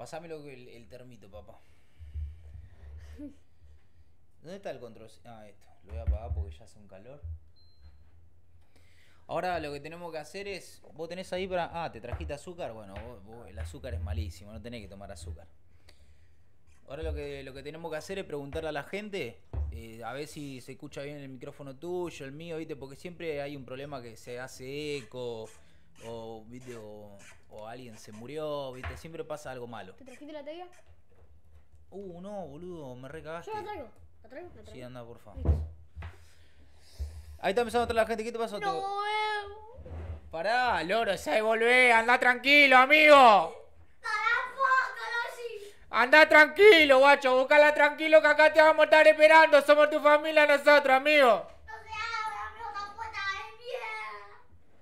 Pásamelo el, el termito, papá. ¿Dónde está el control? Ah, esto. Lo voy a apagar porque ya hace un calor. Ahora lo que tenemos que hacer es. Vos tenés ahí para. Ah, te trajiste azúcar. Bueno, el azúcar es malísimo, no tenés que tomar azúcar. Ahora lo que, lo que tenemos que hacer es preguntarle a la gente. Eh, a ver si se escucha bien el micrófono tuyo, el mío, ¿viste? Porque siempre hay un problema que se hace eco o, ¿viste? O, alguien se murió, ¿viste? Siempre pasa algo malo. ¿Te trajiste la tela? Uh, no, boludo, me recagaste. Yo la traigo. ¿La traigo? ¿La traigo? Sí, anda, por favor. Ahí está empezando a la gente. ¿Qué te pasó? No, eh. Pará, loro, se volvé. Anda tranquilo, amigo. Anda tranquilo, guacho, buscala tranquilo que acá te vamos a estar esperando. Somos tu familia nosotros, amigo.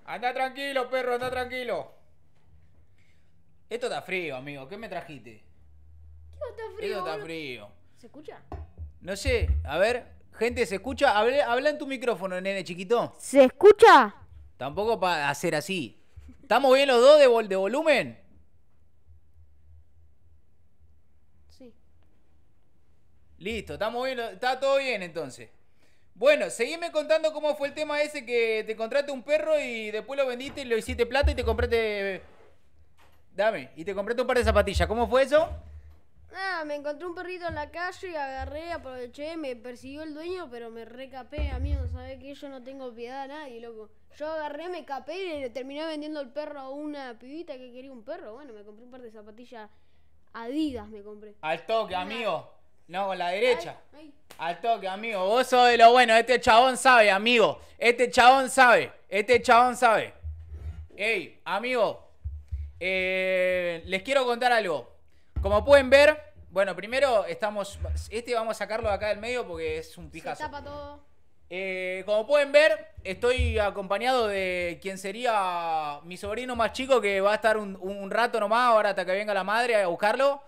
Anda tranquilo, perro, anda tranquilo. Esto está frío, amigo. ¿Qué me trajiste? frío? Esto está frío. ¿Se escucha? No sé. A ver, gente, ¿se escucha? Habla, en tu micrófono, nene chiquito. ¿Se escucha? Tampoco para hacer así. ¿Estamos bien los dos de, de volumen? Sí. Listo, estamos bien. Está todo bien entonces. Bueno, seguime contando cómo fue el tema ese que te contraste un perro y después lo vendiste y lo hiciste plata y te compraste. Dame, y te compraste un par de zapatillas. ¿Cómo fue eso? Ah, me encontré un perrito en la calle, y agarré, aproveché, me persiguió el dueño, pero me recapé, amigo, ¿sabes que yo no tengo piedad a nadie, loco? Yo agarré, me capé y terminé vendiendo el perro a una pibita que quería un perro. Bueno, me compré un par de zapatillas Adidas, me compré. Al toque, amigo. No, con la derecha. Al toque, amigo. Vos sos de lo bueno. Este chabón sabe, amigo. Este chabón sabe. Este chabón sabe. Ey, amigo. Eh, les quiero contar algo. Como pueden ver, bueno, primero estamos. Este vamos a sacarlo de acá del medio porque es un picazo. Eh, como pueden ver, estoy acompañado de quien sería mi sobrino más chico que va a estar un rato nomás, ahora hasta que venga la madre a buscarlo.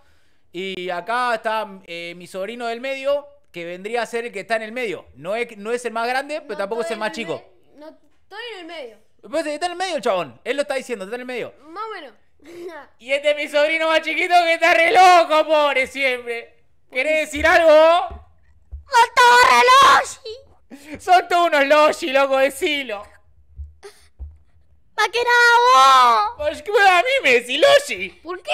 Y acá está eh, mi sobrino del medio, que vendría a ser el que está en el medio. No es, no es el más grande, pero tampoco es el más chico. No, estoy en el medio. Pues está en el medio el chabón. Él lo está diciendo, está en el medio. Más o menos. y este es mi sobrino más chiquito que está re loco, pobre, siempre. ¿Querés decir algo? ¡Son todos re Son todos unos logi, loco, decilo. ¿Para qué nada vos! Pues, qué a mí me decís logi. ¿Por qué?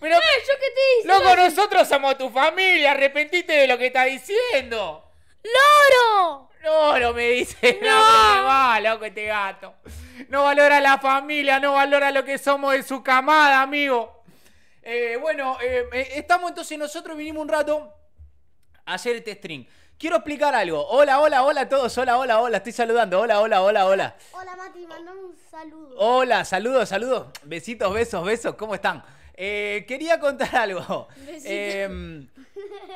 Pero, ¿yo qué te hice? Loco, nosotros somos tu familia, arrepentiste de lo que estás diciendo. ¡Loro! Loro, me dice. No, no loco, este gato. No valora la familia, no valora lo que somos de su camada, amigo. Eh, bueno, eh, eh, estamos entonces, nosotros vinimos un rato a hacer este stream Quiero explicar algo. Hola, hola, hola a todos. Hola, hola, hola. Estoy saludando. Hola, hola, hola, hola. Hola, Mati, mandame un saludo. Hola, saludos, saludos. Besitos, besos, besos. ¿Cómo están? Eh, quería contar algo. Em,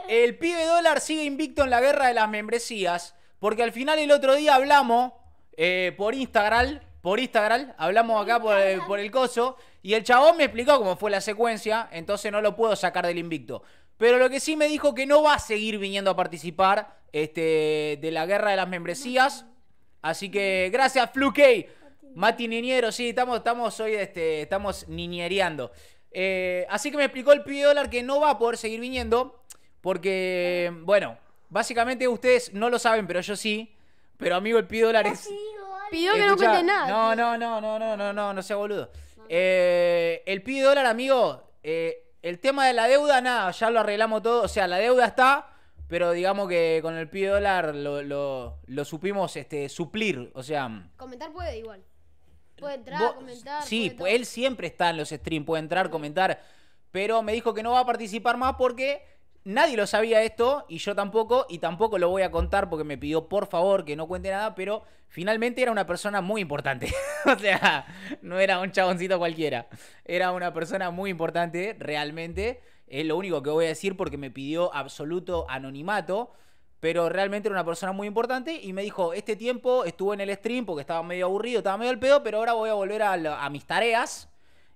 el pibe dólar sigue invicto en la guerra de las membresías. Porque al final el otro día hablamos eh, por Instagram. Por Instagram, hablamos acá eh, por, el coso. Y el chabón me explicó cómo fue la secuencia. Entonces no lo puedo sacar del invicto. Pero lo que sí me dijo que no va a seguir viniendo a participar este, de la guerra de las membresías. Así que gracias, Flukey. Mati Niñero, sí, estamos, estamos hoy, este, estamos niñereando. Eh, así que me explicó el pibe dólar que no va a poder seguir viniendo. Porque, bueno, básicamente ustedes no lo saben, pero yo sí. Pero amigo, el pibe dólar es. Pidió que no cuente nada. No, no, no, no, no, no, no, no sea boludo. Eh, el pibe dólar, amigo. Eh, el tema de la deuda, nada, ya lo arreglamos todo. O sea, la deuda está. Pero digamos que con el pibe dólar lo, lo supimos este, suplir. O sea. Comentar puede igual. Puede entrar, comentar. Sí, él siempre está en los streams, puede entrar, comentar. Pero me dijo que no va a participar más porque nadie lo sabía esto y yo tampoco, y tampoco lo voy a contar porque me pidió por favor que no cuente nada, pero finalmente era una persona muy importante. o sea, no era un chaboncito cualquiera, era una persona muy importante realmente. Es lo único que voy a decir porque me pidió absoluto anonimato pero realmente era una persona muy importante y me dijo, este tiempo estuve en el stream porque estaba medio aburrido, estaba medio al pedo, pero ahora voy a volver a, mis tareas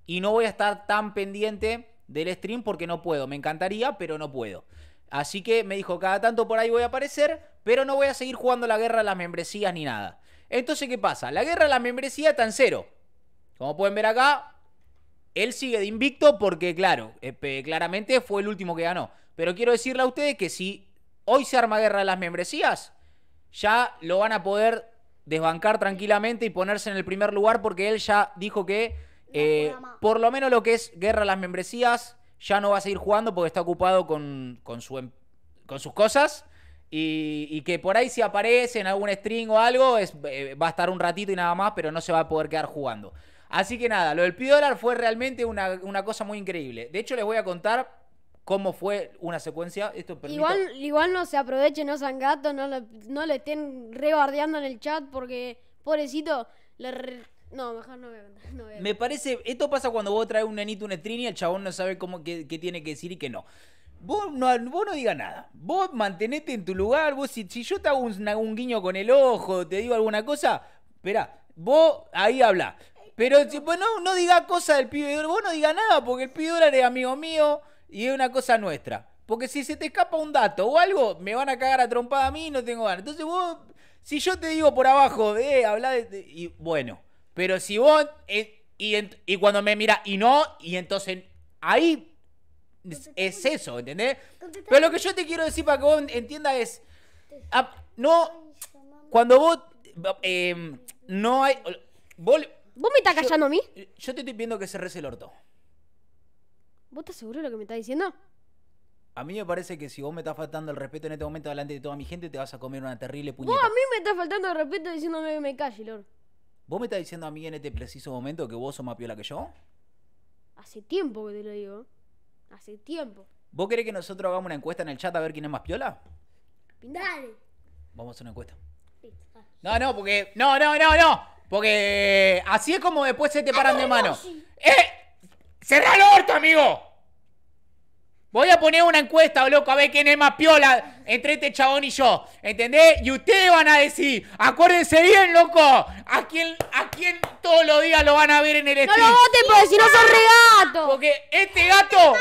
y no voy a estar tan pendiente del stream porque no puedo, me encantaría, pero no puedo. Así que me dijo, cada tanto por ahí voy a aparecer, pero no voy a seguir jugando la guerra a las membresías ni nada. Entonces, ¿qué pasa? La guerra a las membresías está cero. Como pueden ver acá, él sigue de invicto porque, claro, eh, claramente fue el último que ganó. Pero quiero decirle a ustedes que si hoy se arma guerra de las membresías, ya lo van a poder desbancar tranquilamente y ponerse en el primer lugar porque él ya dijo que eh, por lo menos lo que es guerra las membresías ya no va a seguir jugando porque está ocupado con, con, em, sus cosas y, que por ahí si aparece en algún string o algo es, eh, va a estar un ratito y nada más pero no se va a poder quedar jugando. Así que nada, lo del P fue realmente una, una cosa muy increíble. De hecho les voy a contar cómo fue una secuencia. Esto igual, igual no se aprovechen, no sean gatos, no le no le estén rebardeando en el chat porque, pobrecito, No, mejor no voy, Me parece, esto pasa cuando vos traes un nenito, un estrini, el chabón no sabe cómo, qué, tiene que decir y qué no. Vos no, vos no digas nada. Vos mantenete en tu lugar. Vos, si, yo te hago un, guiño con el ojo, te digo alguna cosa, espera, vos ahí habla. Pero si, pues no, no digas cosas del pibe de vos no digas nada porque el pibe de es amigo mío y es una cosa nuestra. Porque si se te escapa un dato o algo, me van a cagar a trompada a mí y no tengo ganas. Entonces vos, si yo te digo por abajo, eh, habla de, Y bueno, pero si vos... Eh, y, cuando me mira y no, y entonces ahí es, eso, ¿entendés? Pero lo que yo te quiero decir para que vos entiendas es, ah, no, cuando vos, eh, no hay, vos, me estás callando a mí? Yo te estoy pidiendo que se el orto. ¿Vos estás seguro de lo que me estás diciendo? A mí me parece que si vos me estás faltando el respeto en este momento delante de toda mi gente, te vas a comer una terrible puñeta. Vos a mí me estás faltando el respeto diciéndome que me calle, Lord. ¿Vos me estás diciendo a mí en este preciso momento que vos sos más piola que yo? Hace tiempo que te lo digo. Hace tiempo. ¿Vos querés que nosotros hagamos una encuesta en el chat a ver quién es más piola? Dale. Vamos a hacer una encuesta. No, no, porque. No, no, no, no. Porque así es como después se te ah, paran de mano. ¡Eh! ¡Cerra el orto, amigo! Voy a poner una encuesta, loco, a ver quién es más piola entre este chabón y yo. ¿Entendés? Y ustedes van a decir, acuérdense bien, loco, a quién, a quién todos los días lo van a ver en el stream. No lo voten porque si no son regato. Porque este gato,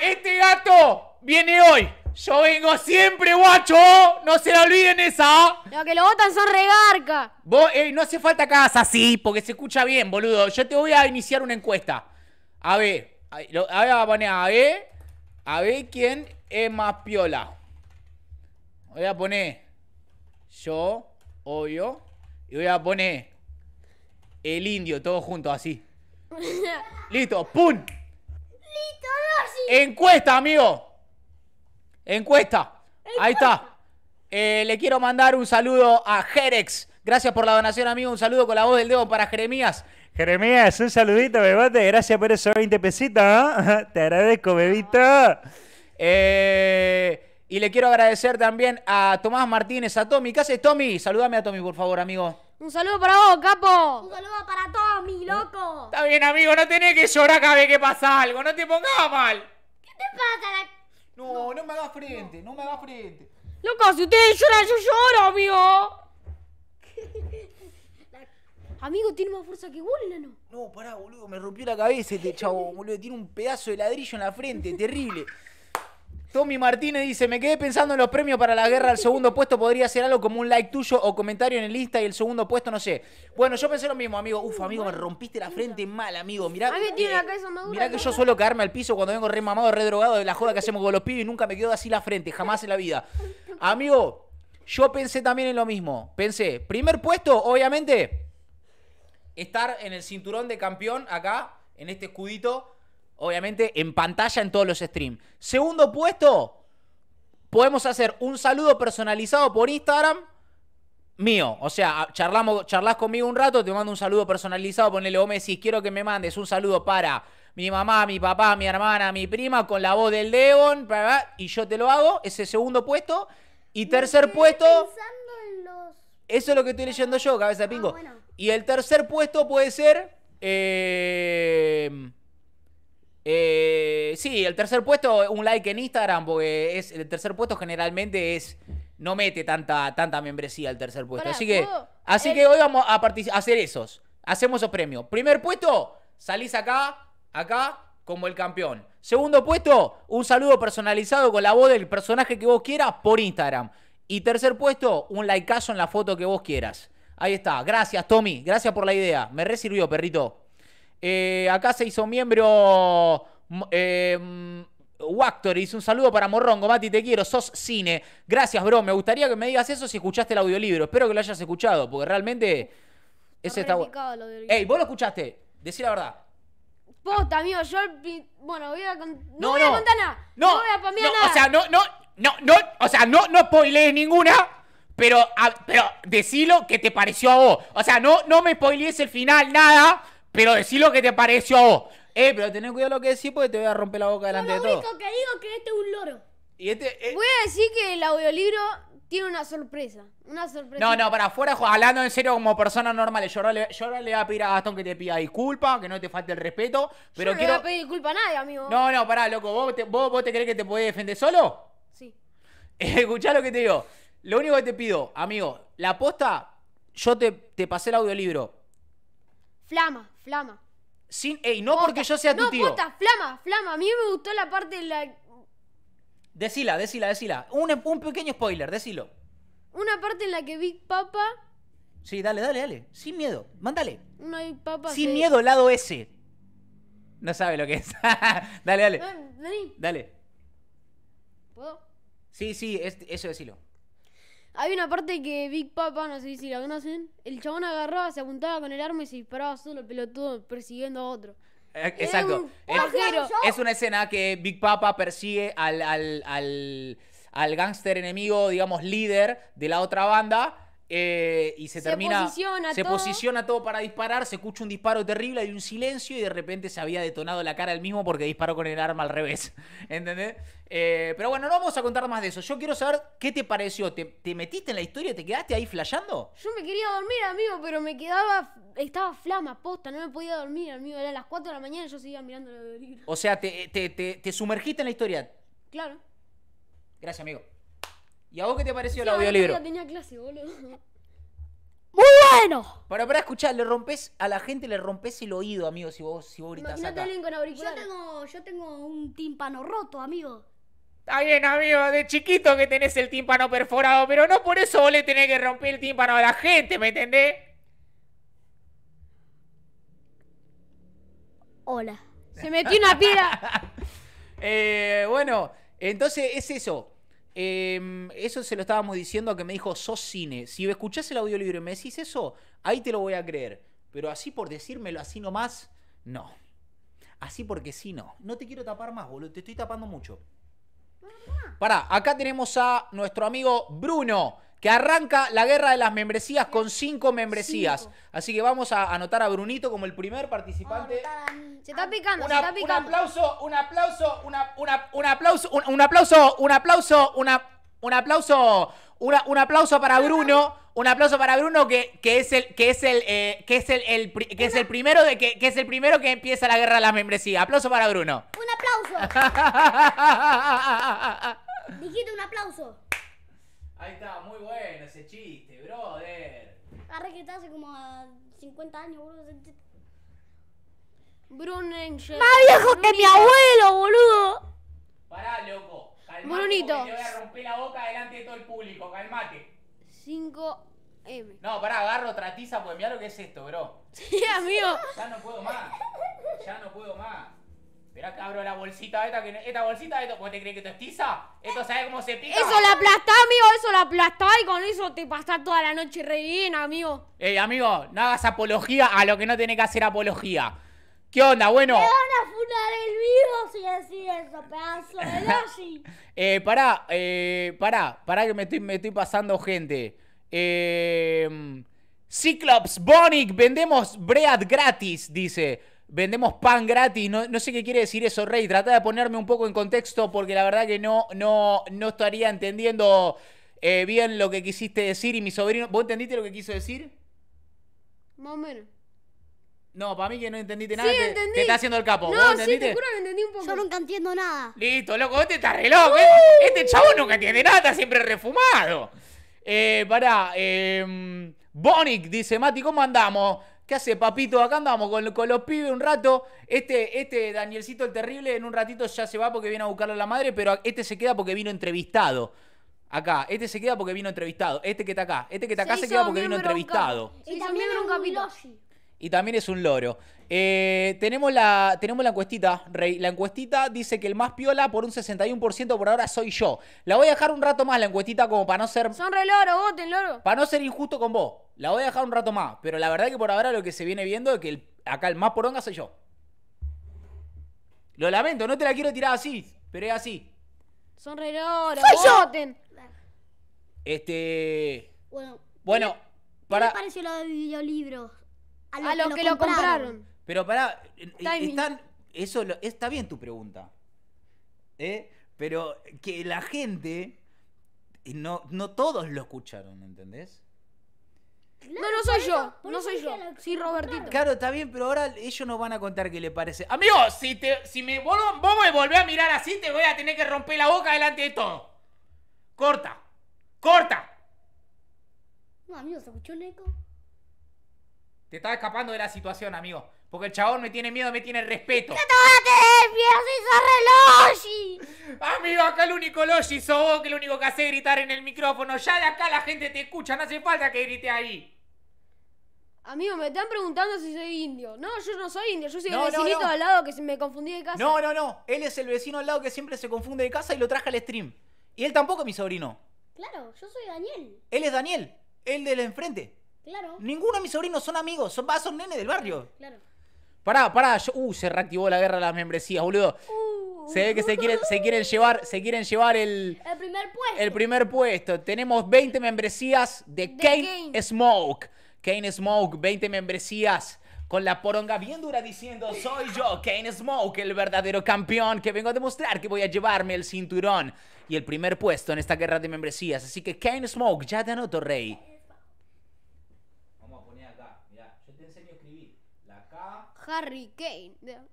este gato viene hoy. Yo vengo siempre, guacho. No se la olviden esa. Lo que lo votan son regarca. Eh, no hace falta que hagas así, porque se escucha bien, boludo. Yo te voy a iniciar una encuesta. A ver, a poner a ver, quién es más piola. Voy a poner yo, obvio, y voy a poner el indio, todo junto así. Listo, ¡pum! Listo, Encuesta, amigo. Encuesta. Ahí está. Eh, le quiero mandar un saludo a Jerex. Gracias por la donación, amigo. Un saludo con la voz del dedo para Jeremías. Jeremías, un saludito, bebote. Gracias por esos 20 pesitos. ¿ah? Te agradezco, bebito. Eh, y le quiero agradecer también a Tomás Martínez, a Tommy. ¿Qué haces, Tommy? Saludame a Tommy, por favor, amigo. Un saludo para vos, capo. Un saludo para Tommy, loco. Está bien, amigo. No tenés que llorar cada vez que pasa algo. No te pongas mal. ¿Qué te pasa? No, no, me hagas frente. No. me hagas frente. Loco, si ustedes lloran, yo lloro, amigo. Amigo, tiene más fuerza que vos, ¿no? No, pará, boludo, me rompió la cabeza este chavo, boludo. Tiene un pedazo de ladrillo en la frente, terrible. Tommy Martínez dice, me quedé pensando en los premios para la guerra. El segundo puesto podría ser algo como un like tuyo o comentario en el Insta y el segundo puesto no sé. Bueno, yo pensé lo mismo, amigo. Uf, amigo, me rompiste la frente mal, amigo. Mirá, que, que yo suelo caerme al piso cuando vengo re mamado, re drogado de la joda que hacemos con los pibes y nunca me quedo así la frente, jamás en la vida. Amigo, yo pensé también en lo mismo. Pensé, primer puesto, obviamente, estar en el cinturón de campeón acá, en este escudito, obviamente en pantalla en todos los streams. Segundo puesto, podemos hacer un saludo personalizado por Instagram mío. O sea, charlamos, charlas conmigo un rato, te mando un saludo personalizado, ponele o me quiero que me mandes un saludo para mi mamá, mi papá, mi hermana, mi prima, con la voz del León, y yo te lo hago, ese segundo puesto. Y tercer puesto... Eso es lo que estoy leyendo yo, cabeza de ah, pingo. Y el tercer puesto puede ser. Eh, eh, sí, el tercer puesto, un like en Instagram, porque es, el tercer puesto generalmente es. No mete tanta, tanta membresía el tercer puesto. así que, así que hoy vamos a, a hacer esos. Hacemos esos premios. Primer puesto, salís acá, acá, como el campeón. Segundo puesto, un saludo personalizado con la voz del personaje que vos quieras por Instagram. Y tercer puesto, un likeazo en la foto que vos quieras. Ahí está. Gracias, Tommy. Gracias por la idea. Me resirvió, perrito. Eh, acá se hizo miembro. Mm, em, Wactor hizo un saludo para Morrongo, Mati, te quiero, sos cine. Gracias, bro. Me gustaría que me digas eso si escuchaste el audiolibro. Espero que lo hayas escuchado, porque realmente. Ese está Ey, vos lo escuchaste. Decí la verdad. Posta, amigo, yo. Bueno, voy a no, voy a contar nada. No, voy a no, nada. O sea, no, no, no, no. O sea, no, no spoilees ninguna. Pero, pero decilo que te pareció a vos. O sea, no, no me spoilees el final, nada. Pero decilo que te pareció a vos. Eh, pero tenés cuidado lo que decís porque te voy a romper la boca delante de todos Lo único que digo es que este es un loro. Este, eh, voy a decir que el audiolibro tiene una sorpresa. Una sorpresa. No, no, para afuera, hablando en serio como personas normales yo no le, voy a pedir a Gastón que te pida disculpas, que no te falte el respeto. Pero no quiero... le a pedir disculpas a nadie, amigo. No, no, pará, loco. ¿Vos te, vos, te crees que te podés defender solo? Sí. Escuchá lo que te digo. Lo único que te pido, amigo, la posta, yo te, pasé el audiolibro. Flama, flama. Sin, ey, no porque yo sea tu no, tío. flama, flama. A mí me gustó la parte de la. Decila, decila, decila. Un, un pequeño spoiler, decilo. Una parte en la que vi Papa. Sí, dale, dale, dale. Sin miedo. Mándale. No hay Papa. Sin miedo, lado ese. No sabe lo que es. dale, dale. Dale. ¿Puedo? Sí, sí, eso decilo. Hay una parte que Big Papa, no sé si la conocen, el chabón agarraba, se apuntaba con el arma y se disparaba solo pelotudo persiguiendo a otro. Eh, exacto. Es, una escena que Big Papa persigue al, al, al, al gángster enemigo, digamos, líder de la otra banda eh, y se, termina. se posiciona todo para disparar, se escucha un disparo terrible, hay un silencio y de repente se había detonado la cara el mismo porque disparó con el arma al revés. ¿Entendés? Eh, pero bueno, no vamos a contar más de eso. Yo quiero saber qué te pareció. ¿Te, metiste en la historia? ¿Te quedaste ahí flayando? Yo me quería dormir, amigo, pero me quedaba. Estaba flama, posta, no me podía dormir, amigo. Era las 4 de la mañana y yo seguía mirando libro. O sea, te sumergiste en la historia. Claro. Gracias, amigo. ¿Y a vos qué te pareció el audiolibro? Yo tenía clase, boludo. ¡Muy bueno! Para, para escuchar, le rompes a la gente, le rompes el oído, amigo, si vos, si vos gritás acá. yo tengo, un tímpano roto, amigo. Está bien, amigo, de chiquito que tenés el tímpano perforado, pero no por eso vos le tenés que romper el tímpano a la gente, ¿me entendés? Hola. Se metió una piedra. Eh, bueno, entonces es eso. Em, eso se lo estábamos diciendo a que me dijo, sos cine. Si escuchás el audiolibro y me decís eso, ahí te lo voy a creer. Pero así por decírmelo así nomás, no. Así porque sí, no. No te quiero tapar más, boludo. Te estoy tapando mucho. Pará, acá tenemos a nuestro amigo Bruno que arranca la guerra de las membresías con cinco membresías. Así que vamos a anotar a Brunito como el primer participante. Se está picando, se está picando. Un aplauso, un aplauso, un aplauso, un, aplauso, un aplauso, un aplauso, un aplauso para Bruno. Un aplauso para Bruno que, es el que es el que es el, eh, que es el primero de que, que es el primero que empieza la guerra de las membresías. Aplauso para Bruno. Un aplauso. Dijiste un aplauso. Ahí está, muy bueno ese chiste, brother. Arre que está hace como 50 años, boludo. Angel. Más viejo que mi abuelo, boludo. Pará, loco. Calmate, Brunito. Te voy a romper la boca delante de todo el público, calmate. 5M. No, pará, agarro otra tiza, pues mirá lo que es esto, bro. Sí, amigo. Ya no puedo más. Ya no puedo más. Mira cabro la bolsita esta, esta bolsita esta, ¿vos te crees que esto es tiza? ¿Esto sabe cómo se pica? Eso la aplastá, amigo, eso la aplastá y con eso te pasás toda la noche re bien, amigo. Ey, amigo, no hagas apología a lo que no tenés que hacer apología. ¿Qué onda? Bueno. Me van a funar el vivo si decís eso, pedazo de logi. eh, pará, eh, pará, pará que me estoy, me estoy pasando gente. Eh. Cyclops Bonic, vendemos Bread gratis, dice vendemos pan gratis. No, sé qué quiere decir eso, Rey. Trata de ponerme un poco en contexto porque la verdad que no, no, estaría entendiendo eh, bien lo que quisiste decir. Y mi sobrino, ¿vos entendiste lo que quiso decir? Más o menos. No, para mí que no entendiste nada. Sí, entendí. te está haciendo el capo. No, sí, te que entendí un poco. Yo nunca entiendo nada. Listo, loco, Este te re loco. Eh. ¡Uh! este chavo nunca entiende nada, está siempre refumado. Eh, pará, em, Bonic dice, Mati, ¿cómo andamos? ¿Qué hace, papito? Acá andamos con, los pibes un rato. Este, este Danielcito el Terrible en un ratito ya se va porque viene a buscarle a la madre, pero este se queda porque vino entrevistado. Acá, este se queda porque vino entrevistado. Este que está acá, este que está acá se, queda porque vino entrevistado. y también en un capítulo. Y también es un loro. Eh, tenemos, la, tenemos la encuestita, Rey. La encuestita dice que el más piola por un 61% por ahora soy yo. La voy a dejar un rato más la encuestita como para no ser... Son re loro, voten loro. Para no ser injusto con vos. La voy a dejar un rato más. Pero la verdad que por ahora lo que se viene viendo es que acá el más poronga soy yo. Lo lamento, no te la quiero tirar así. Pero es así. Son re loro, voten. Este... Bueno. Bueno. ¿qué para... pareció lo de videolibros? a los, que, lo compraron. Pero pará, eh, eh, eso está bien tu pregunta. ¿eh? Pero que la gente, eh, no, no todos lo escucharon, ¿entendés? no, no soy yo, no soy yo, sí Robertito. Claro, está bien, pero ahora ellos nos van a contar qué le parece. Amigo, si, te, si me, vos, me volvés a mirar así, te voy a tener que romper la boca delante de todo. Corta, corta. No, amigo, ¿se escuchó un eco? Te estaba escapando de la situación, amigo. Porque el chabón me tiene miedo, me tiene respeto. ¡No te vas a tener miedo si Amigo, acá el único Loshi sos vos, que el único que hace gritar en el micrófono. Ya de acá la gente te escucha, no hace falta que grite ahí. Amigo, me están preguntando si soy indio. No, yo no soy indio, yo soy el vecinito al lado que me confundí de casa. No, no, no. Él es el vecino al lado que siempre se confunde de casa y lo traje al stream. Y él tampoco es mi sobrino. Claro, yo soy Daniel. Él es Daniel, el del enfrente. Ninguno de mis sobrinos son amigos, son, vasos nenes del barrio. Claro. Pará, pará, uh, se reactivó la guerra de las membresías, boludo. Uh. se ve que se quieren, se quieren llevar, se quieren llevar el, primer puesto. Tenemos 20 membresías de, Kane, Smoke. Kane Smoke, 20 membresías. Con la poronga bien dura diciendo, soy yo, Kane Smoke, el verdadero campeón que vengo a demostrar que voy a llevarme el cinturón y el primer puesto en esta guerra de membresías. Así que Kane Smoke, ya te anoto, Rey. Harry Kane. La,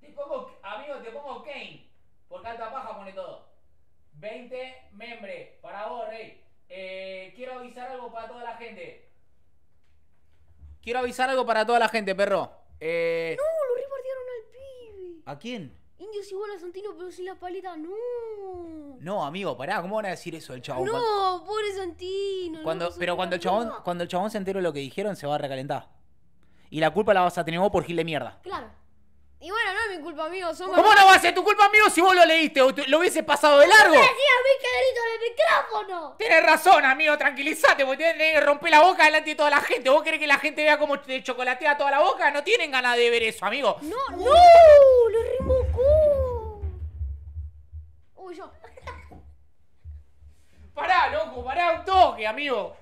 te pongo, amigo, te pongo Kane. Porque alta paja pone todo. 20 miembros, Para vos, Rey. Eh, quiero avisar algo para toda la gente. Quiero avisar algo para toda la gente, perro. Eh... No, lo repartieron al pibe. ¿A quién? Indios igual a Santino, pero sin la paleta, no. No, amigo, pará, ¿cómo van a decir eso el chabón? No, pobre Santino. Cuando, pero cuando el, chabón, cuando el chabón se entere de lo que dijeron, se va a recalentar y la culpa la vas a tener vos por gil de mierda. Claro. Y bueno, no es mi culpa, amigo. ¿Cómo no va a ser tu culpa, amigo, si vos lo leíste o lo hubiese pasado de largo? ¡Me decías a mí que grito en el micrófono! Tienes razón, amigo, tranquilízate, porque tenés que romper la boca delante de toda la gente. ¿Vos querés que la gente vea cómo te chocolatea toda la boca? No tienen ganas de ver eso, amigo. ¡No! ¡No! ¡Lo rimocó! Uy, yo. Pará, loco, pará un toque, amigo.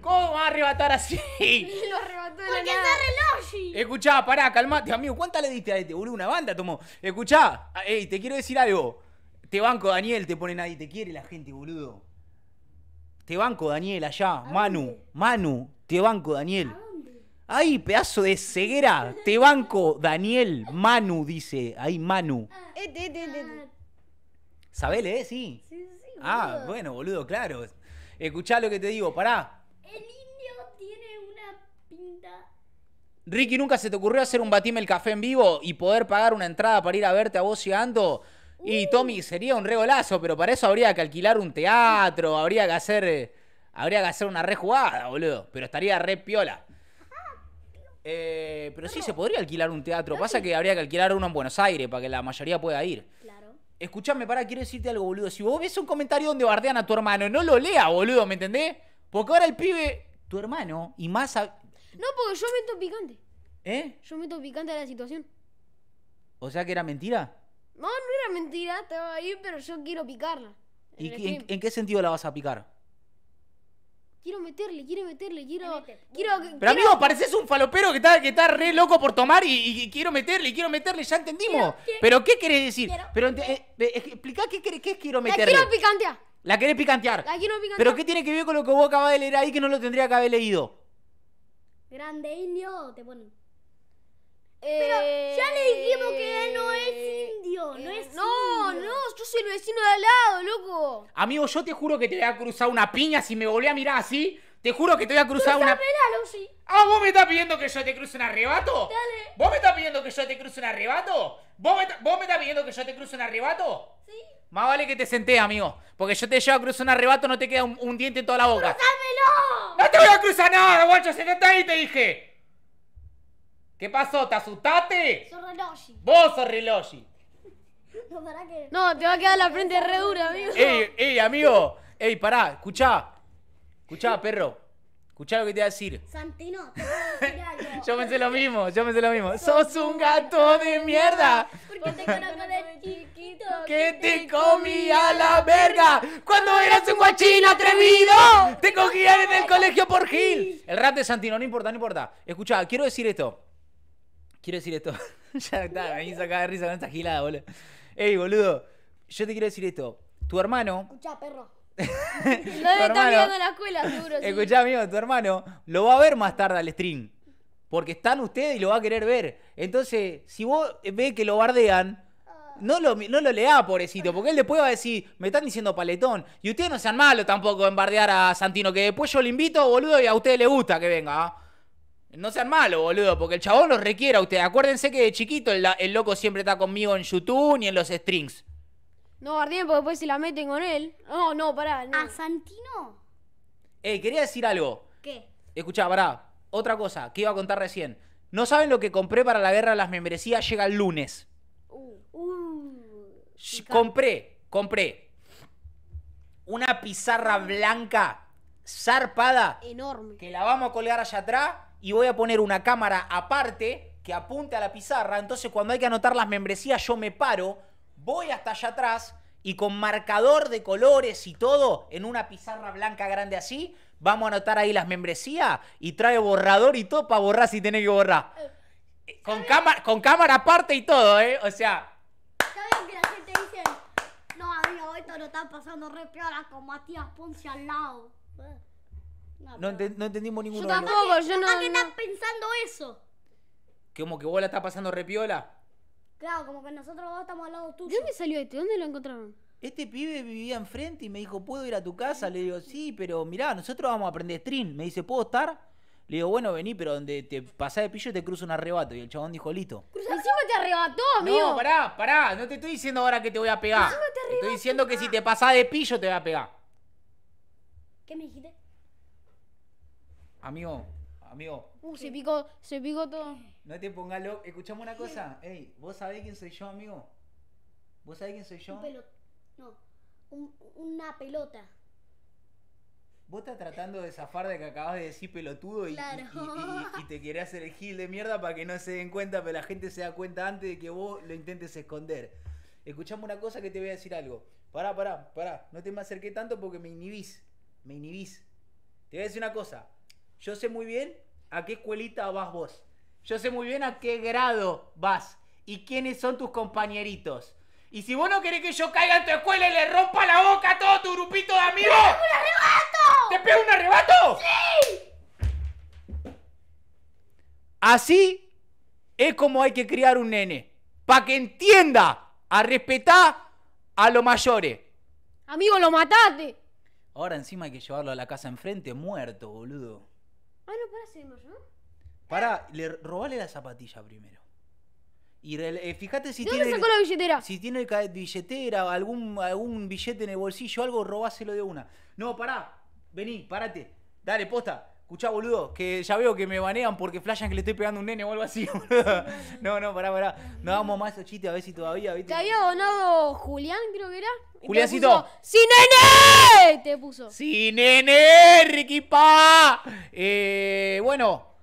¿Cómo va a arrebatar así? lo arrebató de la Porque reloj. Escuchá, pará, calmate, amigo. ¿Cuánta le diste a este, boludo? Una banda tomó. Escuchá, ah, ey, te quiero decir algo. Te banco, Daniel, te pone nadie. Te quiere la gente, boludo. Te banco, Daniel, allá. Manu, Manu, te banco, Daniel. Ay, pedazo de ceguera. Te banco, Daniel. Manu, dice. Ahí, Manu. Ah. Este, este, este. eh? Sí. Ah, bueno, boludo, claro. Escuchá lo que te digo, pará. Ricky, ¿nunca se te ocurrió hacer un Batime el Café en vivo y poder pagar una entrada para ir a verte a vos llegando? Y uh. Tommy, sería un regolazo, pero para eso habría que alquilar un teatro, habría que hacer. Eh, habría que hacer una rejugada, boludo. Pero estaría re piola. Eh, pero sí, se podría alquilar un teatro. Pasa que habría que alquilar uno en Buenos Aires para que la mayoría pueda ir. Claro. Escuchame, para, quiero decirte algo, boludo. Si vos ves un comentario donde bardean a tu hermano, no lo lea, boludo, ¿me entendés? Porque ahora el pibe, tu hermano, y más. No, porque yo meto picante. ¿Eh? Yo meto picante a la situación. O sea que era mentira. No, no era mentira, estaba ahí, pero yo quiero picarla. ¿Y en, qué sentido la vas a picar? Quiero meterle, quiero meterle, quiero. quiero pero amigo, pareces un falopero que está, que está re loco por tomar y, quiero meterle, quiero meterle, ya entendimos. pero ¿qué querés decir? pero eh, eh, qué, quiero meterle. La quiero picantear. La querés picantear. La quiero picantear. Pero ¿qué tiene que ver con lo que vos acabas de leer ahí que no lo tendría que haber leído? Grande indio, te ponen. Pero ya le dijimos que él no es eh, indio, no eh, es No, no, yo soy el vecino de al lado, loco. Amigo, yo te juro que te voy a cruzar una piña si me volví a mirar así. Te juro que te voy a cruzar una. Lucy. Ah, vos me estás pidiendo que yo te cruce un arrebato. Dale. ¿Vos me estás pidiendo que yo te cruce un arrebato? ¿Vos me, ¿Vos me estás pidiendo que yo te cruce un arrebato? Sí. Más vale que te senté, amigo. Porque yo te llevo a cruzar un arrebato, no te queda un, diente en toda la boca. ¡Cruzámelo! ¡No te voy a cruzar nada, guacho! ¡Sentate ahí, te dije! ¿Qué pasó? ¿Te asustaste? Soy Vos sos No, no, te va a quedar la frente re dura, amigo. Ey, ey, amigo. Ey, pará, escuchá. Escuchá, perro. Escuchá lo que te voy a decir. Santino, yo pensé lo mismo, yo pensé lo mismo. ¡Sos un gato de mierda! Porque te conozco de chiquito. Que te comí a la verga. Cuando eras un guachín atrevido, te cogían en el colegio por Gil. El rap de Santino, no importa, no importa. Escuchá, quiero decir esto. Quiero decir esto. ya está, me hizo acá de risa con esta gilada, boludo. Ey, boludo, yo te quiero decir esto. Tu hermano. Escuchá, perro no debe estar mirando la escuela, seguro. Escuchá, amigo, tu hermano lo va a ver más tarde al stream. Porque están ustedes y lo va a querer ver. Entonces, si vos ves que lo bardean, no lo, no lo lea, pobrecito, porque él después va a decir, me están diciendo paletón. Y ustedes no sean malos tampoco en bardear a Santino, que después yo lo invito, boludo, y a ustedes les gusta que venga. ¿ah? No sean malos, boludo, porque el chabón los requiere a ustedes. Acuérdense que de chiquito el, loco siempre está conmigo en YouTube ni en los strings. No bardeen porque después si la meten con él. No, no, pará. No. ¿A Santino? Eh, quería decir algo. ¿Qué? Escuchá, pará. Otra cosa que iba a contar recién. No saben lo que compré para la guerra de las membresías. Llega el lunes. Uh. Uh, compré, compré. Una pizarra blanca zarpada. Enorme. Que la vamos a colgar allá atrás y voy a poner una cámara aparte que apunte a la pizarra. Entonces, cuando hay que anotar las membresías, yo me paro voy hasta allá atrás y con marcador de colores y todo, en una pizarra blanca grande así, vamos a anotar ahí las membresías y trae borrador y todo para borrar si tenés que borrar. Eh, con, cámara, con cámara aparte y todo, ¿eh? O sea... ¿Saben que la gente dice, no, amigo, esto lo están pasando re piola con Matías Ponce al lado? Eh. No, entendimos entendimos Yo tampoco, yo no... qué pensando eso? ¿Cómo que vos la estás pasando repiola? Claro, como que nosotros dos estamos al lado tuyo. ¿De dónde salió este? ¿Dónde lo encontraron? Este pibe vivía enfrente y me dijo, ¿puedo ir a tu casa? Le digo, sí, pero mirá, nosotros vamos a aprender stream. Me dice, ¿puedo estar? Le digo, bueno, vení, pero donde te pasás de pillo te cruzo un arrebato. Y el chabón dijo, listo. Encima te arrebató, amigo. No, pará, pará. No te estoy diciendo ahora que te voy a pegar. te, estoy diciendo que si te pasás de pillo te voy a pegar. ¿Qué me dijiste? Amigo, Amigo. Uh, se picó, se picó todo. No te pongas loco. Escuchame una cosa. Ey, ¿vos sabés quién soy yo, amigo? ¿Vos sabés quién soy yo? Un pelo... No, una pelota. Vos estás tratando de zafar de que acabas de decir pelotudo y, te querés hacer el gil de mierda para que no se den cuenta, pero la gente se da cuenta antes de que vos lo intentes esconder. Escuchame una cosa que te voy a decir algo. Pará, pará, pará. No te me acerqué tanto porque me inhibís. Me inhibís. Te voy a decir una cosa. Yo sé muy bien a qué escuelita vas vos. Yo sé muy bien a qué grado vas y quiénes son tus compañeritos. Y si vos no querés que yo caiga en tu escuela y le rompa la boca a todo tu grupito de amigos. ¡Te pego un arrebato! ¡Te pego un arrebato? ¡Sí! Así es como hay que criar un nene. Para que entienda a respetar a los mayores. Amigo, lo mataste. Ahora encima hay que llevarlo a la casa enfrente muerto, boludo. Ah, no, para, seguimos, ¿no? Pará, le robale la zapatilla primero. Y eh, fíjate si dónde tiene. sacó la billetera? Si tiene billetera, algún, algún billete en el bolsillo, algo, robáselo de una. No, pará, vení, parate. Dale, posta. Escuchá, boludo, que ya veo que me banean porque flashan que le estoy pegando un nene o algo así, No, no, pará, pará. No damos más chistes a ver si todavía, ¿viste? Te había donado Julián, creo que era. Juliáncito. Juliancito. ¡Sí, nene! Te puso. ¡Sí, nene! ¡Ricky Eh, bueno.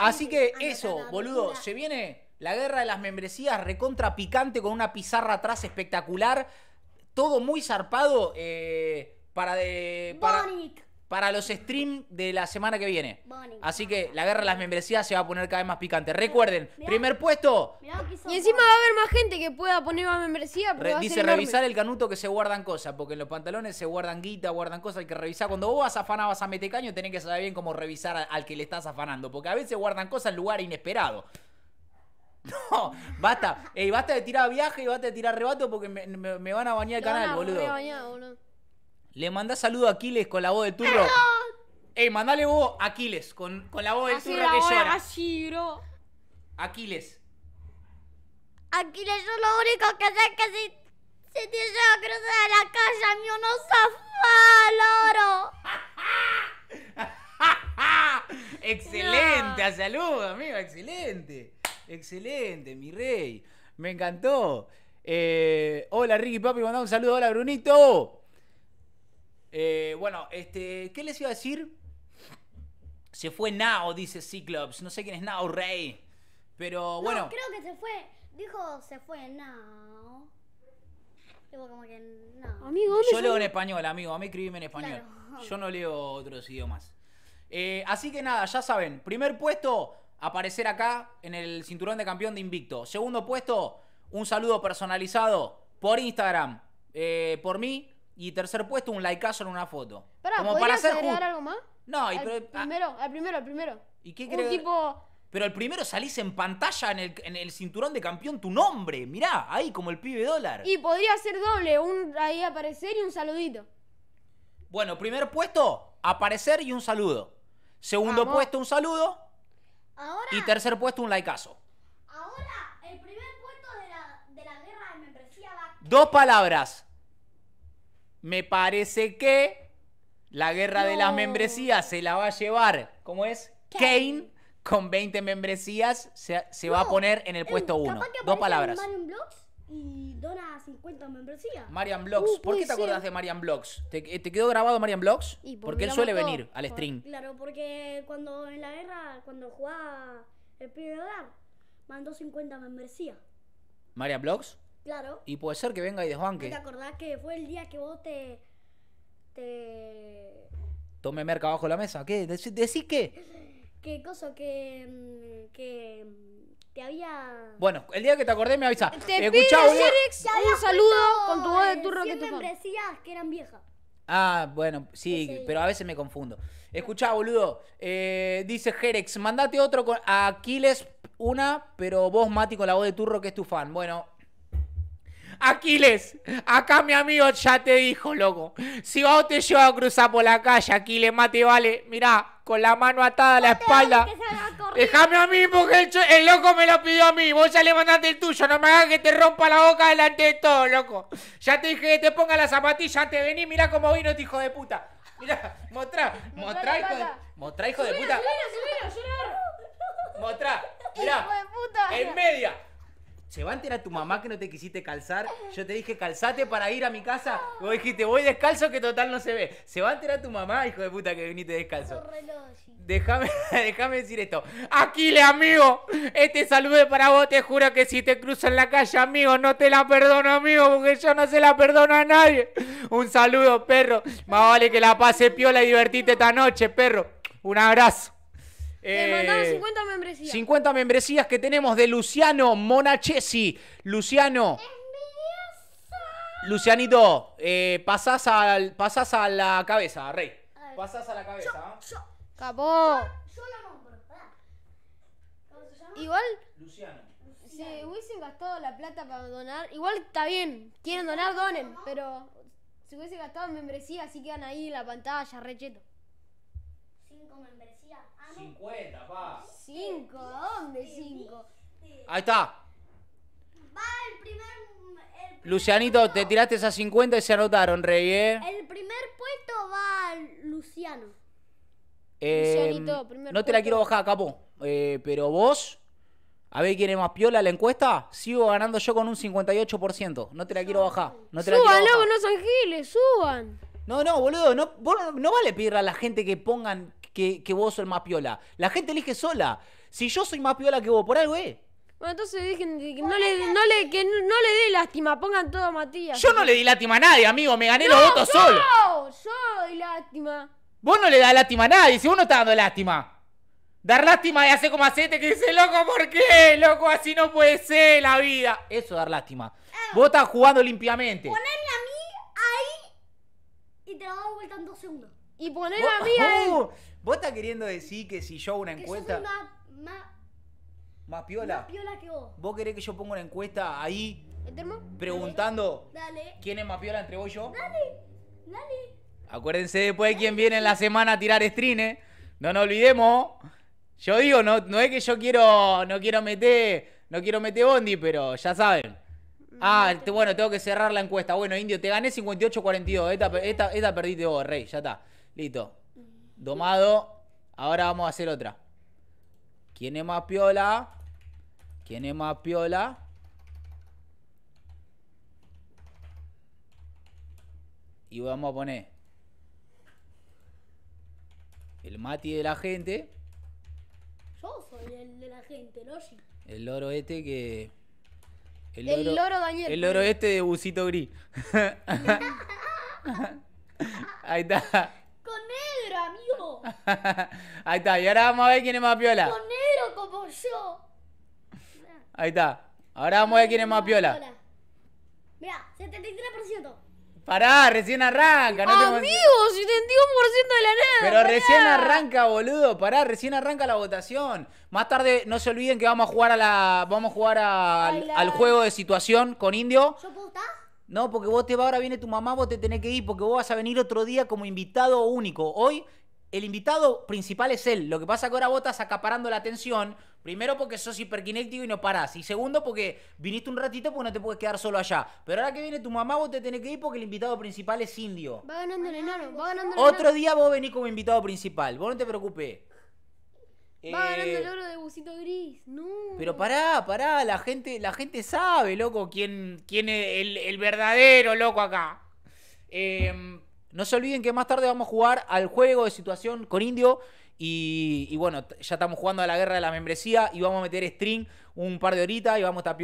Así que eso, boludo, se viene la guerra de las membresías recontra picante con una pizarra atrás espectacular. Todo muy zarpado eh, para de. Para... Bonic para los streams de la semana que viene. Así que la guerra de las membresías se va a poner cada vez más picante. Recuerden, primer puesto. Y encima va a haber más gente que pueda poner más membresía. dice revisar el canuto que se guardan cosas, porque en los pantalones se guardan guita, guardan cosas. Hay que revisar. Cuando vos vas a afanar, vas a meter caño, tenés que saber bien cómo revisar al, que le estás afanando, porque a veces guardan cosas en lugar inesperado. No, basta. y basta de tirar viaje y basta de tirar rebato porque me, me van a bañar el canal, boludo. Le mandás saludo a Aquiles con la voz de turro. Ey, mandale vos a Aquiles con, con la voz de turro que llora. así, bro. Aquiles. Aquiles, yo lo único que sé es que si, te llevo a cruzar a la calle, mío, no zafá, loro. excelente, a saludos, amigo, excelente. Excelente, mi rey. Me encantó. Eh, hola, Ricky Papi, mandá un saludo. Hola, Brunito. Eh, bueno, este, ¿qué les iba a decir? Se fue Nao, dice Cyclops. No sé quién es Nao Rey. Pero bueno. creo que se fue. Dijo se fue Nao. como que Amigo, Yo leo en español, amigo. A mí escribíme en español. Yo no leo otros idiomas. Eh, así que nada, ya saben. Primer puesto, aparecer acá en el cinturón de campeón de invicto. Segundo puesto, un saludo personalizado por Instagram. Eh, por mí, y tercer puesto, un likeazo en una foto. Como para algo más? No, y ah. primero, el primero, el primero. ¿Y qué crees? Un tipo... Pero el primero salís en pantalla en el, cinturón de campeón tu nombre. Mirá, ahí como el pibe dólar. Y podría ser doble, un ahí aparecer y un saludito. Bueno, primer puesto, aparecer y un saludo. Segundo puesto, un saludo. y tercer puesto, un likeazo. Ahora, el primer puesto de la, guerra de membresía Dos palabras me parece que la guerra de las membresías se la va a llevar, ¿cómo es? Kane, con 20 membresías se, va a poner en el puesto 1. Dos palabras. Marian Blocks y dona 50 membresías. Marian Blocks, uh, ¿por qué te acordás de Marian Blocks? Eh, ¿Te, quedó grabado Marian Blocks? porque, él suele venir al stream. Claro, porque cuando en la guerra, cuando jugaba el primer mandó 50 membresías. ¿Marian Blocks? Claro. Y puede ser que venga y desbanque. ¿Te acordás que fue el día que vos te. te. Tome merca abajo la mesa. ¿Qué? ¿Decís que qué? Que cosa que. Mm, que. te mm, había. Bueno, el día que te acordé me avisa. un saludo con tu voz de turro que te que eran viejas. Ah, bueno, sí, pero a veces me confundo. Escuchá, boludo. Eh, dice Jerex, mandate otro con Aquiles una, pero vos, Mati, con la voz de turro que es tu fan. Bueno, Aquiles, acá mi amigo ya te dijo, loco. Si vos te llevas a cruzar por la calle, Aquiles, mate, vale, mirá, con la mano atada a la espalda. Déjame a mí porque el, loco me lo pidió a mí. Vos ya le mandaste el tuyo. No me hagas que te rompa la boca delante de todo, loco. Ya te dije que te ponga la zapatilla antes de venir. Mirá cómo vino este hijo de puta. Mirá, mostrá. Mostrá, hijo de, mostrá, hijo de puta. Mostrá, mirá. En media se va a enterar tu mamá que no te quisiste calzar. Yo te dije, calzate para ir a mi casa. Y vos dijiste, voy descalzo que total no se ve. Se va a enterar tu mamá, hijo de puta, que viniste descalzo. Déjame, déjame decir esto. Aquile, amigo, este saludo es para vos. Te juro que si te cruzo en la calle, amigo, no te la perdono, amigo, porque yo no se la perdono a nadie. Un saludo, perro. Más vale que la pase piola y divertite esta noche, perro. Un abrazo. Te mandaron 50 membresías. 50 membresías que tenemos de Luciano Monachesi. Luciano. Lucianito, eh, pasás, al, pasás a la cabeza, Rey. Pasás a la cabeza. Yo, yo. Capó. Igual. Luciano. Si hubiesen gastado la plata para donar, igual está bien. Quieren donar, donen. Pero si hubiesen gastado en membresía, así quedan ahí en la pantalla, recheto. 5 membresías. 50, pa. 5, ¿dónde 5? Ahí está. Va el primer, Lucianito, te tiraste esas 50 y se anotaron, Rey, ¿eh? El primer puesto va Luciano. Eh, Lucianito, primer no te la quiero bajar, capo. Eh, pero vos, a ver quién es más piola la encuesta. Sigo ganando yo con un 58%. No te la quiero bajar. No te la quiero no, no suban. No, no, boludo. No, vale pedirle a la gente que pongan que, vos sos más piola. La gente elige sola. Si yo soy más piola que vos, por algo, eh. Bueno, entonces dejen que no le, no dé lástima, pongan todo a Matías. Yo no le di lástima a nadie, amigo, me gané los votos solo. No, yo doy lástima. Vos no le das lástima a nadie, si vos no estás dando lástima. Dar lástima de hacer como siete que dice, loco, ¿por qué? Loco, así no puede ser la vida. Eso dar lástima. Ah. vos estás jugando limpiamente. Poneme a mí ahí y te lo doy vuelta en dos segundos y poner a mí oh, ¿Vos estás queriendo decir que si yo hago una encuesta. más, piola. Más piola que vos. ¿Vos querés que yo ponga una encuesta ahí? Preguntando. ¿Quién es más piola entre vos y yo? Dale. Dale. Acuérdense después de quién viene en la semana a tirar estrine, No nos olvidemos. Yo digo, no, no es que yo quiero. No quiero meter. No quiero meter Bondi, pero ya saben. Mm, ah, bueno, tengo que cerrar la encuesta. Bueno, Indio, te gané 58-42. Esta, esta, esta perdiste vos, Rey, ya está. Listo. Mm. Domado. Ahora vamos a hacer otra. ¿Quién es más piola? ¿Quién es más piola? Y vamos a poner el Mati de la gente. Yo soy el de la gente, sí El loro este que. El, el loro, El pues. loro este de busito gris. Ahí está negro, amigo. Ahí está, y ahora vamos a ver quién es más piola. negro como yo. Ahí está. Ahora vamos a ver quién es más piola. Mira, 73%. Pará, recién arranca, no Amigo, 71% de la nada. Pero recién arranca, boludo. Pará, recién arranca la votación. Más tarde no se olviden que vamos a jugar a la vamos a jugar al, al juego de situación con Indio. ¿Yo puedo estar? No, porque vos te vas, ahora viene tu mamá, vos te tenés que ir, porque vos vas a venir otro día como invitado único. Hoy el invitado principal es él. Lo que pasa que ahora vos estás acaparando la atención. Primero porque sos hiperquinético y no parás. Y segundo porque viniste un ratito porque no te puedes quedar solo allá. Pero ahora que viene tu mamá vos te tenés que ir porque el invitado principal es indio. Va ganando va ganando Otro día vos venís como invitado principal. Vos no te preocupes. Eh, Va ganando el oro de Busito Gris, no. Pero pará, pará, la gente, la gente sabe, loco, quién, quién es el, verdadero loco acá. Em, no se olviden que más tarde vamos a jugar al juego de situación con Indio. Y, bueno, ya estamos jugando a la guerra de la membresía y vamos a meter string un par de horitas y vamos a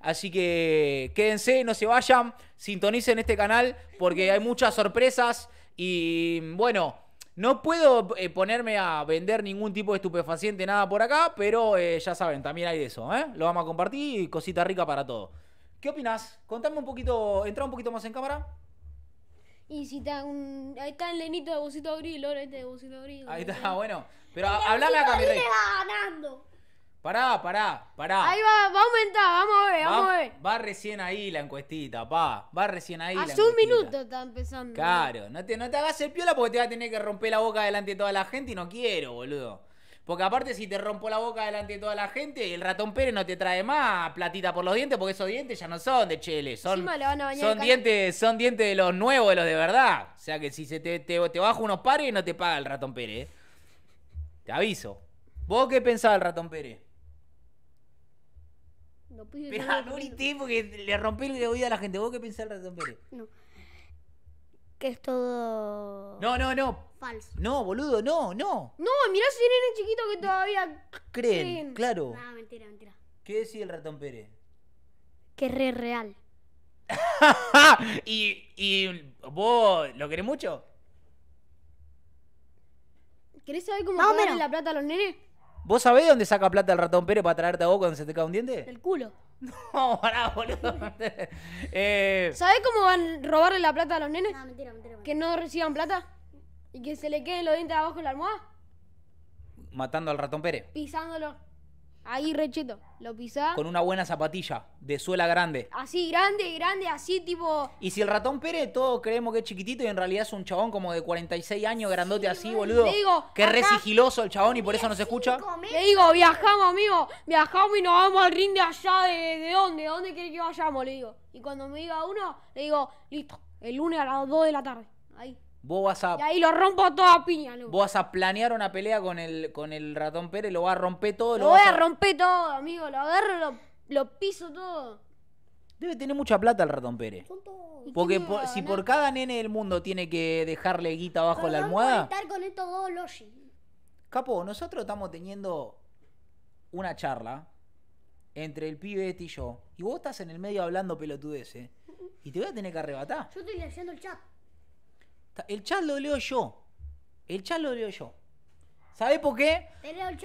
Así que quédense, no se vayan, sintonicen este canal porque hay muchas sorpresas. Y bueno, no puedo eh, ponerme a vender ningún tipo de estupefaciente, nada por acá, pero eh, ya saben, también hay de eso, ¿eh? Lo vamos a compartir y cosita rica para todo. ¿Qué opinas? Contame un poquito, entra un poquito más en cámara. Y si está un. Ahí está el lenito de Bocito Abril, ¿lo este de Bocito Abril. Ahí está, bueno. Pero hablame acá, mi rey. ganando. Pará, pará, pará. Ahí va, va a aumentar, vamos a ver, vamos a ver. Va recién ahí la encuestita, pa. Va recién ahí Hace un minuto está empezando. ¿eh? Claro, no te, no te hagas el piola porque te va a tener que romper la boca delante de toda la gente y no quiero, boludo. Porque aparte si te rompo la boca delante de toda la gente, el ratón Pérez no te trae más platita por los dientes, porque esos dientes ya no son de chele, son, son dientes, son dientes de los nuevos, de los de verdad. O sea que si se te, te, te bajo unos pares no te paga el ratón Pérez. ¿eh? Te aviso. ¿Vos qué pensás del ratón Pérez? No pues, Pero no, grité porque le rompí el oído a la gente. ¿Vos qué pensás del ratón Pérez? No. Que es todo. No, no, no. Falso. No, boludo, no, no. No, mirá si nene chiquito que todavía. Creen, claro. No, mentira, mentira. ¿Qué decía el ratón Pérez? Que es re real. ¿Y, ¿Y vos lo querés mucho? ¿Querés saber cómo pagarle la plata a los nenes? ¿Vos sabés dónde saca plata el ratón Pérez para traerte a vos cuando se te cae un diente? El culo. No, pará, boludo. eh... ¿Sabés cómo van a robarle la plata a los nenes? No, mentira, Que no reciban plata y que se le queden los dientes abajo en la almohada. Matando al ratón Pérez. Pisándolo. Ahí recheto, lo pisás. Con una buena zapatilla, de suela grande. Así, grande, grande, así tipo. Y si el ratón pere todos creemos que es chiquitito y en realidad es un chabón como de 46 años, grandote así, boludo. Le digo, que es re sigiloso el chabón y por eso no se escucha. Le digo, viajamos, amigo, viajamos y nos vamos al rinde allá, de, de dónde, de dónde quiere que vayamos, le digo. Y cuando me diga uno, le digo, listo, el lunes a las 2 de la tarde. Vos vas a. Y ahí lo rompo toda piña, loco. Vos vas a planear una pelea con el, con el ratón Pérez, lo vas a romper todo. Lo, lo voy a, romper todo, amigo. Lo agarro, lo, piso todo. Debe tener mucha plata el ratón Pérez. Porque si por cada nene del mundo tiene que dejarle guita abajo la almohada. estar con estos dos logi. Capo, nosotros estamos teniendo una charla entre el pibe este y yo. Y vos estás en el medio hablando pelotudeces. Y te voy a tener que arrebatar. Yo estoy leyendo el chat. El chat lo leo yo. El chat lo leo yo. ¿Sabés por qué?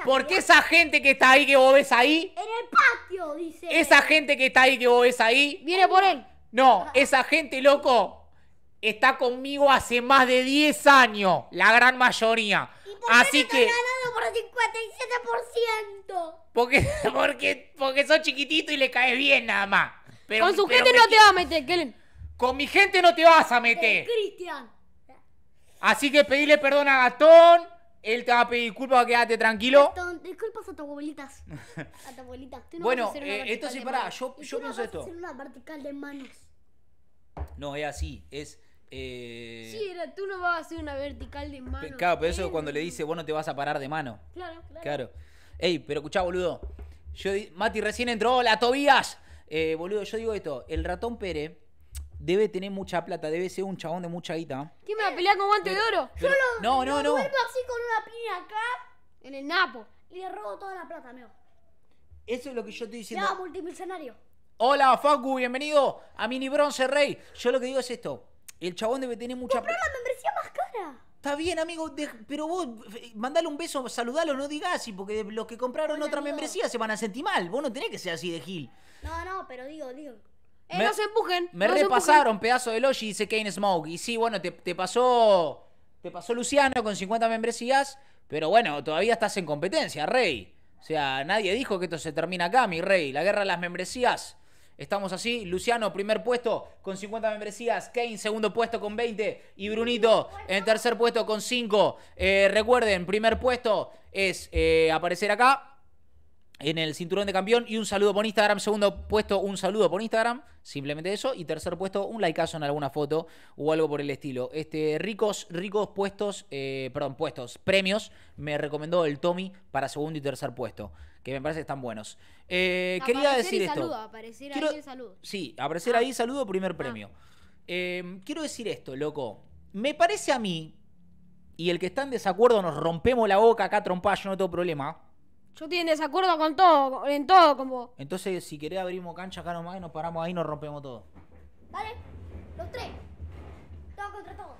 Porque ¿eh? esa gente que está ahí, que vos ves ahí. En el patio, dice. Esa gente que está ahí, que vos ves ahí. Viene por él. No, esa gente, loco, está conmigo hace más de 10 años. La gran mayoría. por Así te que. por 57%? Porque, porque, porque sos chiquitito y le caes bien nada más. Con su gente no te vas a meter, Kellen. Con mi gente no te vas a meter. Cristian. Así que pedirle perdón a Gastón. Él te va a pedir disculpas, quédate tranquilo. Gastón, disculpas a tus abuelitas. A tu abuelita. no bueno, esto sí, para, yo, yo pienso esto. una vertical de manos. No, es así, es... Eh, sí, era, tú no vas a hacer una vertical de manos. Claro, pero eso es cuando le dice, vos no te vas a parar de mano. Claro, claro. Claro. Ey, pero escuchá, boludo. Yo, Mati recién entró, la Tobías. Eh, boludo, yo digo esto, el ratón Pérez debe tener mucha plata, debe ser un chabón de mucha guita. ¿Quién me va a pelear con guante de oro? Yo lo, no, no, no. Vuelvo así con una piña acá. En el napo. Y le robo toda la plata, amigo. Eso es lo que yo estoy diciendo. Ya, multimillonario. Hola, Facu, bienvenido a Mini Bronze Rey. Yo lo que digo es esto. El chabón debe tener mucha plata. la membresía más cara. Está bien, amigo, pero vos eh, mandale un beso, saludalo, no digas así, porque los que compraron otra membresía se van a sentir mal. Vos no tenés que ser así de Gil. No, no, pero digo, digo, eh, no se empujen. Me repasaron pedazo de Logi, dice Kane Smoke. Y sí, bueno, te, pasó. Te pasó Luciano con 50 membresías. Pero bueno, todavía estás en competencia, Rey. O sea, nadie dijo que esto se termina acá, mi Rey. La guerra de las membresías. Estamos así. Luciano, primer puesto con 50 membresías. Kane, segundo puesto con 20. Y Brunito, en tercer puesto con 5. Eh, recuerden, primer puesto es eh, aparecer acá en el cinturón de campeón. Y un saludo por Instagram. Segundo puesto, un saludo por Instagram. Simplemente eso. Y tercer puesto, un likeazo en alguna foto o algo por el estilo. Este, ricos, ricos puestos, eh, perdón, puestos, premios. Me recomendó el Tommy para segundo y tercer puesto. Que me parece que están buenos. Eh, quería decir y esto. Saludo, aparecer ahí saludo. Sí, aparecer ahí, ah. saludo, primer ah. premio. Em, quiero decir esto, loco. Me parece a mí, y el que está en desacuerdo nos rompemos la boca acá, trompa, yo no tengo problema. Yo estoy en desacuerdo con todo, en todo con vos. Entonces, si querés abrimos cancha acá nomás y nos paramos ahí y nos rompemos todo. Dale, los tres. Todos contra todos.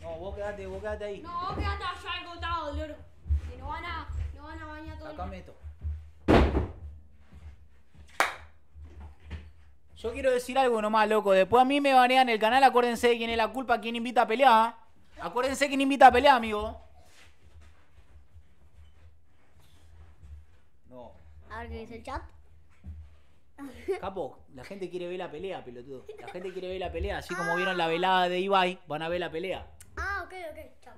No, vos quedate, vos quedate ahí. No, vos quedate allá al costado, loro. Que nos van a, bañar todo. Acá meto. Yo quiero decir algo nomás, loco. Después a mí me banean el canal, acuérdense de quién es la culpa, quién invita a pelear. Acuérdense quién invita a pelear, amigo. dice el chat. Capo, la gente quiere ver la pelea, pelotudo. La gente quiere ver la pelea. Así como vieron la ah. velada de Ibai, van a ver la pelea. Ah, ok, ok, chao.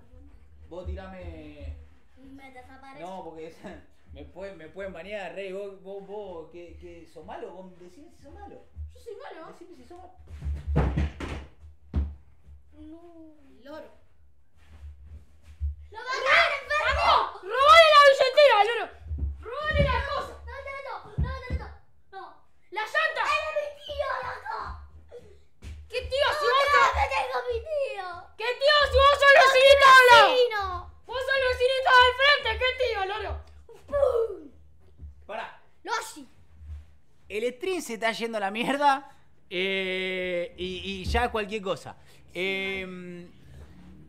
Vos tirame. Me desaparece. No, porque me pueden, me pueden banear, rey. Vos, vos, vos que, que sos malo, vos decime si sos malo. Yo soy malo. Decime si sos malo. No. Loro. ¡Lo ¡Robale la billetera, loro! ¡Lo ¡Vos al del frente! ¡Qué tío, loro! ¡Para! Lo así. El stream se está yendo a la mierda. Eh, y, ya ya cualquier cosa. Eh,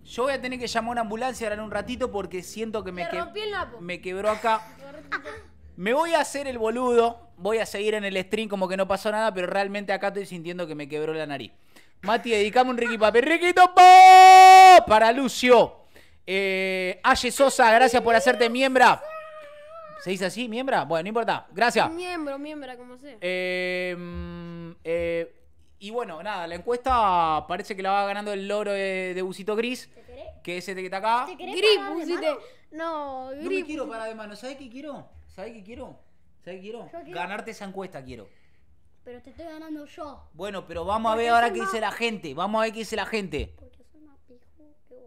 yo voy a tener que llamar a una ambulancia ahora en un ratito porque siento que me, que, me quebró acá. Me voy a hacer el boludo. Voy a seguir en el stream como que no pasó nada, pero realmente acá estoy sintiendo que me quebró la nariz. Mati, dedicamos un Ricky papi. ¡Riquito Para Lucio. Eh, Aye Sosa, gracias por hacerte miembra. ¿Se dice así, miembra? Bueno, no importa. Gracias. Miembro, miembra, como sea. Eh, eh, y bueno, nada, la encuesta parece que la va ganando el loro de, Busito Gris. ¿Te querés? Que es este que está acá. ¿Te querés Gris, Busito. No, No me quiero para de mano. ¿Sabes qué quiero? ¿Sabes qué quiero? ¿Sabes qué quiero? Ganarte esa encuesta quiero. Pero te estoy ganando yo. Bueno, pero vamos a ver ahora qué dice la gente. Vamos a ver qué dice la gente.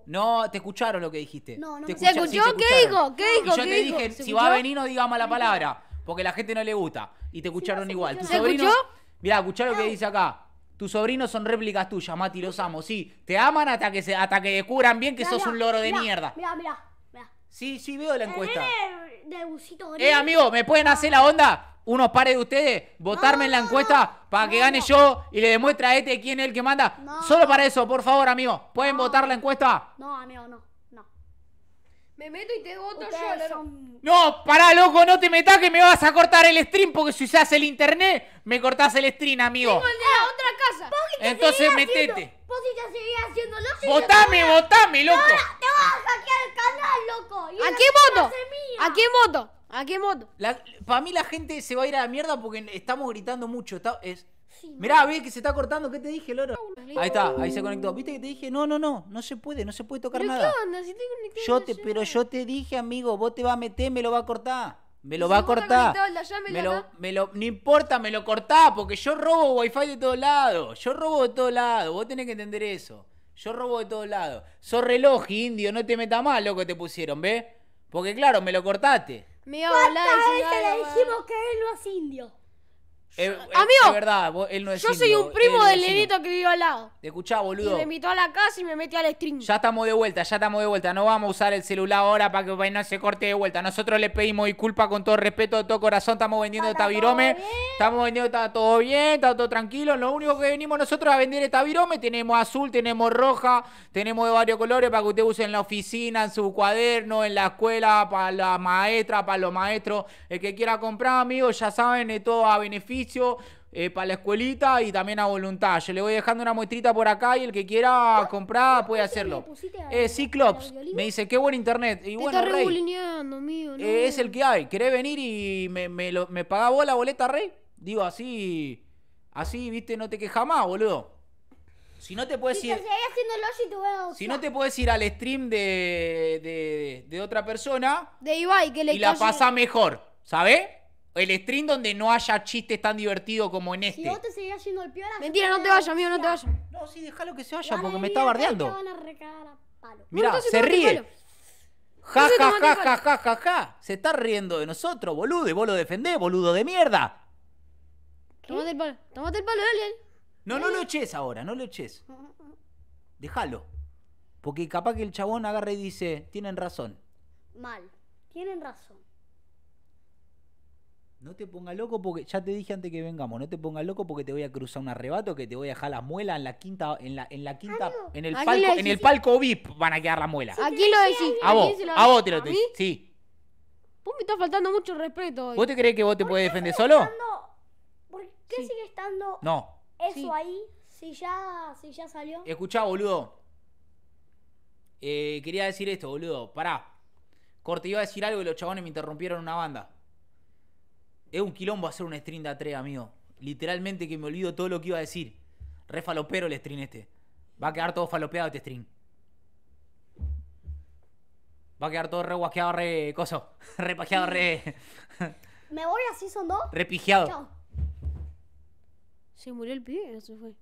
No, te escucharon lo que dijiste. No, no ¿Te ¿Se escuchó? ¿Qué dijo? ¿Qué dijo? yo te dije, si va a venir no diga mala palabra, porque la gente no le gusta. Y te escucharon igual. ¿Tu ¿Se sobrino? escuchó? Mirá, escuchá lo que dice acá. Tus sobrinos son réplicas tuyas, Mati, los amo, sí. Te aman hasta que, se, hasta que descubran bien que sos un loro de mierda. Mira, mira. Sí, sí, veo la encuesta. eh, eh amigo, ¿me pueden ah. hacer la onda? Unos pares de ustedes, votarme en la encuesta para que gane yo y le demuestre a este quién es el que manda. Solo para eso, por favor, amigo. ¿Pueden votar la encuesta? No, amigo, no. no. Me meto y te voto yo. No, pará, loco, no te metas que me vas a cortar el stream porque si usas el internet, me cortás el stream, amigo. Tengo el de la otra casa. Entonces metete te seguir haciendo lo ¡Votame, votame, loco! ¡Te vas a hackear el canal, loco! ¿A qué voto? ¿A voto? ¿A qué voto? Para mí la gente se va a ir a la mierda porque estamos gritando mucho. es, Mirá, ve que se está cortando. ¿Qué te dije, Loro? Ahí está, ahí se conectó. ¿Viste que te dije? No, no, no, no se puede, no se puede tocar nada. ¿Qué onda? Si te yo te, pero yo te dije, amigo, vos te vas a meter, me lo va a cortar. Me lo va a cortar. Me lo, me lo, no importa, me lo cortá, porque yo robo wifi de todos lados. Yo robo de todos lados. Vos tenés que entender eso. Yo robo de todos lados. Sos reloj indio, no te metas más, loco, te pusieron, ¿ves? Porque claro, me lo cortaste. Me iba a le dijimos que él no es indio? Eh, eh, amigo, de verdad, Yo soy un primo del que vive al lado. Escuchá, Y boludo. me invitó a la casa y me metí al string. Ya estamos de vuelta, ya estamos de vuelta. No vamos a usar el celular ahora para que no se corte de vuelta. Nosotros le pedimos disculpas con todo respeto, de todo corazón. Estamos vendiendo tabirome. Estamos vendiendo, está todo bien, está todo tranquilo. Lo único que venimos nosotros a vender es tabirome. Tenemos azul, tenemos roja, tenemos de varios colores para que usted use en la oficina, en su cuaderno, en la escuela, para la maestra, para los maestros. El que quiera comprar, amigos, ya saben, es todo a beneficio. Eh, para la escuelita y también a voluntad. Yo le voy dejando una muestrita por acá y el que quiera comprar puede hacerlo. Eh, Clops. me dice, qué buen internet. Y eh, es el que hay. ¿Querés venir y me, me, vos la boleta, Rey? Digo, así, así, viste, no te quejas más, boludo. Si no te puedes ir. Si no te puedes ir al stream de, otra persona. De que Y la pasa mejor, ¿sabes? El stream donde no haya chistes tan divertidos como en este. Si vos te seguís yendo al piola. Mentira, no te vayas, amigo, no te vayas. No, sí, déjalo que se vaya porque me está bardeando. Mira, se ríe. Ja, ja, ja, ja, ja, ja, ja. Se está riendo de nosotros, boludo. Y vos lo defendés, boludo de mierda. Tomate el palo, tomate el palo, dale. No, no lo eches ahora, no lo eches. Déjalo. Porque capaz que el chabón agarre y dice, tienen razón. Mal, tienen razón. No te pongas loco porque ya te dije antes que vengamos, no te pongas loco porque te voy a cruzar un arrebato que te voy a dejar la muela en la quinta en la en la quinta ah, en el palco en el palco VIP van a quedar las muelas. Aquí lo decís. A vos, a vos te lo decís. Sí. Vos me está faltando mucho respeto ¿Vos te crees que vos te puedes defender solo? ¿Por qué sigue estando No. eso ahí si ya, si ya salió? Escuchá, boludo. Eh, quería decir esto, boludo. Pará. Corte, iba a decir algo y los chabones me interrumpieron una banda. Es un quilombo hacer un stream de A3, amigo. Literalmente que me olvido todo lo que iba a decir. Re falopero el stream este. Va a quedar todo falopeado este stream. Va a quedar todo re guasqueado, re coso. Re re. ¿Me voy así son dos? Re Se murió el pibe, eso fue.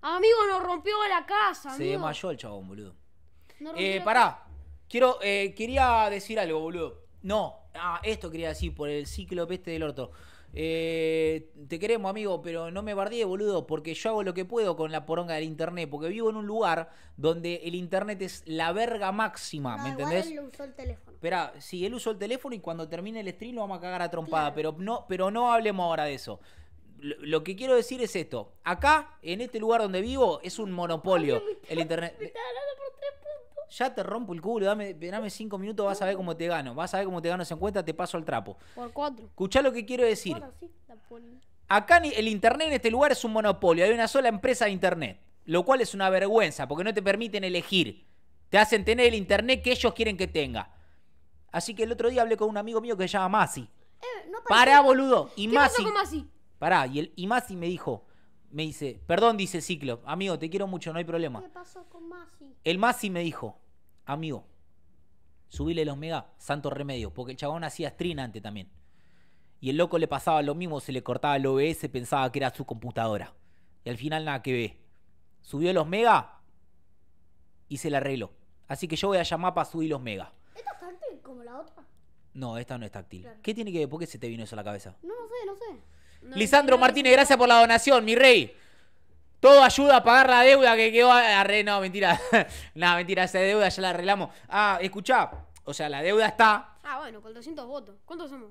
Amigo, nos rompió la casa. Se desmayó el chabón, boludo. eh, pará. Quiero, eh, quería decir algo, boludo. No, Ah, esto quería decir por el ciclo peste del orto. Eh, te queremos, amigo, pero no me bardíe, boludo, porque yo hago lo que puedo con la poronga del internet, porque vivo en un lugar donde el internet es la verga máxima, ¿me igual entendés? él usó el teléfono. Espera, sí, él usó el teléfono y cuando termine el stream lo vamos a cagar a trompada, pero no, pero no hablemos ahora de eso. Lo- que quiero decir es esto. Acá, en este lugar donde vivo, es un monopolio el internet ya te rompo el culo, dame, dame cinco minutos, vas a ver cómo te gano. Vas a ver cómo te gano encuesta, te paso al trapo. Por cuatro. Escuchá lo que quiero decir. Acá el internet en este lugar es un monopolio. Hay una sola empresa de internet. Lo cual es una vergüenza porque no te permiten elegir. Te hacen tener el internet que ellos quieren que tenga. Así que el otro día hablé con un amigo mío que se llama Masi. Eh, pará, boludo. Y ¿Qué Masi, pasó con Pará, y, y Masi me dijo: me dice, perdón, dice Ciclo, amigo, te quiero mucho, no hay problema. ¿Qué pasó con Masi? El Masi me dijo, amigo, subile los mega, santo remedio, porque el chabón hacía stream antes también. Y el loco le pasaba lo mismo, se le cortaba el OBS, pensaba que era su computadora. Y al final nada que ve. Subió los mega y se la arregló. Así que yo voy a llamar para subir los mega. ¿Esta es táctil como la otra? No, esta no es táctil. ¿Qué tiene que ver? ¿Por qué se te vino eso a la cabeza? No, no sé, no sé. Lisandro Martínez, gracias por la donación, mi rey. Todo ayuda a pagar la deuda que quedó. A... No, mentira. no, mentira, esa deuda ya la arreglamos. Ah, escuchá. O sea, la deuda está. Ah, bueno, con 200 votos. ¿Cuántos somos?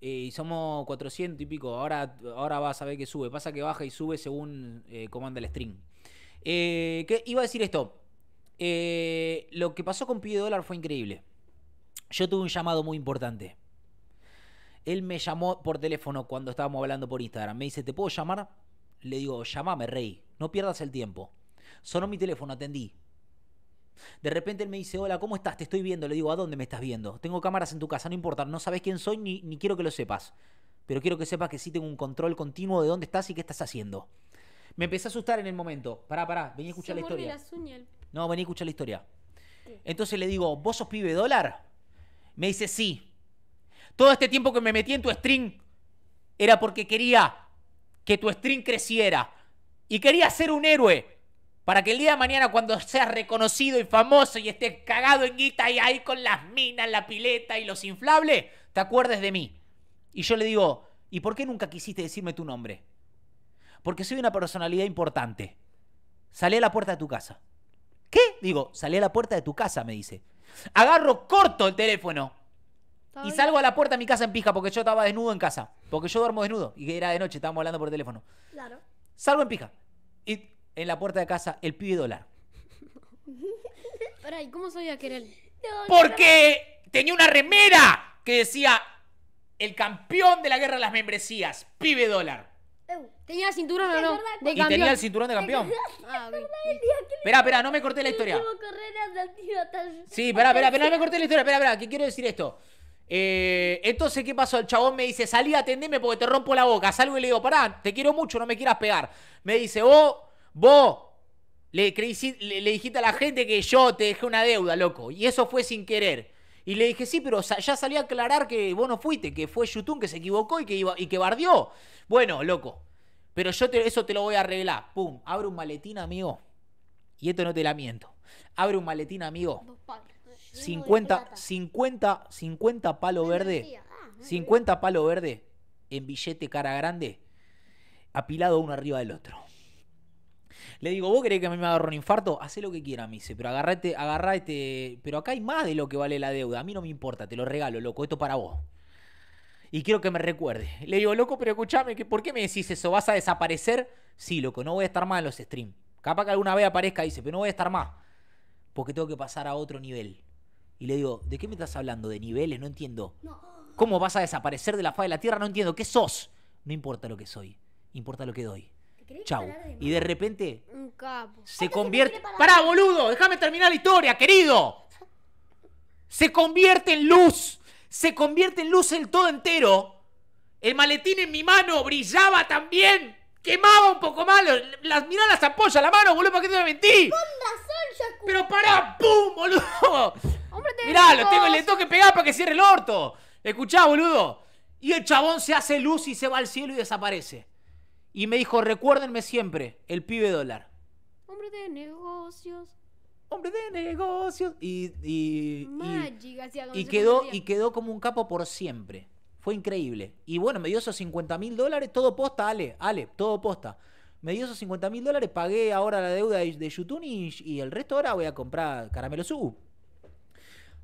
Eh, y somos 400 y pico. Ahora, ahora vas a ver que sube. Pasa que baja y sube según eh, comanda el stream. Eh, Iba a decir esto. lo que pasó con Pide Dólar fue increíble. Yo tuve un llamado muy importante. Él me llamó por teléfono cuando estábamos hablando por Instagram. Me dice, ¿te puedo llamar? Le digo, llámame, rey. No pierdas el tiempo. Sonó mi teléfono, atendí. De repente él me dice, hola, ¿cómo estás? Te estoy viendo. Le digo, ¿a dónde me estás viendo? Tengo cámaras en tu casa, no importa, no sabes quién soy ni, quiero que lo sepas. Pero quiero que sepas que sí tengo un control continuo de dónde estás y qué estás haciendo. Me empecé a asustar en el momento. Pará, pará, vení a escuchar la historia. No, vení a escuchar la historia. Entonces le digo, ¿vos sos pibe dólar? Me dice, sí. Todo este tiempo que me metí en tu stream era porque quería que tu stream creciera. Y quería ser un héroe. Para que el día de mañana, cuando seas reconocido y famoso y estés cagado en guita y ahí con las minas, la pileta y los inflables, te acuerdes de mí. Y yo le digo, ¿y por qué nunca quisiste decirme tu nombre? Porque soy una personalidad importante. Salí a la puerta de tu casa. ¿Qué? Digo, salí a la puerta de tu casa, me dice. Agarro corto el teléfono y salgo a la puerta de mi casa en pija porque yo estaba desnudo en casa. Porque yo duermo desnudo y era de noche, estábamos hablando por teléfono. Claro. Salgo en pija. Y en la puerta de casa, el pibe dólar. ¿y cómo sabía que era él? porque tenía una remera que decía el campeón de la guerra de las membresías, pibe dólar. ¿Tenía cinturón o no? De y tenía el cinturón de campeón. Ah, espera, no me corté la historia. Sí, espera, espera, no me corté la historia. Espera, espera, ¿qué quiero decir esto. Eh, entonces, ¿qué pasó? El chabón me dice, salí, atendeme porque te rompo la boca. Salgo y le digo, pará, te quiero mucho, no me quieras pegar. Me dice, vos, vos, le, le, dijiste a la gente que yo te dejé una deuda, loco. Y eso fue sin querer. Y le dije, sí, pero ya salí a aclarar que vos no fuiste, que fue Yutun que se equivocó y que, iba, y que bardió. Bueno, loco, pero yo eso te lo voy a arreglar. Pum, abre un maletín, amigo. Y esto no te la miento. Abre un maletín, amigo. 50, 50, 50 palo verde, 50 ah, palo verde en billete cara grande, apilado uno arriba del otro. Le digo, ¿vos querés que me agarre un infarto? Hacé lo que quiera, me dice, pero agarrate, este, agarrate, este, pero acá hay más de lo que vale la deuda, a mí no me importa, te lo regalo, loco, esto para vos. Y quiero que me recuerde. Le digo, loco, pero escúchame, ¿por qué me decís eso? ¿Vas a desaparecer? Sí, loco, no voy a estar más en los streams. Capaz que alguna vez aparezca y dice, pero no voy a estar más. Porque tengo que pasar a otro nivel. Y le digo, ¿de qué me estás hablando? ¿De niveles? No entiendo. ¿Cómo vas a desaparecer de la faz de la tierra? No entiendo. ¿Qué sos? No importa lo que soy, importa lo que doy. Chau. y de repente Un capo. se convierte. para boludo! ¡Déjame terminar la historia, querido! Se convierte en luz. Se convierte en luz el todo entero. El maletín en mi mano brillaba también. Quemaba un poco más. Las, mirá las apoya la mano, boludo, ¿para qué te mentí? Pero pará, ¡pum, boludo! Hombre, Mirá, lo tengo, le tengo que pegar para que cierre el orto. Escuchá, boludo. Y el chabón se hace luz y se va al cielo y desaparece. Y me dijo, recuérdenme siempre, el pibe dólar. Hombre de negocios. Hombre de negocios. Y, y, y, quedó, y quedó como un capo por siempre. Fue increíble. Y bueno, me dio esos 50 mil dólares, todo posta, Ale, Ale, todo posta. Me dio esos 50 mil dólares, pagué ahora la deuda de, de y, el resto ahora voy a comprar caramelo sub.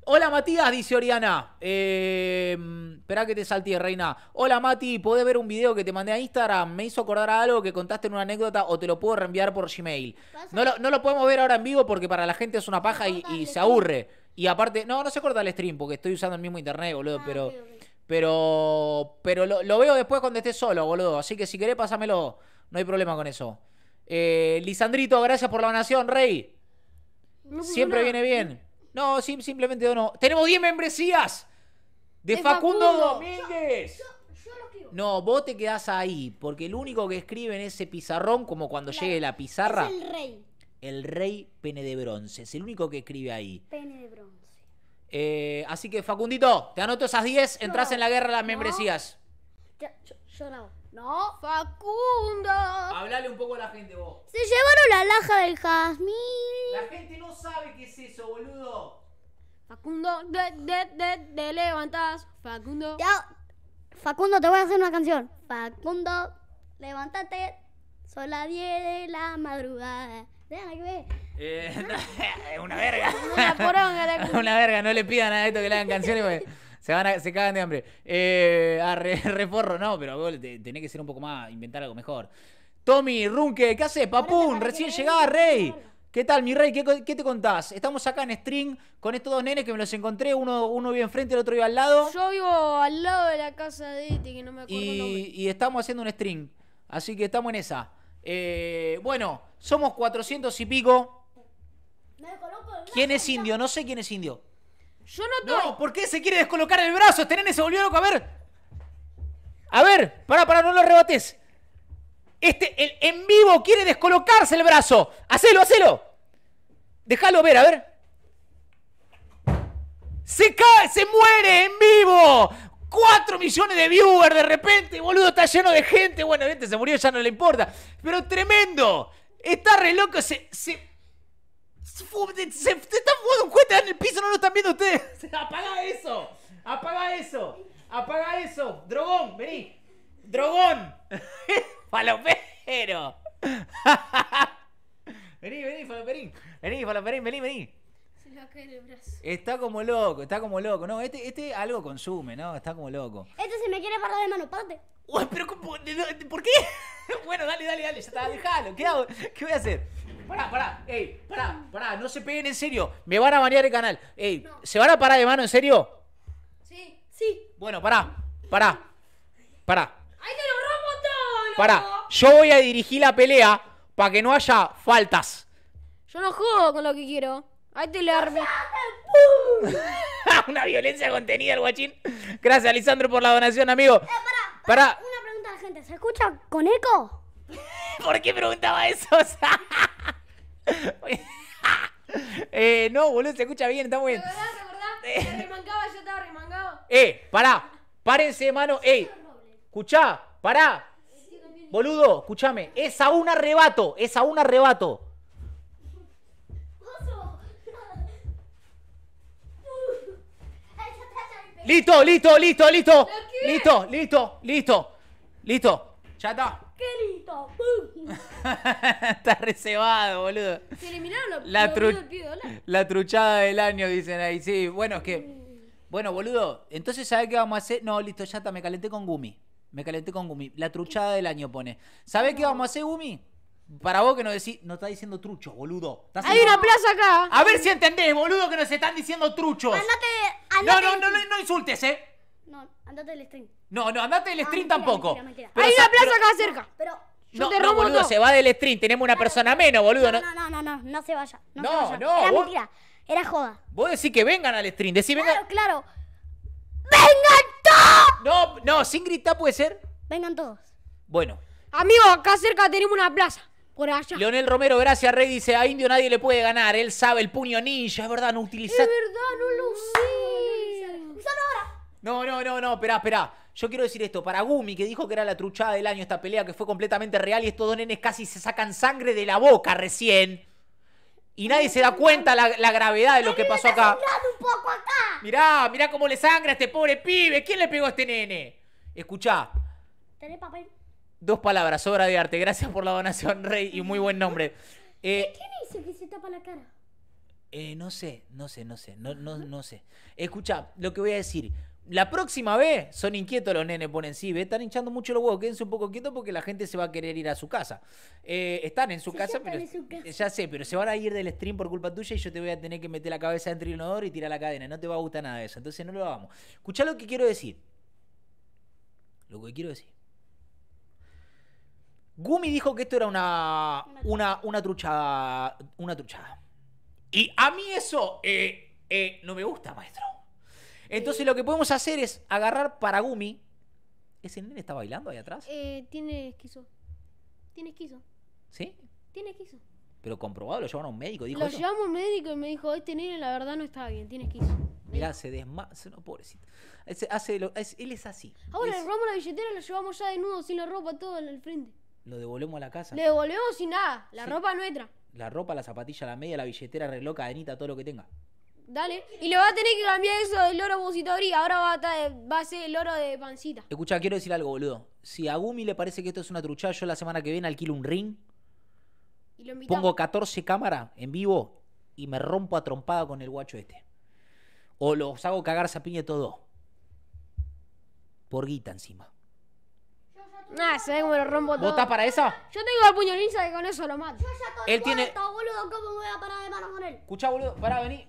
Hola Matías, dice Oriana. Eh, em, espera que te salté, reina. Hola Mati, ¿podés ver un video que te mandé a Instagram? Me hizo acordar a algo que contaste en una anécdota o te lo puedo reenviar por Gmail. No lo, no lo podemos ver ahora en vivo porque para la gente es una paja y, se aburre. Y aparte, no, no se corta el stream porque estoy usando el mismo internet, boludo, ah, pero... Pero, pero lo, veo después cuando esté solo, boludo. Así que si querés, pásamelo. No hay problema con eso. Eh, Lisandrito, gracias por la donación, Rey. Siempre viene bien. No, sí, simplemente no. Tenemos 10 membresías de, Facundo, Domínguez. no, vos te quedás ahí, porque el único que escribe en ese pizarrón, como cuando llegue la pizarra. Es el rey. El rey pene de bronce. Es el único que escribe ahí. Pene de bronce. Eh, así que, Facundito, te anoto esas 10, entras en la guerra las membresías. No, Facundo. Hablale un poco a la gente vos. Se llevaron la laja del jazmín. La gente no sabe qué es eso, boludo. Facundo, de, de, de, de levantás. Facundo. Ya. Facundo, te voy a hacer una canción. Facundo, levántate. Son las 10 de la madrugada. Déjame que ve. Eh, es una verga. Una poronga. una verga, no le pidan a esto que le hagan canciones güey. Se, cagan de hambre. Eh, ah, reforro, no, pero vos tenés que ser un poco más, inventar algo mejor. Tommy, Runke, ¿qué haces? Papún, recién llegaba rey. ¿Qué tal, mi rey? ¿Qué, te contás? Estamos acá en string con estos dos nenes que me los encontré. Uno, uno vive enfrente, el otro iba al lado. Yo vivo al lado de la casa de Iti, que no me acuerdo. Y, y estamos haciendo un string. Así que estamos en esa. Eh, bueno, somos 400 y pico. ¿Quién es indio? No sé quién es indio. Yo no No, ¿por qué se quiere descolocar el brazo? Este ese se volvió loco. A ver. A ver, pará, pará, no lo rebates. Este, el en vivo quiere descolocarse el brazo. Hacelo, hacelo. Déjalo ver, a ver. Se cae, se muere en vivo. Cuatro millones de viewers de repente, boludo, está lleno de gente. Bueno, gente se murió, ya no le importa. Pero tremendo. Está re loco, se se fumando un cuenta en el piso, no lo están viendo ustedes. Apaga eso. Apaga eso. Apaga eso. Drogón, vení. Drogón. Falopero. vení, vení, faloperín. Vení, faloperín, vení, vení. Está como loco, está como loco. No, este, este algo consume, ¿no? Está como loco. Este se me quiere parar de mano, párate. Uy, pero ¿por qué? bueno, dale, dale, dale, ya está, déjalo. ¿Qué hago? ¿Qué voy a hacer? Pará, pará, ey, pará, pará, no se peguen en serio. Me van a banear el canal. Ey, ¿se van a parar de mano en serio? Sí, sí. Bueno, pará, pará, pará. ¡Ahí te lo rompo todo! Pará, yo voy a dirigir la pelea para que no haya faltas. Yo no juego con lo que quiero. Ahí te le una violencia contenida el guachín. Gracias, Lisandro, por la donación, amigo. Eh, Una pregunta de la gente. ¿Se escucha con eco? ¿Por qué preguntaba eso? eh, no, boludo, se escucha bien, está bien. ¿Te acordás, te remangaba, yo estaba remangado. Eh, pará. Párense, mano. Ey, escuchá, pará. Boludo, escúchame. Es a un arrebato, es a un arrebato. Listo, listo, listo, listo. Listo, listo, listo. Listo. Ya está. ¡Qué listo! está reservado, boludo. Se eliminaron los la, tru la truchada del año, dicen ahí. Sí, bueno, es que. Bueno, boludo, entonces ¿sabes qué vamos a hacer? No, listo, ya está, me calenté con Gumi. Me calenté con Gumi. La truchada del año pone. ¿Sabés qué vamos a hacer, Gumi? Para vos que nos decís, no está diciendo trucho, boludo. Hay una plaza acá. A ver si entendés, boludo, que nos están diciendo truchos. Andate no, no, no, no insultes, ¿eh? No, andate del stream. No, no, andate del stream tampoco. Hay una plaza acá cerca. Pero no, no, boludo, se va del stream. Tenemos una persona menos, boludo. No, no, no, no, no, se vaya. No, no. Era mentira. Era joda. Vos decís que vengan al stream. Decís vengan. Claro, claro. ¡Vengan todos! No, no, sin gritar puede ser. Vengan todos. Bueno. Amigo, acá cerca tenemos una plaza. Por allá. Leonel Romero, gracias, Rey. Dice: A Indio nadie le puede ganar. Él sabe el puño ninja. Es verdad, no utiliza. Es verdad, no lo sé. No, no, no, no, esperá, esperá. Yo quiero decir esto, para Gumi, que dijo que era la truchada del año esta pelea, que fue completamente real y estos dos nenes casi se sacan sangre de la boca recién. Y nadie se da cuenta la, gravedad de lo que pasó acá. Mira mira Mirá, cómo le sangra a este pobre pibe. ¿Quién le pegó a este nene? Escuchá. ¿Tenés papel? Dos palabras, obra de arte. Gracias por la donación, Rey, y muy buen nombre. Eh, ¿Quién dice que se tapa la cara? Eh, no sé, no sé, no sé, no, no, no sé. Escucha, lo que voy a decir. La próxima vez, son inquietos los nenes, ponen sí, ¿ve? están hinchando mucho los huevos, quédense un poco quietos porque la gente se va a querer ir a su casa. Eh, están en su, casa, pero, ya sé, pero se van a ir del stream por culpa tuya y yo te voy a tener que meter la cabeza entre el y tirar la cadena. No te va a gustar nada de eso, entonces no lo hagamos. Escucha lo que quiero decir. Lo que quiero decir. Gumi dijo que esto era una, una, una truchada. Una truchada. Y a mí eso eh, eh, no me gusta, maestro. Entonces lo que podemos hacer es agarrar para Gumi. ¿Ese nene está bailando ahí atrás? Eh, tiene esquizo. Tiene esquizo. ¿Sí? Tiene esquizo. Pero comprobado, lo llevaron a un médico, Lo llevamos a un médico y me dijo, este nene la verdad no está bien, tiene esquizo. Mirá, se desma... No, pobrecito. él es así. Ahora le robamos la billetera, y lo llevamos ya desnudo, sin la ropa, todo el frente. Lo devolvemos a la casa. Le devolvemos sin nada, la ropa nuestra. La ropa, la zapatilla, la media, la billetera, reloj, cadenita, todo lo que tenga. Dale. Y le va a tener que cambiar eso del loro y Ahora va a, ser el oro de pancita. Escucha, quiero decir algo, boludo. Si a Gumi le parece que esto es una truchada, yo la semana que viene alquilo un ring. pongo 14 cámaras en vivo y me rompo a trompada con el guacho este. O los hago cagar a piña todo. Por guita encima. Nah, se ve como lo rompo todo. ¿Vota para esa? Yo tengo el puño que con eso lo mato. Yo ya estoy él tiene... boludo. ¿Cómo me voy a parar de mano con él? Escucha, boludo. Pará, vení.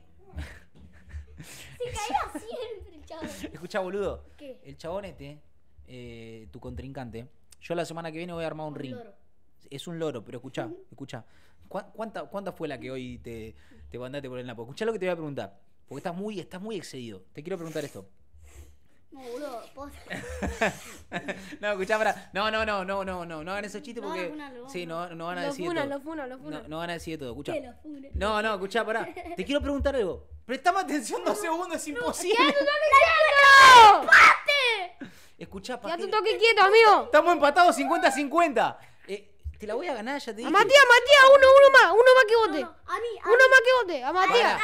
Se caía siempre el chabón. Escucha, boludo. ¿Qué? El chabón este, eh, tu contrincante, yo la semana que viene voy a armar un, ring. Es un loro, pero escucha, escucha. cuánta, ¿Cuánta fue la que hoy te, te mandaste por el Napo? Escucha lo que te voy a preguntar. Porque estás muy, estás muy excedido. Te quiero preguntar esto. No, boludo, no, escuchá, para. No, no, no, no, no, no, no hagan esos chistes porque. sí, no, no van a decir. Lo lo lo No, no van a decir todo, escuchá. No, no, escucha para. Te quiero preguntar algo. Prestame atención dos segundos, es imposible. Ya tú toque quieto! para. Ya tú quieto, amigo. Estamos empatados 50-50. Eh, te la voy a ganar, ya te dije. Matías, Matías, uno, uno más, uno más que vote. No, no, a mí, Uno más que vote, a Matías.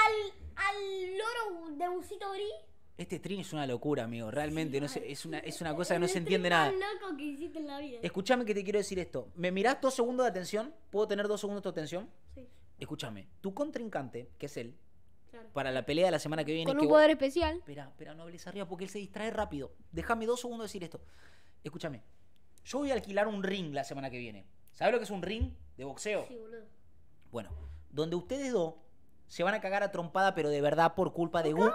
Al, al, loro de Busito Gris. Este stream es una locura, amigo. Realmente, no es, una, es una cosa que no este se entiende nada. loco que hiciste la vida. Escúchame que te quiero decir esto. ¿Me mirás dos segundos de atención? ¿Puedo tener dos segundos de atención? Sí. Escúchame, tu contrincante, que es él, para la pelea de la semana que viene. Con un poder especial. Espera, espera, no hables arriba porque él se distrae rápido. Déjame dos segundos decir esto. Escúchame, yo voy a alquilar un ring la semana que viene. ¿Sabes lo que es un ring de boxeo? Sí, boludo. Bueno, donde ustedes dos se van a cagar a trompada, pero de verdad por culpa de uno.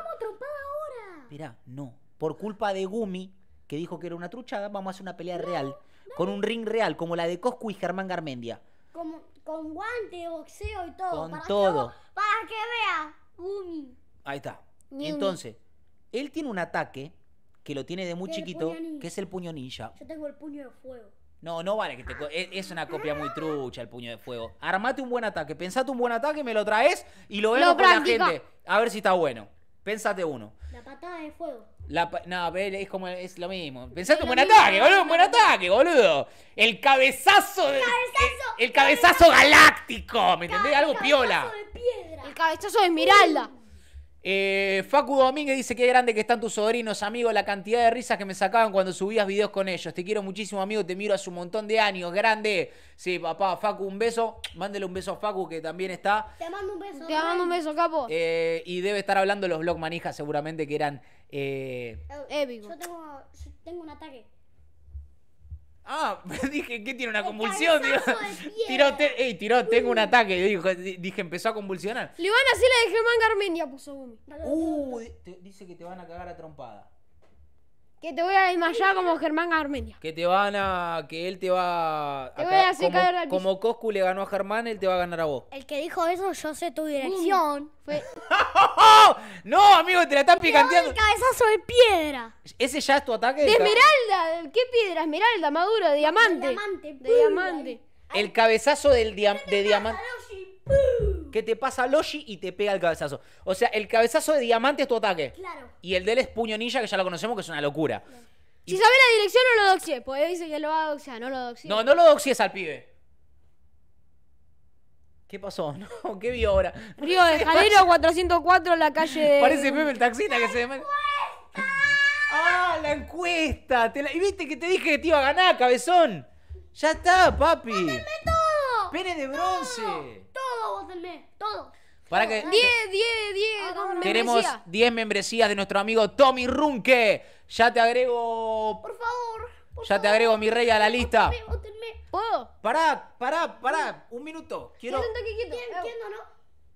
Mirá, no. Por culpa de Gumi, que dijo que era una truchada, vamos a hacer una pelea real, con un ring real, como la de Coscu y Germán Garmendia. con guante, boxeo y todo. Con todo. para que vea, Gumi. Ahí está. Entonces, él tiene un ataque que lo tiene de muy chiquito, que es el puño ninja. Yo tengo el puño de fuego. No, no vale que te. E-, es, una copia muy trucha el puño de fuego. Armate un buen ataque, pensate un buen ataque, me lo traes y lo vemos con la gente. A ver si está bueno. Pensate uno. La patada de fuego. La no, es como es lo mismo. Pensate un buen ataque, boludo, un buen ataque, boludo. El cabezazo de... cabezazo. El, cabezazo, galáctico, ¿me entendés? Algo piola. El cabezazo De piedra. El cabezazo de Esmeralda. Eh, Facu Domínguez dice que grande que están tus sobrinos, amigo. La cantidad de risas que me sacaban cuando subías videos con ellos. Te quiero muchísimo, amigo. Te miro hace un montón de años. Grande. Sí, papá, Facu, un beso. Mándele un beso a Facu que también está. Te mando un beso. Te mando un beso, capo. Eh, y debe estar hablando los blog manijas, seguramente que eran. Eh... yo tengo un ataque. Ah, dije, que tiene una convulsión? Digo, tiró, te, tiró, tengo mm. un ataque. dije, empezó a convulsionar. Le van a hacer la de Germán Garmendia, puso Gumi. Uh, dice que te van a cagar a trompada. Que te voy a desmayar como Germán Garmendia. Que te van a. Que él te va. Te voy a hacer como, caer Como Coscu le ganó a Germán, él te va a ganar a vos. El que dijo eso, yo sé tu dirección. Fue. no, amigo, te la están picanteando. El cabezazo de piedra. ¿Ese ya es tu ataque? De esmeralda. ¿Qué piedra? Esmeralda, Maduro, diamante. diamante. El cabezazo del de diamante. Que te pasa Loshi y te pega el cabezazo. O sea, el cabezazo de diamante es tu ataque. Claro. Y el de él es puñonilla que ya lo conocemos, que es una locura. Si sabe la dirección, no lo doxie. Porque dice que lo va a doxiar no lo doxie. No, no lo doxies al pibe. ¿Qué pasó? No, ¿qué vio ahora? Río de Janeiro 404 en la calle. Parece Pepe el taxista que se. ¡Ah! La encuesta. Te la... Y viste que te dije que te iba a ganar, cabezón. Ya está, papi. ¡Votenme todo! ¡Pene de bronce! Todo, votenme, todo. Para que. 10, 10, 10. Tenemos 10 membresías de nuestro amigo Tommy Runke. Ya te agrego. Por favor. Ya te agrego mi rey a la lista. Para, para, para, pará. Un minuto. Quiero. Eh, ¿no?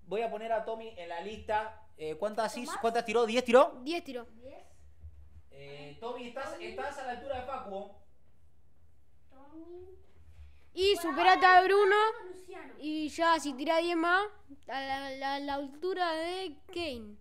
Voy a poner a Tommy en la lista. Eh, ¿cuántas, ¿Cuántas tiró? ¿Diez tiró? Diez tiró. Eh, Tommy, estás, a la altura de Paco. Tommy. Y superate a Bruno. Y ya, si tira diez más, a la, altura de Kane.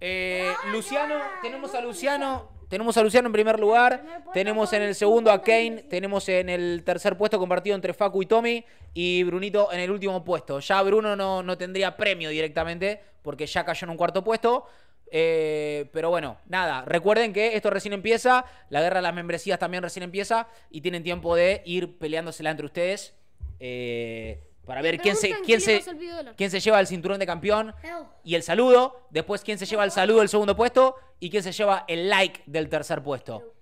Eh, Luciano, tenemos a Luciano tenemos a Luciano en primer lugar, tenemos en el segundo a Kane, tenemos en el tercer puesto compartido entre Facu y Tommy y Brunito en el último puesto. Ya Bruno no, no tendría premio directamente porque ya cayó en un cuarto puesto. Eh, pero bueno, nada, recuerden que esto recién empieza, la guerra de las membresías también recién empieza y tienen tiempo de ir peleándosela entre ustedes. Eh, para ver quién se, quién, se, quién se lleva el cinturón de campeón y el saludo. Después, quién se lleva el saludo del segundo puesto y quién se lleva el like del tercer puesto.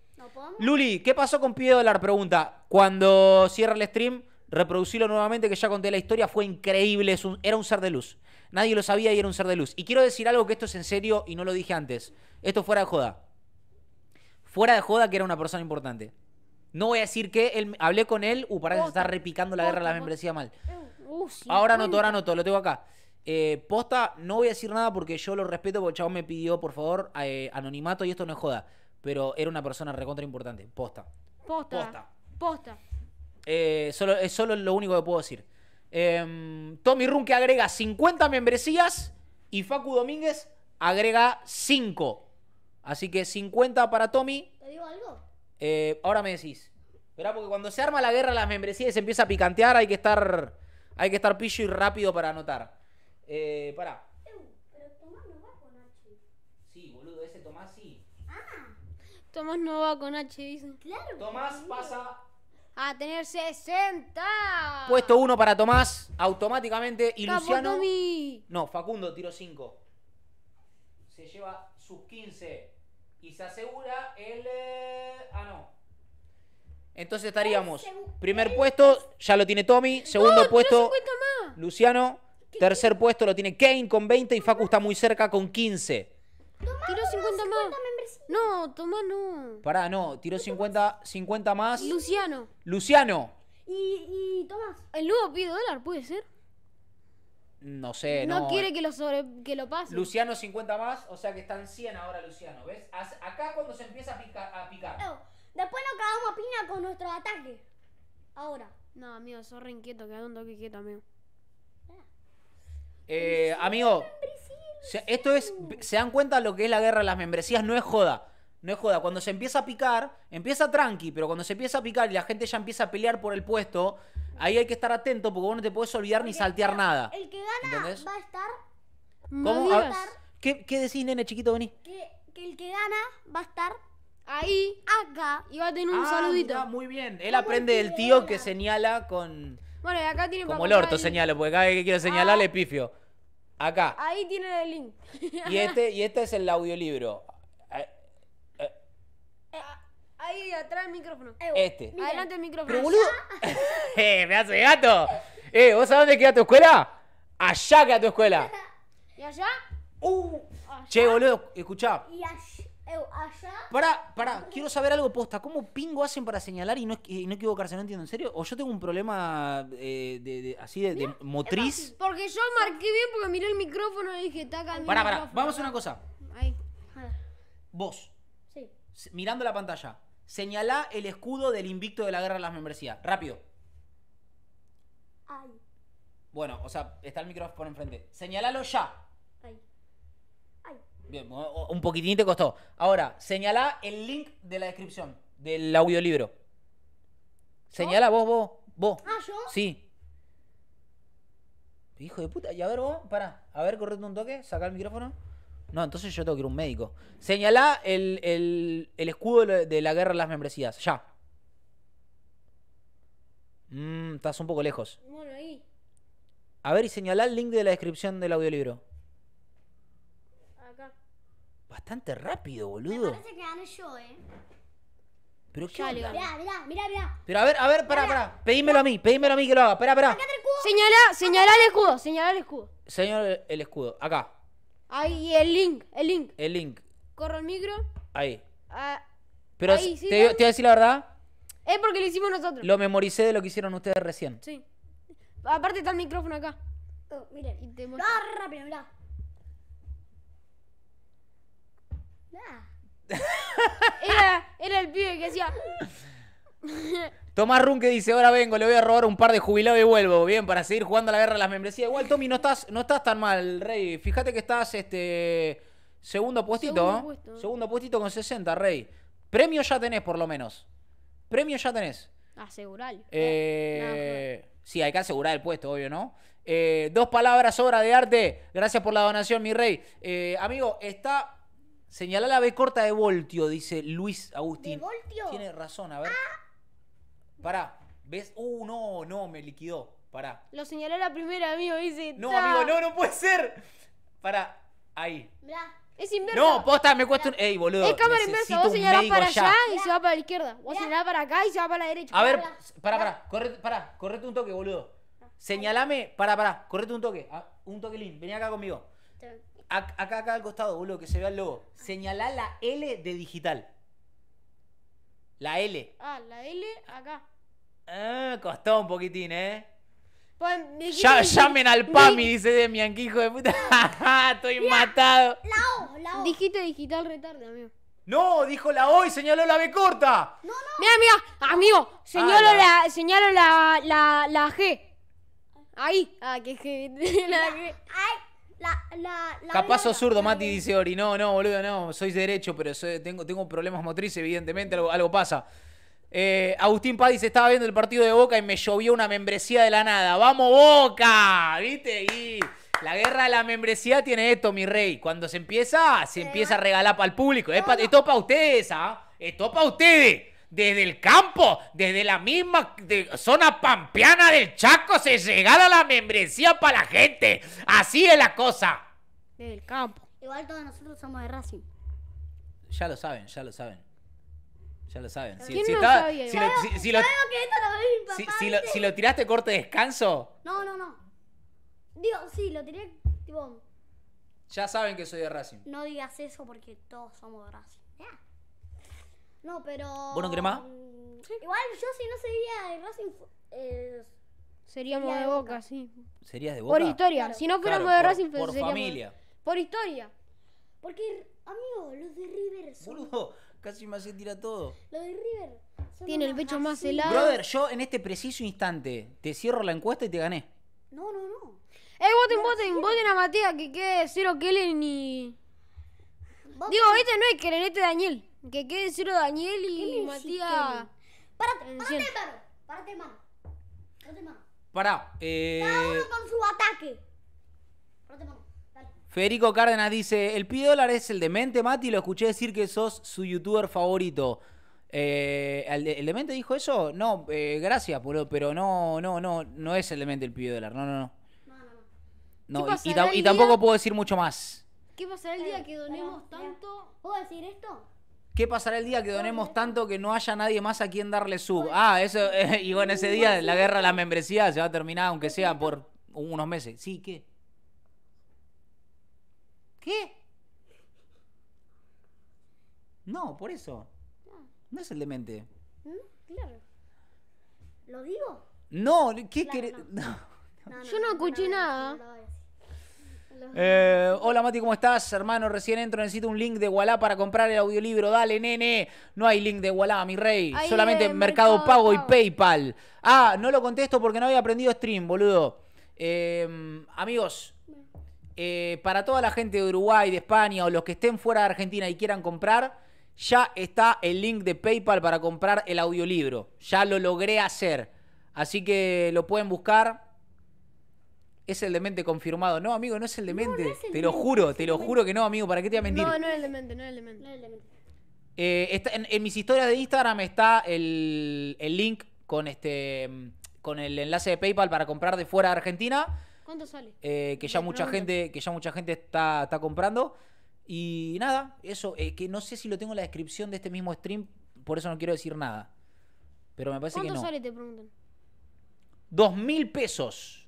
Luli, ¿qué pasó con de Dólar? Pregunta. Cuando cierra el stream, reproducilo nuevamente, que ya conté la historia. Fue increíble. era un ser de luz. Nadie lo sabía y era un ser de luz. Y quiero decir algo que esto es en serio y no lo dije antes. Esto fuera de joda. Fuera de joda que era una persona importante. No voy a decir que él, hablé con él. Uh, para que se está repicando la guerra de la membresía mal ahora no, ahora anotó, lo tengo acá. Eh, posta, no voy a decir nada porque yo lo respeto porque el me pidió, por favor, eh, anonimato y esto no es joda. Pero era una persona recontra importante. Posta. Posta. Posta. Eh, solo, es solo lo único que puedo decir. Em, Tommy Run que agrega 50 membresías y Facu Domínguez agrega 5. Así que 50 para Tommy. ¿Te digo algo? ahora me decís. Verá, porque cuando se arma la guerra las membresías se empieza a picantear, hay que estar hay que estar pillo y rápido para anotar. Eh, pará. Pero Tomás no va con H. Sí, boludo, ese Tomás sí. Ah. Tomás no va con H, dicen. Claro. Tomás pasa a tener 60. Puesto 1 para Tomás, automáticamente. Y Luciano. No, Facundo tiró 5. Se lleva sus 15. Y se asegura el. Eh, ah, no. Entonces estaríamos. Primer puesto, ya lo tiene Tommy. Segundo puesto, Luciano. Tercer puesto lo tiene Kane con 20 y Facu está muy cerca con 15. 50 más. no, Tomás no. Pará, no. Tiró 50, 50 más. Luciano. Luciano. Y, Tomás. El nuevo pide dólar, ¿puede ser? No sé, no. quiere que lo, que lo pase. Luciano 50 más, o sea que están 100 ahora Luciano, ¿ves? Acá cuando se empieza a picar. Oh. Después nos cagamos a pina con nuestro ataque Ahora. No, amigo, sos re inquieto, que un toque quieto, amigo. Eh, amigo, esto es. ¿Se dan cuenta lo que es la guerra de las membresías? No es joda. No es joda. Cuando se empieza a picar, empieza tranqui, pero cuando se empieza a picar y la gente ya empieza a pelear por el puesto, ahí hay que estar atento porque vos no te puedes olvidar ni saltear nada. El que gana va a estar. ¿Qué, decís, nene chiquito? Vení. que el que gana va a estar ahí, acá, iba a tener un ah, saludito. muy bien. Él aprende del tío que señala con. Bueno, y acá tiene para Como el orto señalo, porque cada vez que quiero señalar ah. le pifio. Acá. Ahí tiene el link. Y este, y este es el audiolibro. Eh, eh, ahí atrás el micrófono. Este. Adelante el micrófono. Pero boludo. ¡Eh, me hace gato! ¡Eh, vos sabés dónde queda tu escuela? Allá queda tu escuela. ¿Y allá? Uh. Che, boludo, escuchá. Y allá. Pará, pará, quiero saber algo posta. ¿Cómo pingo hacen para señalar y no, equivocarse? No entiendo, ¿en serio? ¿O yo tengo un problema eh, de, así de, motriz? Porque yo marqué bien porque miré el micrófono y dije, está acá. Para, para, vamos a una cosa. Vos, sí. mirando la pantalla, señalá el escudo del invicto de la guerra de las membresías. Rápido. Ay. Bueno, o sea, está el micrófono enfrente. Señalalo ya. Bien, un poquitín te costó. Ahora, señala el link de la descripción del audiolibro. Señala vos, vos, vos. Ah, yo. Sí. Hijo de puta, y a ver vos, pará, a ver, correte un toque, saca el micrófono. No, entonces yo tengo que ir a un médico. Señalá el, escudo de la guerra de las membresías, ya. Mmm, estás un poco lejos. Bueno, ahí. A ver, y señalá el link de la descripción del audiolibro bastante rápido, boludo. Me parece que yo, eh. Pero qué Mirá, mirá, mirá, Pero a ver, a ver, pará, pará. Pedímelo a mí, pedímelo a mí que lo haga. Pará, pará. Señala, señala el escudo, señala el escudo. Señor el escudo, acá. Ahí, el link, el link. El link. Corro el micro. Ahí. Ah, Pero así. te, voy a decir la verdad. Es porque lo hicimos nosotros. Lo memoricé de lo que hicieron ustedes recién. Sí. Aparte está el micrófono acá. Oh, miren. Y te no, rápido, mirá. Era, el pibe que decía Tomás Run que dice, ahora vengo, le voy a robar un par de jubilados y vuelvo. Bien, para seguir jugando la guerra de las membresías. Igual, Tommy, no estás, no estás tan mal, Rey. Fíjate que estás este segundo puestito. Segundo, puesto. puestito con 60, Rey. Premio ya tenés, por lo menos. Premio ya tenés. Asegurar. Eh, sí, hay que asegurar el puesto, obvio, ¿no? Eh, dos palabras, obra de arte. Gracias por la donación, mi rey. Eh, amigo, está Señala la B corta de voltio, dice Luis Agustín. ¿De voltio? Tiene razón, a ver. Ah. Pará. ¿Ves? Uh, no, no, me liquidó. Pará. Lo señaló la primera, amigo, dice. No, amigo, no, no puede ser. Pará. Ahí. Es inverso. No, posta, me cuesta un. Ey, boludo. Es cámara inversa. Vos señalás para allá y se va para la izquierda. Vos señalás para acá y se va para la derecha. A ver, pará, pará. Correte, pará. Correte un toque, boludo. Ah. Señalame. Pará, pará. Correte un toque. Ah, un toque, Lin. Vení acá conmigo. Acá, acá al costado, boludo, que se vea el logo. Señalá la L de digital. La L. Ah, la L acá. Ah, costó un poquitín, ¿eh? Pues, llamen al PAMI, dice Demian, que hijo de puta. Estoy matado. La O, la O. Dijiste digital retardo, amigo. No, dijo la O y señaló la B corta. No, no. Mira, mira, amigo, señalo, ah, la, señalo la, la, la G. Ahí. Ah, que G. La G. Ay. La, Capaz zurdo, Mati dice Ori. No, no, boludo, no. Soy derecho, pero tengo, tengo problemas motrices, evidentemente. Algo, pasa. Eh, Agustín Paz se Estaba viendo el partido de Boca y me llovió una membresía de la nada. ¡Vamos, Boca! ¿Viste? Y la guerra de la membresía tiene esto, mi rey. Cuando se empieza, se eh, empieza a regalar para el público. Es, es para ustedes, ¿ah? Es para ustedes desde el campo, desde la misma zona pampeana del Chaco, se llegara la membresía para la gente. Así es la cosa. Desde el campo. Igual todos nosotros somos de Racing. Ya lo saben, ya lo saben. Ya lo saben. Si, lo, tiraste corte de descanso. No, no, no. Digo, sí, lo tiré. ya saben que soy de Racing. No digas eso porque todos somos de Racing. Ya. No, pero. ¿Vos no querés más? Mm, igual yo si no sería de Racing. Eh, Seríamos de boca, sí. ¿Serías de boca? Por historia. Si no fuéramos de Racing, por, por familia. Por historia. Porque, amigo, los de River son. casi me hace tirar todo. Los de River. Tiene el pecho más helado. Brother, yo en este preciso instante te cierro la encuesta y te gané. No, no, no. Eh, voten, voten! ¡Voten a Matías que quede cero Kellen y. Digo, este no es Kellen, este Daniel. Que quede cero Daniel y Matías. Párate, párate, mano. Párate, mano. Párate, mano. Pará. Eh... Cada uno con su ataque. mano. Federico Cárdenas dice, el Pi dólar es el demente, Mati, lo escuché decir que sos su youtuber favorito. Eh, ¿el, demente dijo eso? No, eh, gracias, pero no, no, no, no es el demente el Pi dólar, no, no, no. No, no, no. y, y tampoco puedo decir mucho más. ¿Qué pasará el día eh, que donemos tanto? ¿Puedo decir esto? ¿Qué pasará el día que donemos tanto que no haya nadie más a quien darle sub? Ah, eso. y bueno, ese día la guerra de la membresía se va a terminar, aunque sea por unos meses. Sí, ¿qué? ¿Qué? No, por eso. No es el demente. Claro. ¿Lo digo? No, ¿qué querés? Yo no escuché nada. Eh, hola Mati, ¿cómo estás? Hermano, recién entro, necesito un link de Walá para comprar el audiolibro. Dale, nene. No hay link de Walá, mi rey. Eh, Solamente mercado, Pago y PayPal. Ah, no lo contesto porque no había aprendido stream, boludo. Em, amigos, eh, para toda la gente de Uruguay, de España o los que estén fuera de Argentina y quieran comprar, ya está el link de PayPal para comprar el audiolibro. Ya lo logré hacer. Así que lo pueden buscar es el demente confirmado. No, amigo, no es el demente. mente te lo juro, te lo juro que no, amigo, ¿para qué te voy a No, no es el demente, no es el demente. No eh, en, mis historias de Instagram está el, el, link con este con el enlace de PayPal para comprar de fuera de Argentina. ¿Cuánto sale? Eh, que ya mucha gente, que ya mucha gente está, comprando. Y nada, eso, eh, que no sé si lo tengo en la descripción de este mismo stream, por eso no quiero decir nada. Pero me parece que no. ¿Cuánto sale, te preguntan? Dos mil pesos.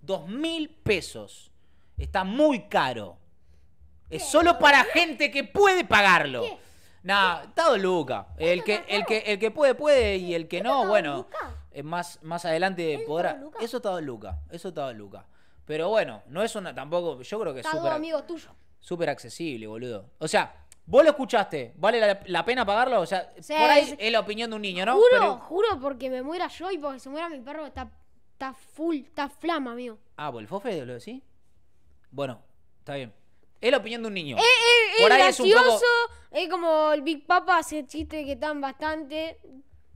Dos mil pesos. Está muy caro. Es solo para gente que puede pagarlo. nada está Luca El que, el, que, el que puede, puede. Y el que no, bueno, eh, más, más adelante podrá. Eso está Luca Eso está Luca Pero bueno, no es una tampoco. Yo creo que es súper. amigo tuyo. Súper accesible, boludo. O sea, Vos lo escuchaste, ¿vale la, pena pagarlo? O sea, por ahí es, la opinión de un niño, ¿no? Juro, juro, porque me muera yo y porque se muera mi perro, está Está full, está flama, amigo. Ah, ¿por el fofe lo decís? Bueno, está bien. Es la opinión de un niño. es gracioso, es, como el Big Papa hace chistes que están bastante.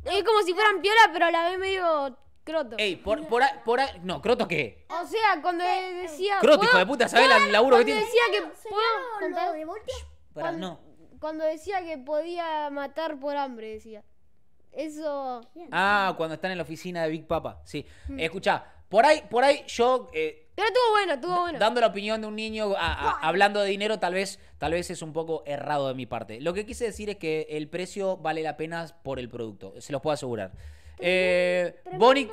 Es como si fueran piola, pero a la vez medio croto. Ey, por, por, ahí, por No, ¿croto qué? O sea, cuando eh, decía. Eh, croto, hijo de puta, ¿sabés el laburo que tiene? decía que. ¿Puedo Para, no. Cuando decía que podía matar por hambre, decía. Eso. Ah, cuando están en la oficina de Big Papa. Sí. Hmm. escucha, por ahí, por ahí yo. Eh, Pero estuvo bueno, estuvo bueno. Dando la opinión de un niño hablando de dinero, tal vez, tal vez es un poco errado de mi parte. Lo que quise decir es que el precio vale la pena por el producto. Se los puedo asegurar. Eh, Bonnie.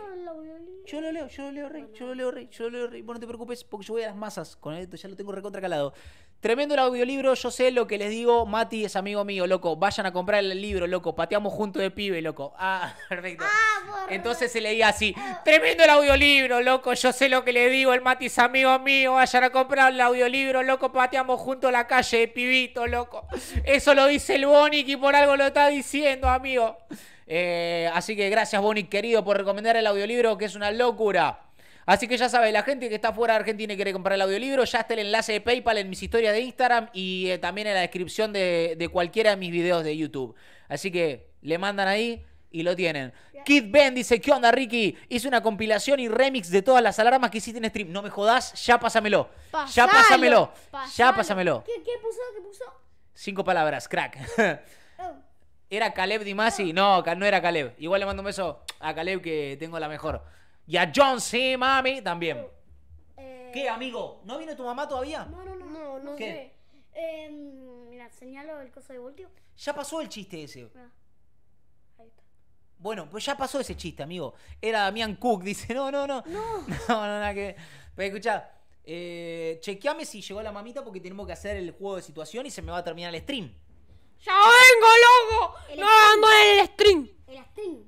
Yo lo leo, yo lo leo, Rey, yo lo leo, Rey, yo lo leo, Rey. no te preocupes porque yo voy a las masas con esto, ya lo tengo recontra calado. Tremendo el audiolibro, yo sé lo que les digo, Mati es amigo mío, loco, vayan a comprar el libro, loco, pateamos junto de pibe, loco. Ah, perfecto. Ah, Entonces se leía así, ah. tremendo el audiolibro, loco, yo sé lo que le digo, el Mati es amigo mío, vayan a comprar el audiolibro, loco, pateamos junto a la calle de pibito, loco. Eso lo dice el Bonic y por algo lo está diciendo, amigo. Eh, así que gracias, Bonic, querido, por recomendar el audiolibro, que es una locura. Así que ya sabes, la gente que está fuera de Argentina y quiere comprar el audiolibro, ya está el enlace de PayPal en mis historias de Instagram y eh, también en la descripción de, cualquiera de mis videos de YouTube. Así que le mandan ahí y lo tienen. Kid Ben dice, ¿qué onda Ricky? Hice una compilación y remix de todas las alarmas que hiciste en stream. No me jodas, ya pásamelo. ya pásamelo. Ya pásamelo. ¿Qué, puso? ¿Qué puso? Cinco palabras, crack. Oh. ¿Era Caleb Dimasi? Oh. No, no era Caleb. Igual le mando un beso a Caleb que tengo la mejor. Y a John C. Mami también. Eh, ¿Qué, amigo? ¿No viene tu mamá todavía? No, no, no. No, sé. Eh, mira, señalo el coso de voltio. Ya pasó el chiste ese. Ah, bueno, pues ya pasó ese chiste, amigo. Era Damián Cook, dice, no, no, no. No, no, no nada que. Pero escucha. Eh, chequeame si llegó la mamita porque tenemos que hacer el juego de situación y se me va a terminar el stream. ¡Ya vengo, loco! No ando en el stream. El stream.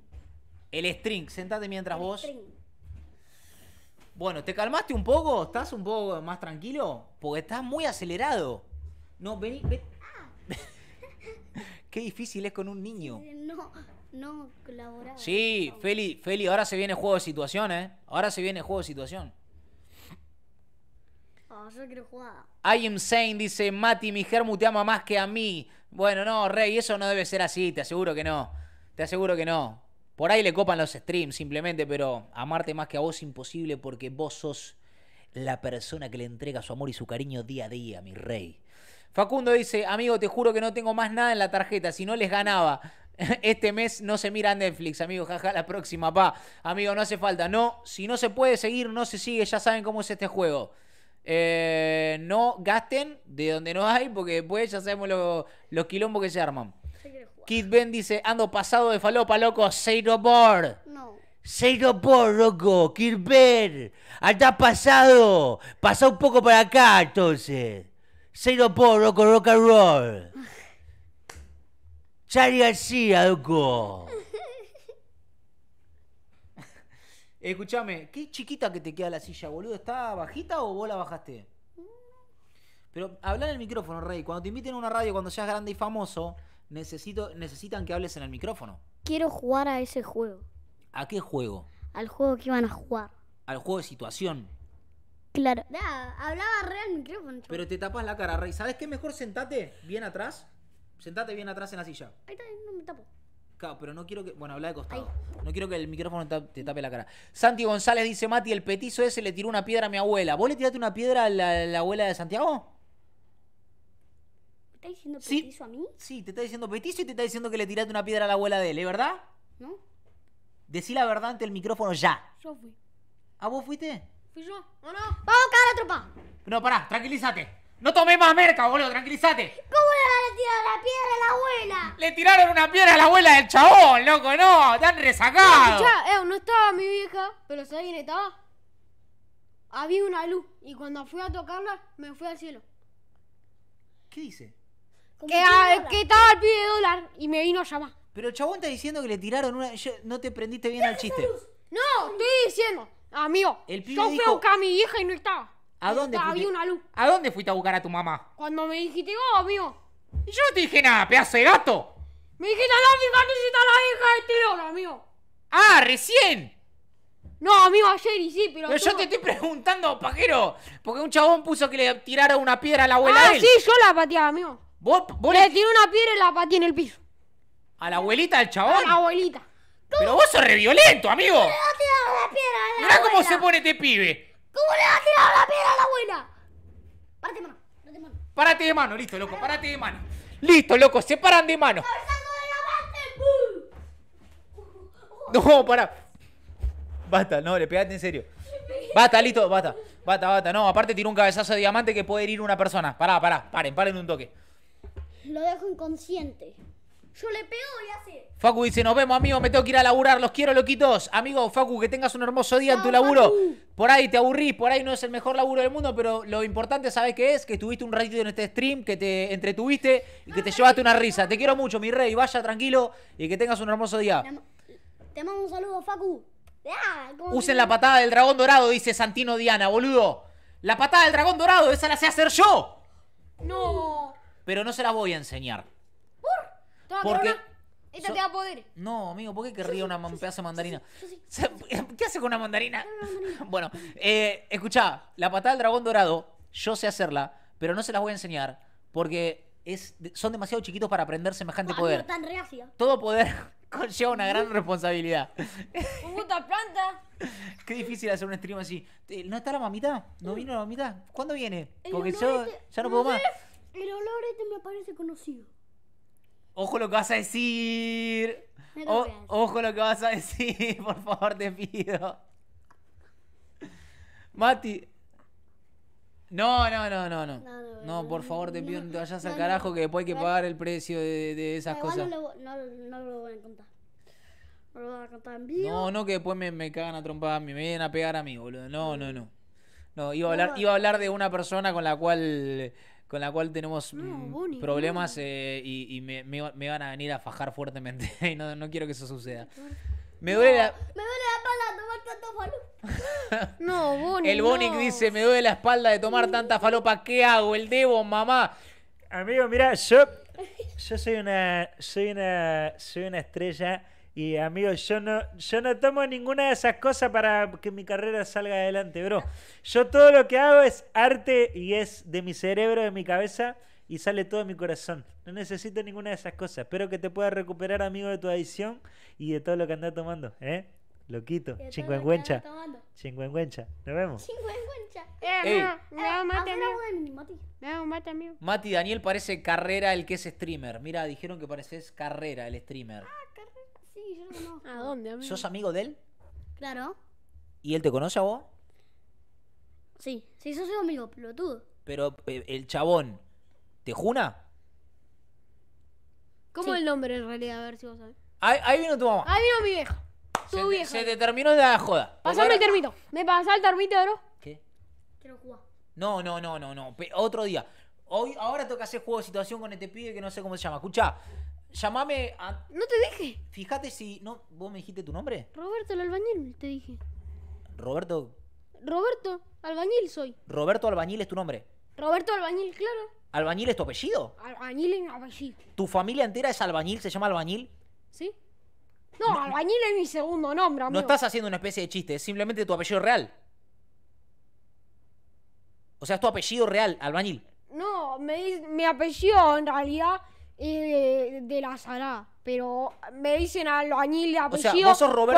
El stream. sentate mientras el vos. Bueno, ¿te calmaste un poco? ¿Estás un poco más tranquilo? Porque estás muy acelerado. No, vení, Qué difícil es con un niño. No, no colaborar. Sí, Feli, Feli, ahora se viene juego de situación, ¿eh? Ahora se viene juego de situación. Ah, yo quiero jugar. I am saying, dice Mati, mi germu te ama más que a mí. Bueno, no, Rey, eso no debe ser así, te aseguro que no. Te aseguro que no. Por ahí le copan los streams simplemente, pero amarte más que a vos imposible porque vos sos la persona que le entrega su amor y su cariño día a día, mi rey. Facundo dice, amigo, te juro que no tengo más nada en la tarjeta, si no les ganaba. Este mes no se mira Netflix, amigo, jaja, la próxima, pa. Amigo, no hace falta. No, si no se puede seguir, no se sigue, ya saben cómo es este juego. Eh, no gasten de donde no hay, porque después ya sabemos los quilombos que se arman. Kid Ben dice, ando pasado de falopa, loco, Zero Board. No. Zero por loco, Kid Ben. Hasta pasado. Pasa un poco para acá, entonces. Zero por loco, rock and roll. Charlie García, loco. Escúchame, qué chiquita que te queda la silla, boludo. ¿Está bajita o vos la bajaste? Mm. Pero habla en el micrófono, Rey. Cuando te inviten a una radio, cuando seas grande y famoso, necesito, necesitan que hables en el micrófono. Quiero jugar a ese juego. ¿A qué juego? Al juego que iban a jugar. Al juego de situación. Claro. Ya, hablaba re al micrófono. Pero te tapas la cara, Rey. ¿Sabes qué? Mejor sentate bien atrás. Sentate bien atrás en la silla. Ahí está, no me tapo. Claro, pero no quiero que. Bueno, habla de costado. No quiero que el micrófono te tape la cara. Santi González dice: Mati, el petizo ese le tiró una piedra a mi abuela. ¿Vos le tiraste una piedra a la abuela de Santiago? está diciendo petizo a mí? Sí, te está diciendo petizo y te está diciendo que le tiraste una piedra a la abuela de él, ¿Verdad? ¿No? Decí la verdad ante el micrófono ya. Yo fui. ¿A vos fuiste? Fui yo. ¿O no? Vamos a tropa. No, pará, tranquilízate. No tomé más merca, boludo, tranquilízate. ¿Cómo le tiraron la piedra a la abuela? Le tiraron una piedra a la abuela del chabón, loco, no, tan resacado. No, eh, no estaba mi vieja, pero ¿sabes quién estaba? Había una luz y cuando fui a tocarla, me fui al cielo. ¿Qué dice? Ah, que, estaba el pie de dólar y me vino a llamar. Pero el chabón está diciendo que le tiraron una. no te prendiste bien al chiste. No, estoy diciendo, amigo, yo fui a buscar a mi hija y no estaba. ¿A dónde fuiste? Había una luz. ¿A dónde fuiste a buscar a tu mamá? Cuando me dijiste, oh, amigo, Yo no te dije nada, pedazo de gato. me dijiste, no, fíjate si está la hija de Tirolo, este amigo. ¡Ah, recién! No, amigo, ayer y sí, pero... Pero yo te estoy preguntando, pajero. Porque un chabón puso que le tirara una piedra a la abuela Ah, sí, yo la pateaba, amigo. Vos, le tiró una piedra y la patí en el piso. ¿A la abuelita del chabón? A la abuelita. Pero vos sos re violento, amigo. ¿Cómo le va a la piedra a la Mirá abuela? cómo se pone este pibe. ¿Cómo le vas a tirar la piedra a la abuela? Párate de mano, párate de mano. Parate de mano, listo, loco, párate de mano. Listo, loco, se paran de mano. No, para? Basta, no, le pegaste en serio. Basta, listo, basta. Basta, basta. No, aparte tiró un cabezazo de diamante que puede herir una persona. Pará, pará, paren, paren un toque. Lo dejo inconsciente. Yo le pego y hace. Facu dice, nos vemos, amigo. Me tengo que ir a laburar. Los quiero, loquitos. Amigo, Facu, que tengas un hermoso día en tu laburo. Por ahí te aburrís, por ahí no es el mejor laburo del mundo, pero lo importante, ¿sabes qué es? Que estuviste un ratito en este stream, que te entretuviste y que te ah, llevaste una risa. Te quiero mucho, mi rey. Vaya tranquilo y que tengas un hermoso día. Te mando un saludo, Facu. Ah, Usen la patada del dragón dorado, dice Santino Diana, boludo. La patada del dragón dorado, esa la sé hacer yo. No. Pero no se las voy a enseñar. ¿Por? Porque... Esta te va a poder. No, amigo, ¿por qué querría una pedazo de mandarina? ¿Qué hace con una mandarina? bueno, eh, escuchá, la patada del dragón dorado, yo sé hacerla, pero no se las voy a enseñar porque es... son demasiado chiquitos para aprender semejante poder. Tan Todo poder conlleva una gran responsabilidad. Un ¡Puta planta! Qué difícil hacer un stream así. Eh, ¿No está la mamita? ¿No mm. vino la mamita? ¿Cuándo viene? Eh, porque yo ya no puedo más. El olor este me parece conocido. Ojo lo que vas a decir. ojo lo que vas a decir, por favor, te pido. Mati. No, no, no, no, no. No, por favor, te pido, no te vayas al carajo que después hay que pagar el precio de, esas cosas. No, no lo voy a contar. No lo voy a contar en vivo. No, no, que después me, cagan a a mí. me vienen a pegar a mí, boludo. No, no, no. No, iba a hablar, iba a hablar de una persona con la cual con la cual tenemos mm, problemas eh, y, me, van a venir a fajar fuertemente y no, quiero que eso suceda. Me duele la... Me duele la espalda de tomar tanta falopa. no, El Bonic dice, me duele la espalda de tomar tanta falopa, ¿qué hago? El Debo, mamá. Amigo, mira, yo, yo soy una, soy una, soy una estrella y amigo, yo no, yo no tomo ninguna de esas cosas para que mi carrera salga adelante, bro. Yo todo lo que hago es arte y es de mi cerebro, de mi cabeza y sale todo de mi corazón. No necesito ninguna de esas cosas. Espero que te puedas recuperar, amigo, de tu adicción y de todo lo que andas tomando, ¿eh? Loquito, chingüengüencha. Chingüengüencha. Nos vemos. Chingüengüencha. Eh, me eh, mate, amigo. Mati, Daniel parece carrera el que es streamer. Mira, dijeron que pareces carrera el streamer. Ah, carrera. ¿A dónde, ¿Sos amigo de él? Claro. ¿Y él te conoce a vos? Sí, sí, sos amigo, pelotudo. Pero eh, el chabón, ¿te juna? ¿Cómo el nombre en realidad? A ver si vos sabés. Ahí, vino tu mamá. Ahí vino mi vieja. se, se te terminó la joda. Pasame el termito. ¿Me pasás el termito, bro? ¿Qué? Quiero jugar. No, no, no, no, no. otro día. Hoy, ahora toca hacer juego de situación con este pibe que no sé cómo se llama. Escucha, Llámame a. No te dije. Fíjate si. No, ¿Vos me dijiste tu nombre? Roberto el albañil, te dije. Roberto. Roberto Albañil soy. Roberto Albañil es tu nombre. Roberto Albañil, claro. ¿Albañil es tu apellido? Albañil es mi apellido. ¿Tu familia entera es albañil? ¿Se llama albañil? Sí. No, albañil es mi segundo nombre, amigo. No estás haciendo una especie de chiste, es simplemente tu apellido real. O sea, es tu apellido real, albañil. No, mi apellido en realidad de la salada Pero me dicen albañil de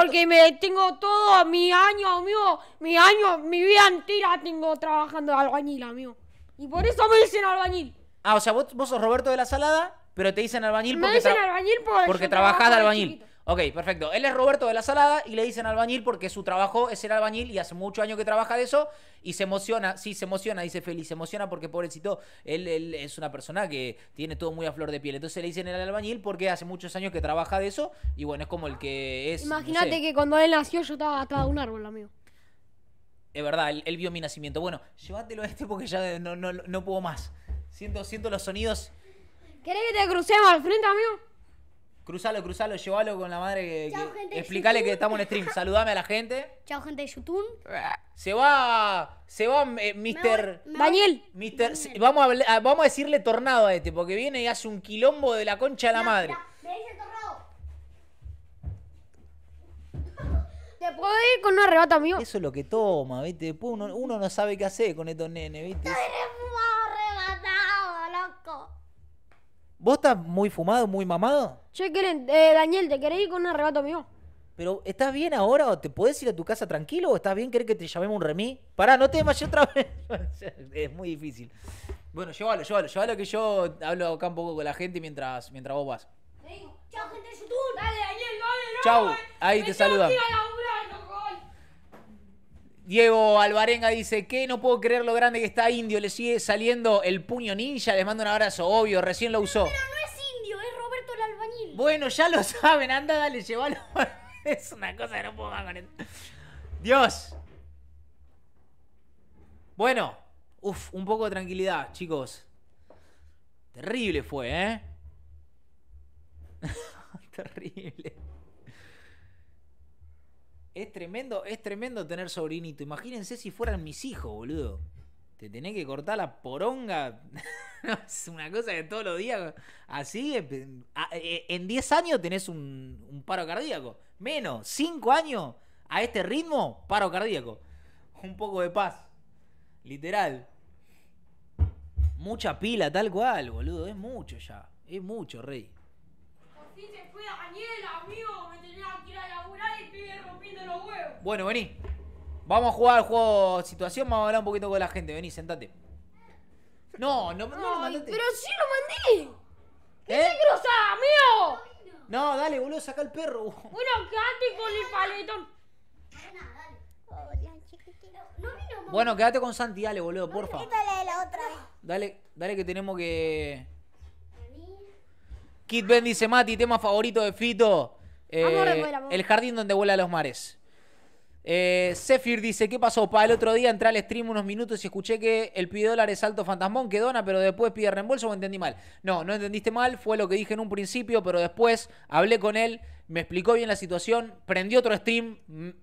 porque me tengo todo mi año, amigo. Mi año, mi vida entera tengo trabajando de albañil, amigo. Y por eso me dicen albañil. Ah, o sea, vos, vos sos Roberto de la Salada, pero te dicen albañil porque. Me dicen porque. Porque trabajás de albañil. Ok, perfecto. Él es Roberto de la Salada y le dicen albañil porque su trabajo es el albañil y hace muchos años que trabaja de eso y se emociona, sí, se emociona, dice feliz, se emociona porque pobrecito, él, él es una persona que tiene todo muy a flor de piel. Entonces le dicen el albañil porque hace muchos años que trabaja de eso y bueno, es como el que es... Imagínate que cuando él nació yo estaba atado a un árbol, amigo. Es verdad, él, vio mi nacimiento. Bueno, llévatelo a este porque ya no, no, puedo más. Siento, siento los sonidos. ¿Querés que te crucemos al frente, amigo? Cruzalo, cruzalo, llévalo con la madre que. que explicale que estamos en stream. Saludame a la gente. Chao, gente de YouTube. Se va. Se va, eh, Mr. Daniel. Mister, vamos, a, ah, vamos a decirle tornado a este, porque viene y hace un quilombo de la concha a la madre. me dice tornado. Te puedo ir con un arrebato amigo Eso es lo que toma, ¿viste? uno, no sabe qué hacer con estos nenes, ¿viste? Estoy arrebatado loco. ¿Vos estás muy fumado, muy mamado? Che, quieren, eh, Daniel, ¿te querés ir con un arrebato mío? Pero, ¿estás bien ahora? ¿O ¿Te podés ir a tu casa tranquilo? ¿O estás bien? querer que te llamemos un remi? Pará, no te desmayes otra vez. es muy difícil. Bueno, llévalo, llévalo, llévalo que yo hablo acá un poco con la gente mientras, mientras vos vas. ¡Chau, gente de YouTube, dale Daniel, dale, Chau, ahí te saludan. Diego Alvarenga dice que no puedo creer lo grande que está Indio. Le sigue saliendo el puño ninja. Les mando un abrazo, obvio. Recién lo usó. Pero no es Indio, es Roberto el Albañil. Bueno, ya lo saben. Anda, dale, llévalo. es una cosa que no puedo más Dios. Bueno. Uf, un poco de tranquilidad, chicos. Terrible fue, ¿eh? Terrible. Es tremendo, es tremendo tener sobrinito. Imagínense si fueran mis hijos, boludo. Te tenés que cortar la poronga. es una cosa de todos los días. Así, eh, eh, en 10 años tenés un, paro cardíaco. Menos, 5 años a este ritmo, paro cardíaco. Un poco de paz. Literal. Mucha pila, tal cual, boludo. Es mucho ya. Es mucho, rey. Por fin se fue Daniela, amigo. Bueno, vení. Vamos a jugar al juego situación, vamos a hablar un poquito con la gente. Vení, sentate. No, no, no, lo Pero sí lo mandé. ¿Qué ¿Eh? grosada, mío? No, dale, boludo, saca el perro. Bueno, quédate con el paletón. Bueno, quédate con Santi, dale, boludo, porfa. Dale, dale que tenemos que. Kid Ben dice Mati, tema favorito de Fito. Eh, el jardín donde vuela los mares. Eh, dice, ¿qué pasó? Pa, el otro día entré al stream unos minutos y escuché que el dólar es alto fantasmón que dona, pero después pide reembolso o entendí mal. No, no entendiste mal, fue lo que dije en un principio, pero después hablé con él, me explicó bien la situación, prendí otro stream,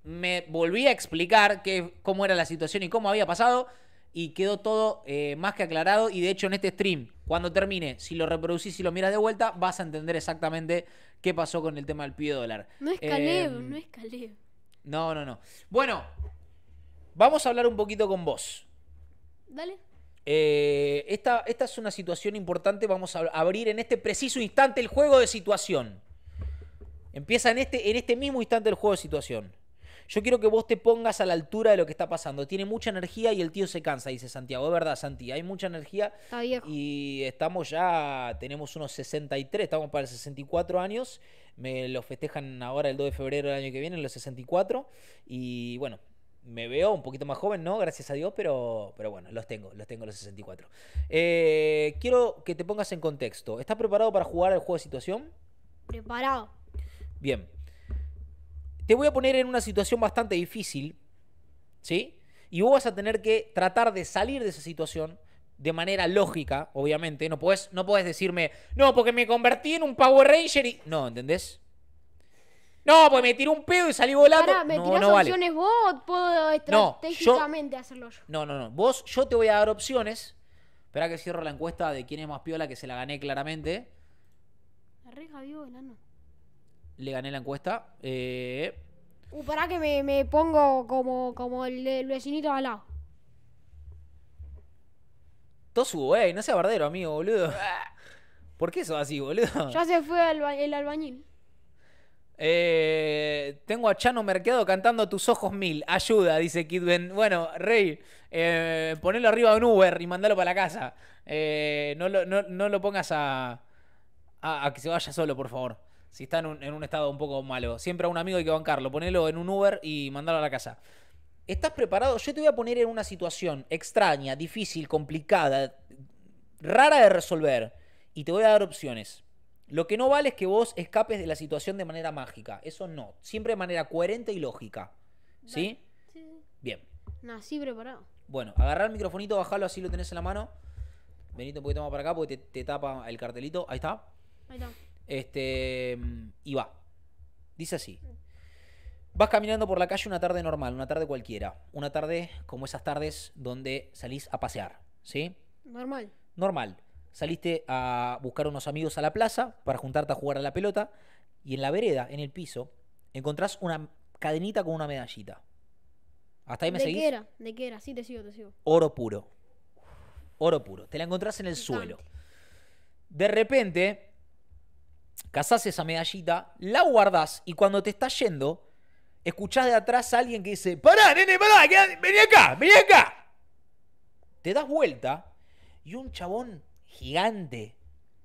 me volví a explicar que, cómo era la situación y cómo había pasado y quedó todo eh, más que aclarado. Y de hecho, en este stream, cuando termine, si lo reproducís y lo miras de vuelta, vas a entender exactamente qué pasó con el tema del pide dólar. No es Caleb, eh, no es Caleb. No, no, no. Bueno, vamos a hablar un poquito con vos. Dale. Eh, esta, esta es una situación importante. Vamos a abrir en este preciso instante el juego de situación. Empieza en este, en este mismo instante el juego de situación. Yo quiero que vos te pongas a la altura de lo que está pasando. Tiene mucha energía y el tío se cansa, dice Santiago. Es verdad, Santi, hay mucha energía. Y estamos ya, tenemos unos 63, estamos para 64 años. Me lo festejan ahora el 2 de febrero del año que viene, los 64. Y bueno, me veo un poquito más joven, ¿no? Gracias a Dios, pero, pero bueno, los tengo, los tengo los 64. Eh, quiero que te pongas en contexto. ¿Estás preparado para jugar al juego de situación? Preparado. Bien te voy a poner en una situación bastante difícil, ¿sí? Y vos vas a tener que tratar de salir de esa situación de manera lógica, obviamente. No podés, no decirme, no, porque me convertí en un Power Ranger y... No, ¿entendés? No, pues me tiré un pedo y salí volando. no, tirás no opciones vale. vos, puedo estratégicamente no, hacerlo No, no, no. Vos, yo te voy a dar opciones. Espera que cierro la encuesta de quién es más piola, que se la gané claramente. La reja enano le gané la encuesta. Eh... Uh, pará que me, pongo como, como el, vecinito de al lado. Tosu, güey, no sea bardero, amigo, boludo. ¿Por qué eso así, boludo? Ya se fue el, albañil. Eh, tengo a Chano Mercado cantando Tus ojos mil. Ayuda, dice Ben Bueno, Rey, eh, ponelo arriba de un Uber y mandalo para la casa. Eh, no, lo, pongas a, a que se vaya solo, por favor si está en un, estado un poco malo. Siempre a un amigo hay que bancarlo, ponelo en un Uber y mandalo a la casa. ¿Estás preparado? Yo te voy a poner en una situación extraña, difícil, complicada, rara de resolver. Y te voy a dar opciones. Lo que no vale es que vos escapes de la situación de manera mágica. Eso no. Siempre de manera coherente y lógica. ¿Sí? sí. Bien. sí preparado. Bueno, agarrar el microfonito, bajarlo, así lo tenés en la mano. Venite un poquito más para acá porque te, te tapa el cartelito. Ahí está. Ahí está. Este, mm, y va. Dice así. Vas caminando por la calle una tarde normal, una tarde cualquiera. Una tarde como esas tardes donde salís a pasear, ¿sí? Normal. Normal. Saliste a buscar unos amigos a la plaza para juntarte a jugar a la pelota y en la vereda, en el piso, encontrás una cadenita con una medallita. ¿Hasta ahí me ¿De qué era? ¿De qué era? Sí, te sigo, te sigo. Oro puro. Oro puro. Te la encontrás en el suelo. De repente, cazás esa medallita, la guardás y cuando te estás yendo, escuchás de atrás a alguien que dice, pará, nene, pará, vení acá, vení acá. Te das vuelta y un chabón gigante,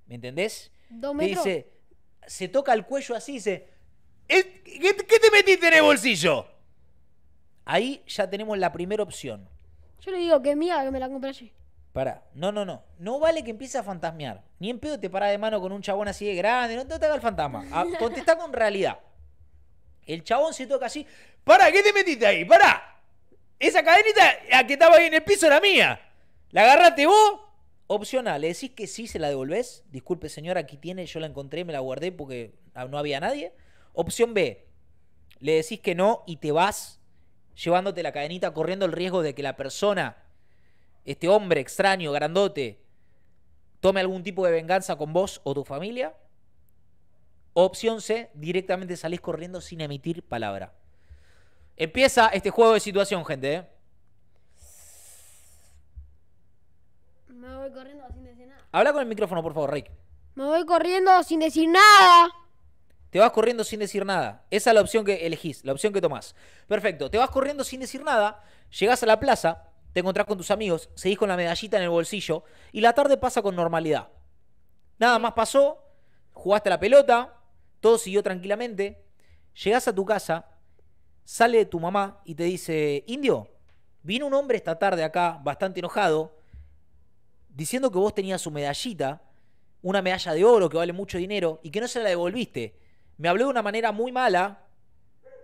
¿me entendés? dice, se toca el cuello así y dice, ¿qué, ¿qué te metiste en el bolsillo? Ahí ya tenemos la primera opción. Yo le digo que es mía, que me la compré allí. Pará. No, no, no. No vale que empieces a fantasmear. Ni en pedo te para de mano con un chabón así de grande. No te toca el fantasma. Contesta ah, contestá con realidad. El chabón se toca así. ¡Para! ¿Qué te metiste ahí? ¡Para! Esa cadenita que estaba ahí en el piso era mía. ¿La agarraste vos? Opcional, le decís que sí, se la devolvés. Disculpe, señor, aquí tiene, yo la encontré, me la guardé porque ah, no había nadie. Opción B, le decís que no y te vas llevándote la cadenita corriendo el riesgo de que la persona este hombre extraño, grandote, tome algún tipo de venganza con vos o tu familia. Opción C, directamente salís corriendo sin emitir palabra. Empieza este juego de situación, gente. ¿eh? Me voy corriendo sin decir nada. Habla con el micrófono, por favor, Rick. Me voy corriendo sin decir nada. Te vas corriendo sin decir nada. Esa es la opción que elegís, la opción que tomás. Perfecto, te vas corriendo sin decir nada, llegás a la plaza, te encontrás con tus amigos, seguís con la medallita en el bolsillo y la tarde pasa con normalidad. Nada más pasó, jugaste la pelota, todo siguió tranquilamente, llegás a tu casa, sale tu mamá y te dice, Indio, vino un hombre esta tarde acá bastante enojado, diciendo que vos tenías su medallita, una medalla de oro que vale mucho dinero, y que no se la devolviste. Me habló de una manera muy mala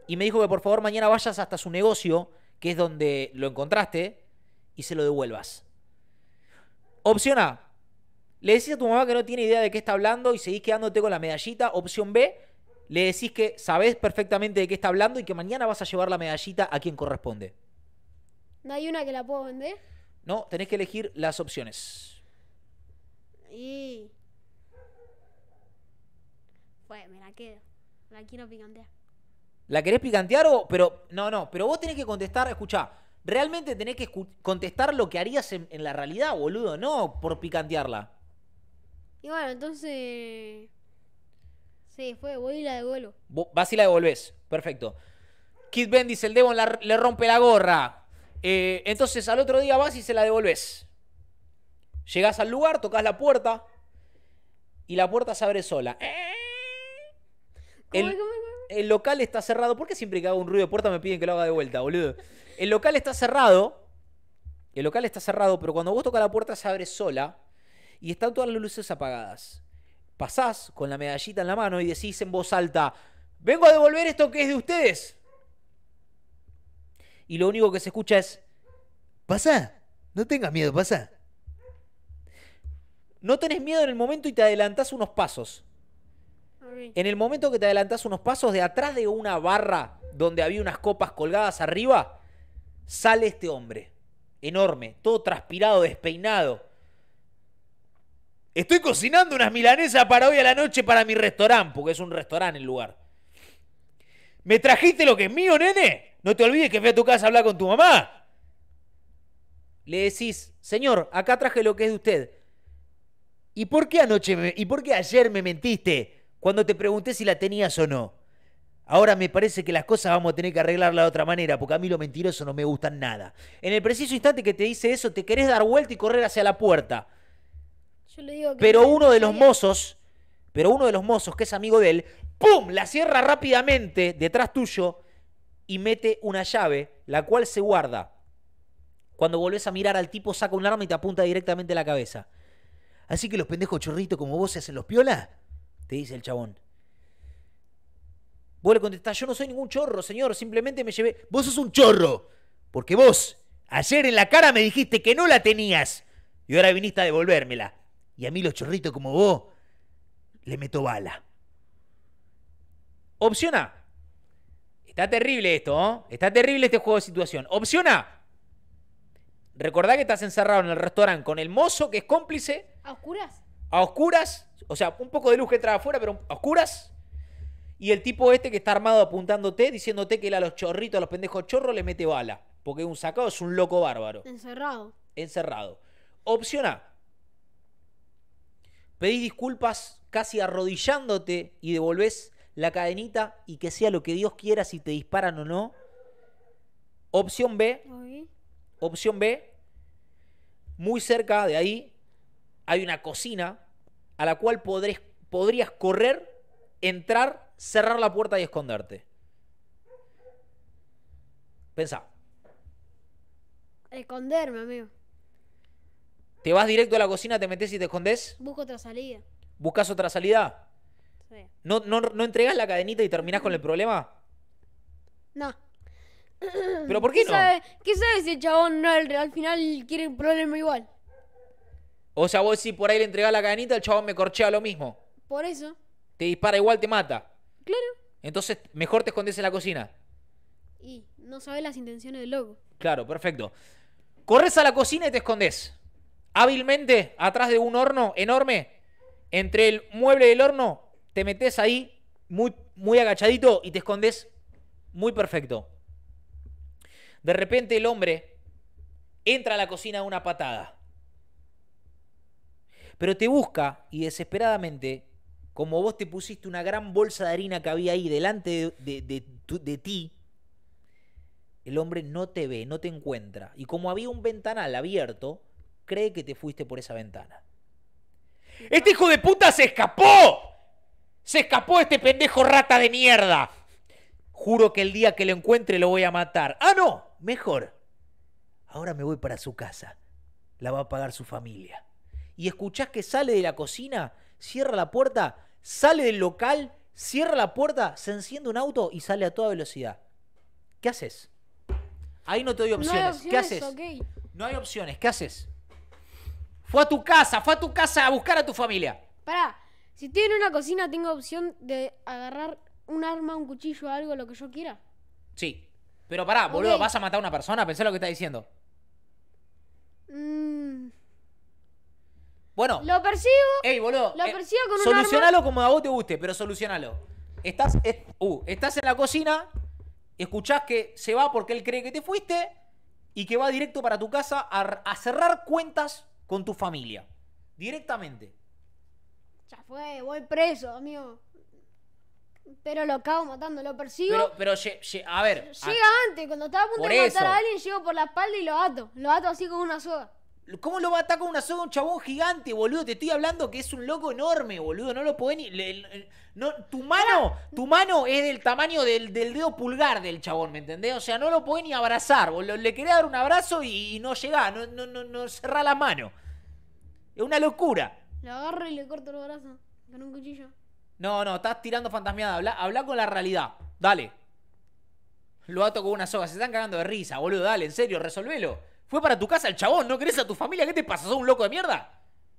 y me dijo que por favor mañana vayas hasta su negocio, que es donde lo encontraste, y se lo devuelvas. Opción A. Le decís a tu mamá que no tiene idea de qué está hablando y seguís quedándote con la medallita. Opción B. Le decís que sabés perfectamente de qué está hablando y que mañana vas a llevar la medallita a quien corresponde. ¿No hay una que la puedo vender? No, tenés que elegir las opciones. Y. Pues me la quedo. La quiero picantear. ¿La querés picantear o.? Pero. No, no, pero vos tenés que contestar, escuchá realmente tenés que contestar lo que harías en, la realidad, boludo, no por picantearla. Y bueno, entonces. Sí, fue, voy y la devuelvo. Vas y la devolvés, perfecto. Kid dice, el Devon le rompe la gorra. Eh, entonces al otro día vas y se la devolvés. Llegás al lugar, tocas la puerta y la puerta se abre sola. ¿Cómo, el local está cerrado. ¿Por qué siempre que hago un ruido de puerta me piden que lo haga de vuelta, boludo? El local está cerrado. El local está cerrado, pero cuando vos tocas la puerta se abre sola y están todas las luces apagadas. Pasás con la medallita en la mano y decís en voz alta, vengo a devolver esto que es de ustedes. Y lo único que se escucha es, pasa, no tengas miedo, pasa. No tenés miedo en el momento y te adelantás unos pasos en el momento que te adelantás unos pasos de atrás de una barra donde había unas copas colgadas arriba, sale este hombre, enorme, todo transpirado, despeinado. Estoy cocinando unas milanesas para hoy a la noche para mi restaurante, porque es un restaurante el lugar. ¿Me trajiste lo que es mío, nene? No te olvides que fui a tu casa a hablar con tu mamá. Le decís, señor, acá traje lo que es de usted. ¿Y por qué anoche me, y por qué ayer me mentiste? cuando te pregunté si la tenías o no. Ahora me parece que las cosas vamos a tener que arreglarla de otra manera, porque a mí lo mentiroso no me gustan nada. En el preciso instante que te dice eso, te querés dar vuelta y correr hacia la puerta. Yo le digo pero uno de los mozos, pero uno de los mozos que es amigo de él, ¡pum! La cierra rápidamente detrás tuyo y mete una llave, la cual se guarda. Cuando volvés a mirar al tipo, saca un arma y te apunta directamente a la cabeza. Así que los pendejos chorritos como vos se hacen los piolas te dice el chabón. Vos le contestás, yo no soy ningún chorro, señor, simplemente me llevé... Vos sos un chorro, porque vos ayer en la cara me dijiste que no la tenías y ahora viniste a devolvérmela. Y a mí los chorritos como vos, le meto bala. Opción A. Está terrible esto, ¿eh? Está terrible este juego de situación. Opción A. Recordá que estás encerrado en el restaurante con el mozo que es cómplice. ¿A oscuras? A oscuras. O sea, un poco de luz que entra afuera, pero oscuras. Y el tipo este que está armado apuntándote, diciéndote que él a los chorritos, a los pendejos chorros, le mete bala. Porque es un sacado, es un loco bárbaro. Encerrado. Encerrado. Opción A. Pedís disculpas casi arrodillándote y devolvés la cadenita y que sea lo que Dios quiera si te disparan o no. Opción B. Opción B. Muy cerca de ahí hay una cocina a la cual podrés, podrías correr, entrar, cerrar la puerta y esconderte. Pensá. Esconderme, amigo. ¿Te vas directo a la cocina, te metes y te escondes? Busco otra salida. ¿Buscas otra salida? Sí. ¿No, no, no entregas la cadenita y terminás con el problema? No. ¿Pero por qué, no? ¿Qué sabes si el chabón no, al final quiere un problema igual? O sea, vos si por ahí le entregás la cadenita, el chabón me corchea lo mismo. Por eso. Te dispara igual, te mata. Claro. Entonces, mejor te escondes en la cocina. Y no sabes las intenciones del loco. Claro, perfecto. Corres a la cocina y te escondes. Hábilmente, atrás de un horno enorme, entre el mueble del horno, te metes ahí, muy, muy agachadito, y te escondes muy perfecto. De repente el hombre entra a la cocina de una patada. Pero te busca y desesperadamente, como vos te pusiste una gran bolsa de harina que había ahí delante de, ti, el hombre no te ve, no te encuentra. Y como había un ventanal abierto, cree que te fuiste por esa ventana. Este hijo de puta se escapó. Se escapó este pendejo rata de mierda. Juro que el día que lo encuentre lo voy a matar. Ah, no, mejor. Ahora me voy para su casa. La va a pagar su familia y escuchás que sale de la cocina, cierra la puerta, sale del local, cierra la puerta, se enciende un auto y sale a toda velocidad. ¿Qué haces? Ahí no te doy opciones. ¿Qué haces? No hay opciones. ¿Qué haces? Fue a tu casa, fue a tu casa a buscar a tu familia. Pará, si estoy en una cocina, tengo opción de agarrar un arma, un cuchillo, algo, lo que yo quiera. Sí. Pero pará, boludo, ¿vas a matar a una persona? Pensé lo que está diciendo. Mmm. Bueno. Lo persigo. Lo eh, Solucionalo como a vos te guste, pero solucionalo. Estás, uh, estás en la cocina, escuchás que se va porque él cree que te fuiste y que va directo para tu casa a, cerrar cuentas con tu familia. Directamente. Ya fue, voy preso, amigo. Pero lo acabo matando, lo persigo. Pero, a ver. Llega antes, cuando estaba a punto de matar a alguien, llego por la espalda y lo ato. Lo ato así con una soga. ¿Cómo lo va a atacar con una soga un chabón gigante, boludo? Te estoy hablando que es un loco enorme, boludo. No lo puede ni. no, tu mano, tu mano es del tamaño del, dedo pulgar del chabón, ¿me entendés? O sea, no lo puede ni abrazar. Le querés dar un abrazo y, no llega no, no, no, no cerrá la mano. Es una locura. Le agarro y le corto el brazo con un cuchillo. No, no, estás tirando fantasmiada Habla, habla con la realidad. Dale. Lo ato con una soga. Se están cagando de risa, boludo. Dale, en serio, resolvelo. Fue para tu casa el chabón, ¿no crees a tu familia? ¿Qué te pasa? ¿Sos un loco de mierda?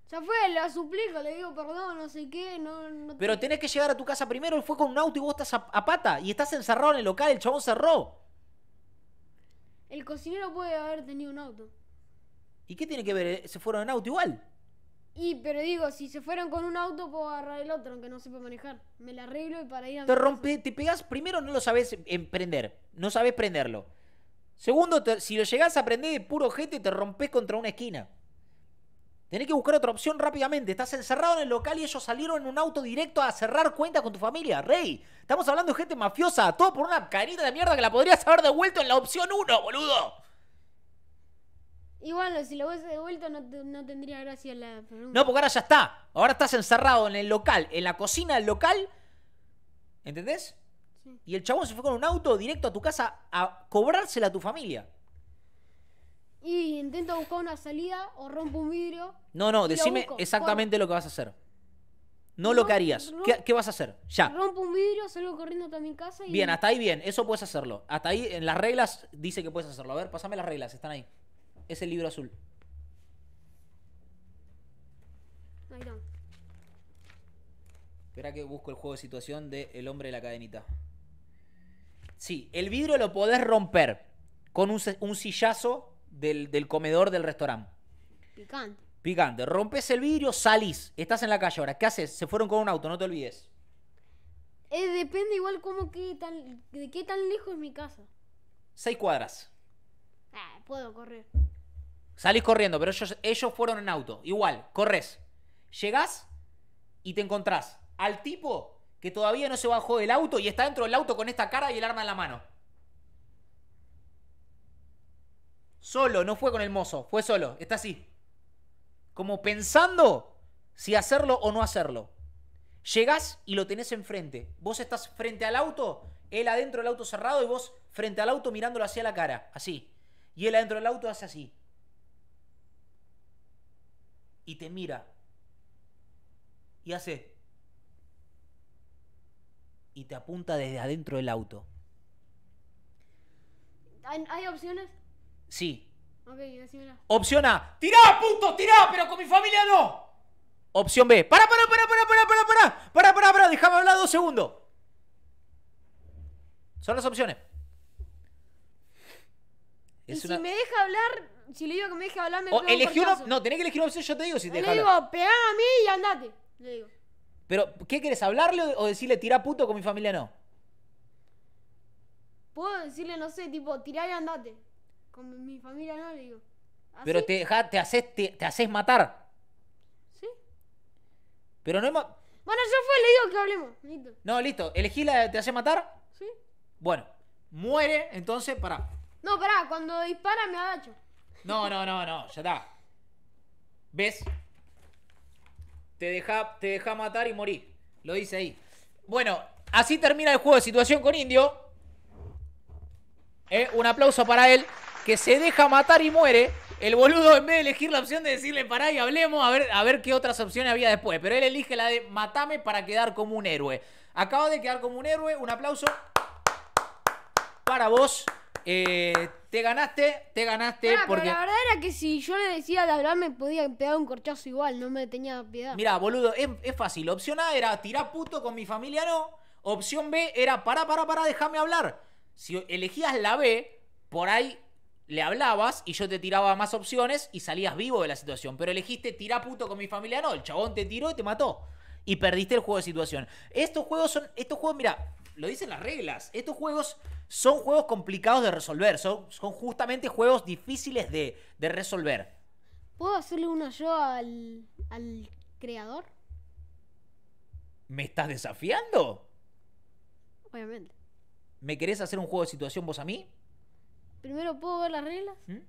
Ya fue, la suplico, le digo perdón, no sé qué, no... Pero tenés que llegar a tu casa primero, él fue con un auto y vos estás a, pata y estás encerrado en el local, el chabón cerró. El cocinero puede haber tenido un auto. ¿Y qué tiene que ver? Eh, se fueron en auto igual. Y, pero digo, si se fueron con un auto, puedo agarrar el otro, aunque no sepa manejar. Me la arreglo y para ir a. Te te pegas, primero no lo sabes emprender, no sabes prenderlo. Segundo, si lo llegás a aprender de puro gente, te rompes contra una esquina. Tenés que buscar otra opción rápidamente. Estás encerrado en el local y ellos salieron en un auto directo a cerrar cuentas con tu familia. Rey, estamos hablando de gente mafiosa. Todo por una carita de mierda que la podrías haber devuelto en la opción 1, boludo. Igual, si lo hubiese devuelto no, no, tendría gracia la pregunta. No, porque ahora ya está. Ahora estás encerrado en el local, en la cocina del local. ¿Entendés? Y el chabón se fue con un auto directo a tu casa a cobrársela a tu familia. Y intento buscar una salida o rompo un vidrio. No, no, decime exactamente lo que vas a hacer. No, lo que harías. ¿Qué, vas a hacer? Ya. Rompo un vidrio, salgo corriendo hasta mi casa y. Bien, hasta ahí bien. Eso puedes hacerlo. Hasta ahí en las reglas dice que puedes hacerlo. A ver, pasame las reglas. Están ahí. Es el libro azul. Ahí Espera que busco el juego de situación de El hombre de la cadenita. Sí, el vidrio lo podés romper con un, sillazo del, comedor del restaurante. Picante. Picante. Rompes el vidrio, salís. Estás en la calle ahora. ¿Qué haces? Se fueron con un auto, no te olvides. Eh, depende igual cómo qué de qué tan lejos es mi casa. Seis cuadras. Ah, puedo correr. Salís corriendo, pero ellos, ellos fueron en auto. Igual, corres. Llegás y te encontrás al tipo que todavía no se bajó del auto y está dentro del auto con esta cara y el arma en la mano. Solo, no fue con el mozo, fue solo, está así. Como pensando si hacerlo o no hacerlo. Llegás y lo tenés enfrente. Vos estás frente al auto, él adentro del auto cerrado y vos frente al auto mirándolo hacia la cara, así. Y él adentro del auto hace así. Y te mira. Y hace y te apunta desde adentro del auto. ¿Hay, opciones? Sí. Ok, decímela. Opción A, tirá, puto, tirá, pero con mi familia no. Opción B, para, para, para, para, para, para, para, para, para, para, déjame hablar dos segundos. Son las opciones. y si me deja hablar, si le digo que me deje hablar, me o, elegí No, tenés que elegir una opción, yo te digo si te deja Le digo, pegá a mí y andate. Le digo. Pero, ¿qué quieres ¿Hablarle o decirle tirá puto con mi familia no? Puedo decirle, no sé, tipo, tirá y andate. Con mi familia no, le digo. Pero te, te, haces, te, haces matar. Sí. Pero no hemos... Bueno, yo fue, le digo que hablemos. Listo. No, listo. ¿Elegí la te hace matar? Sí. Bueno, muere, entonces, pará. No, pará, cuando dispara me agacho. No, no, no, no, ya está. ¿Ves? te deja, te deja matar y morir. Lo dice ahí. Bueno, así termina el juego de situación con Indio. Eh, un aplauso para él, que se deja matar y muere. El boludo, en vez de elegir la opción de decirle pará y hablemos, a ver, a ver qué otras opciones había después. Pero él elige la de matame para quedar como un héroe. Acaba de quedar como un héroe. Un aplauso para vos. Eh, te ganaste, te ganaste. porque... Pero la verdad era que si yo le decía la verdad me podía pegar un corchazo igual, no me tenía piedad. Mira, boludo, es, fácil. Opción A era tirar puto con mi familia, no. Opción B era para, para, para, déjame hablar. Si elegías la B, por ahí le hablabas y yo te tiraba más opciones y salías vivo de la situación. Pero elegiste tirar puto con mi familia, no. El chabón te tiró y te mató. Y perdiste el juego de situación. Estos juegos son. Estos juegos, mira, lo dicen las reglas. Estos juegos son juegos complicados de resolver. Son, justamente juegos difíciles de, resolver. ¿Puedo hacerle uno yo al, creador? ¿Me estás desafiando? Obviamente. ¿Me querés hacer un juego de situación vos a mí? Primero puedo ver las reglas. ¿Mm?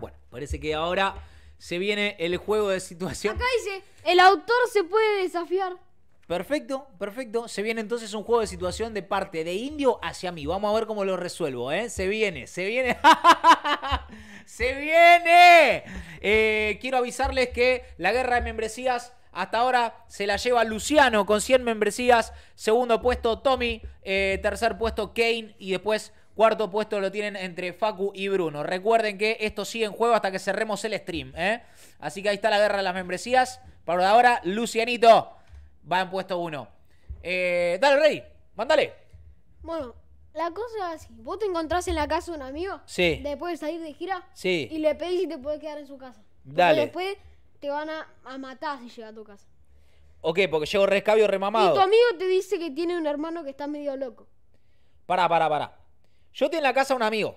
Bueno, parece que ahora se viene el juego de situación. Acá dice, el autor se puede desafiar. Perfecto, perfecto. Se viene entonces un juego de situación de parte de Indio hacia mí. Vamos a ver cómo lo resuelvo, ¿eh? Se viene, se viene. ¡Se viene! Eh, quiero avisarles que la guerra de membresías hasta ahora se la lleva Luciano con 100 membresías. Segundo puesto Tommy, eh, tercer puesto Kane y después cuarto puesto lo tienen entre Facu y Bruno. Recuerden que esto sigue en juego hasta que cerremos el stream, ¿eh? Así que ahí está la guerra de las membresías. para ahora, Lucianito Va en puesto 1. Eh, dale, Rey, mándale. Bueno, la cosa es así. Vos te encontrás en la casa de un amigo. Sí. Después de salir de gira. Sí. Y le pedís si te podés quedar en su casa. Porque después te van a, matar si llega a tu casa. Ok, porque llego rescabio remamado. Y tu amigo te dice que tiene un hermano que está medio loco. Pará, pará, pará. Yo tengo en la casa un amigo.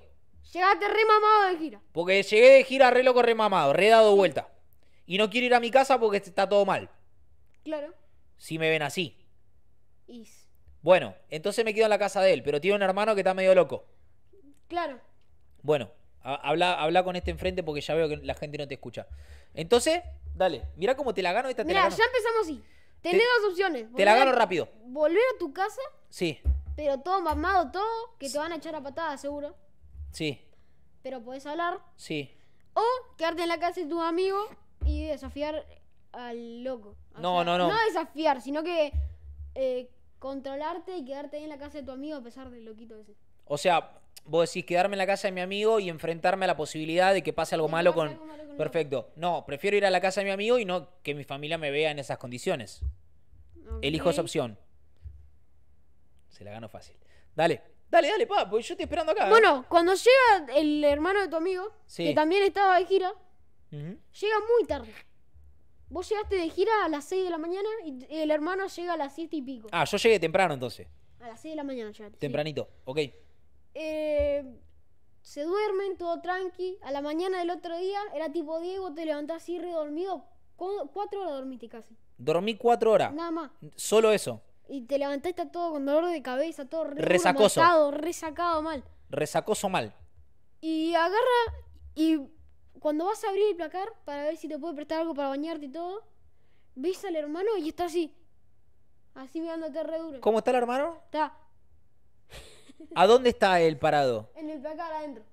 Llegaste remamado de gira. Porque llegué de gira re loco remamado, re dado vuelta. Y no quiero ir a mi casa porque está todo mal. Claro si me ven así. Bueno, entonces me quedo en la casa de él, pero tiene un hermano que está medio loco. Claro. Bueno, habla, habla con este enfrente porque ya veo que la gente no te escucha. Entonces, dale, mira cómo te la gano esta Mira, ya empezamos así. Tenés dos opciones. te la gano rápido. Volver a tu casa. Sí. Pero todo mamado, todo, que te van a echar a patada seguro. Sí. Pero podés hablar. Sí. O quedarte en la casa de tu amigo y desafiar al loco. no, no, no. No desafiar, sino que eh, controlarte y quedarte ahí en la casa de tu amigo a pesar del loquito ese. O sea, vos decís quedarme en la casa de mi amigo y enfrentarme a la posibilidad de que pase algo, malo, con... Perfecto. No, prefiero ir a la casa de mi amigo y no que mi familia me vea en esas condiciones. Elijo esa opción. Se la gano fácil. Dale, dale, dale, pa, porque yo estoy esperando acá. ¿eh? Bueno, cuando llega el hermano de tu amigo, que también estaba de gira, llega muy tarde. Vos llegaste de gira a las 6 de la mañana y el hermano llega a las 7 y pico. Ah, yo llegué temprano entonces. A las 6 de la mañana llegaste. Tempranito, ok. Eh, se duermen, todo tranqui. A la mañana del otro día era tipo Diego, te levantás así redormido. cuatro horas dormiste casi. Dormí cuatro horas. Nada más. Solo eso. Y te levantaste todo con dolor de cabeza, todo re resacoso. resacado mal. Resacoso mal. Y agarra y cuando vas a abrir el placar para ver si te puede prestar algo para bañarte y todo, ves al hermano y está así. Así mirándote re duro. ¿Cómo está el hermano? Está. ¿A dónde está el parado? En el placar adentro.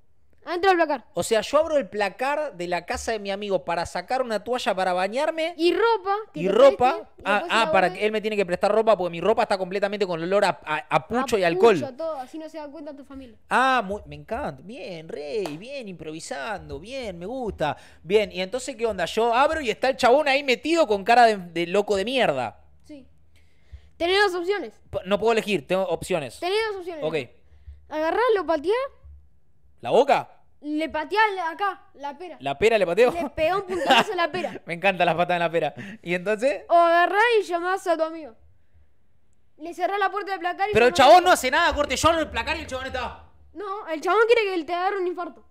Adentro del placar. O sea, yo abro el placar de la casa de mi amigo para sacar una toalla para bañarme. Y ropa. y ropa. ah, ah para que él me tiene que prestar ropa porque mi ropa está completamente con olor a, pucho y alcohol. todo. Así no se da cuenta tu familia. Ah, me encanta. Bien, Rey. Bien, improvisando. Bien, me gusta. Bien, y entonces, ¿qué onda? Yo abro y está el chabón ahí metido con cara de, loco de mierda. Sí. Tenés dos opciones. No puedo elegir, tengo opciones. Tenés dos opciones. Ok. Agarrarlo, patear ¿La boca? Le patea acá, la pera. ¿La pera le pateó? Le pegó un a la pera. Me encantan las patadas en la pera. ¿Y entonces? O y llamás a tu amigo. Le cerrás la puerta del placar y. Pero el chabón no hace nada, corte. Yo en el placar y el chabón está. No, el chabón quiere que él te agarre un infarto.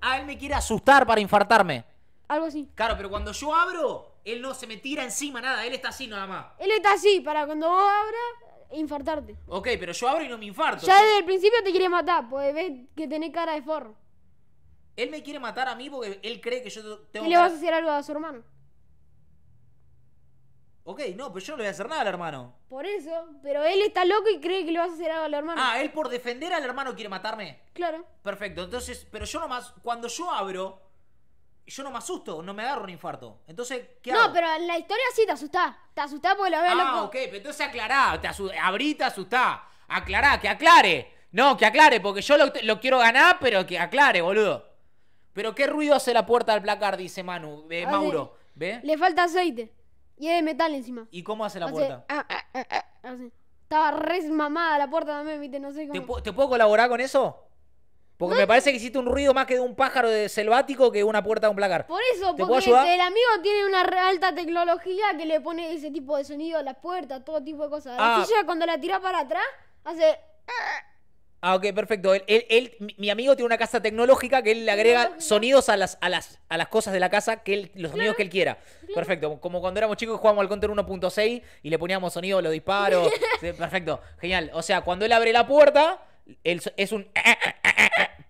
Ah, él me quiere asustar para infartarme. Algo así. Claro, pero cuando yo abro, él no se me tira encima nada. Él está así nada más. Él está así, para cuando vos abras, infartarte. Ok, pero yo abro y no me infarto. Ya desde el principio te quiere matar, porque ves que tenés cara de forro. Él me quiere matar a mí porque él cree que yo tengo. ¿Y le vas a hacer algo a su hermano? Ok, no, pero yo no le voy a hacer nada al hermano. Por eso, pero él está loco y cree que le vas a hacer algo al hermano. Ah, él por defender al hermano quiere matarme. Claro. Perfecto, entonces, pero yo nomás, cuando yo abro, yo no me asusto, no me agarro un infarto. Entonces, ¿qué hago? No, pero la historia sí te asustás. Te asustás porque lo veo ah, loco. ok, pero entonces aclará. Te abrí, te asustá. Aclará, que aclare. No, que aclare, porque yo lo, quiero ganar, pero que aclare, boludo. Pero qué ruido hace la puerta del placar, dice Manu, ah, Mauro. ¿Ve? Le falta aceite. Y es de metal encima. ¿Y cómo hace la puerta? Ah, ah, Estaba res mamada la puerta también, viste, no sé cómo. ¿Te, ¿Te puedo colaborar con eso? Porque me parece que hiciste un ruido más que de un pájaro selvático que una puerta de un placar. Por eso, porque el, amigo tiene una alta tecnología que le pone ese tipo de sonido a las puertas, todo tipo de cosas. Y ya ah. cuando la tira para atrás hace... Ah, ok, perfecto. mi amigo tiene una casa tecnológica que él le agrega sonidos a las, a las, a las cosas de la casa, que los sonidos que él quiera. Perfecto. Como cuando éramos chicos jugábamos al Counter 1.6 y le poníamos sonido a los disparos. perfecto. Genial. O sea, cuando él abre la puerta, es un...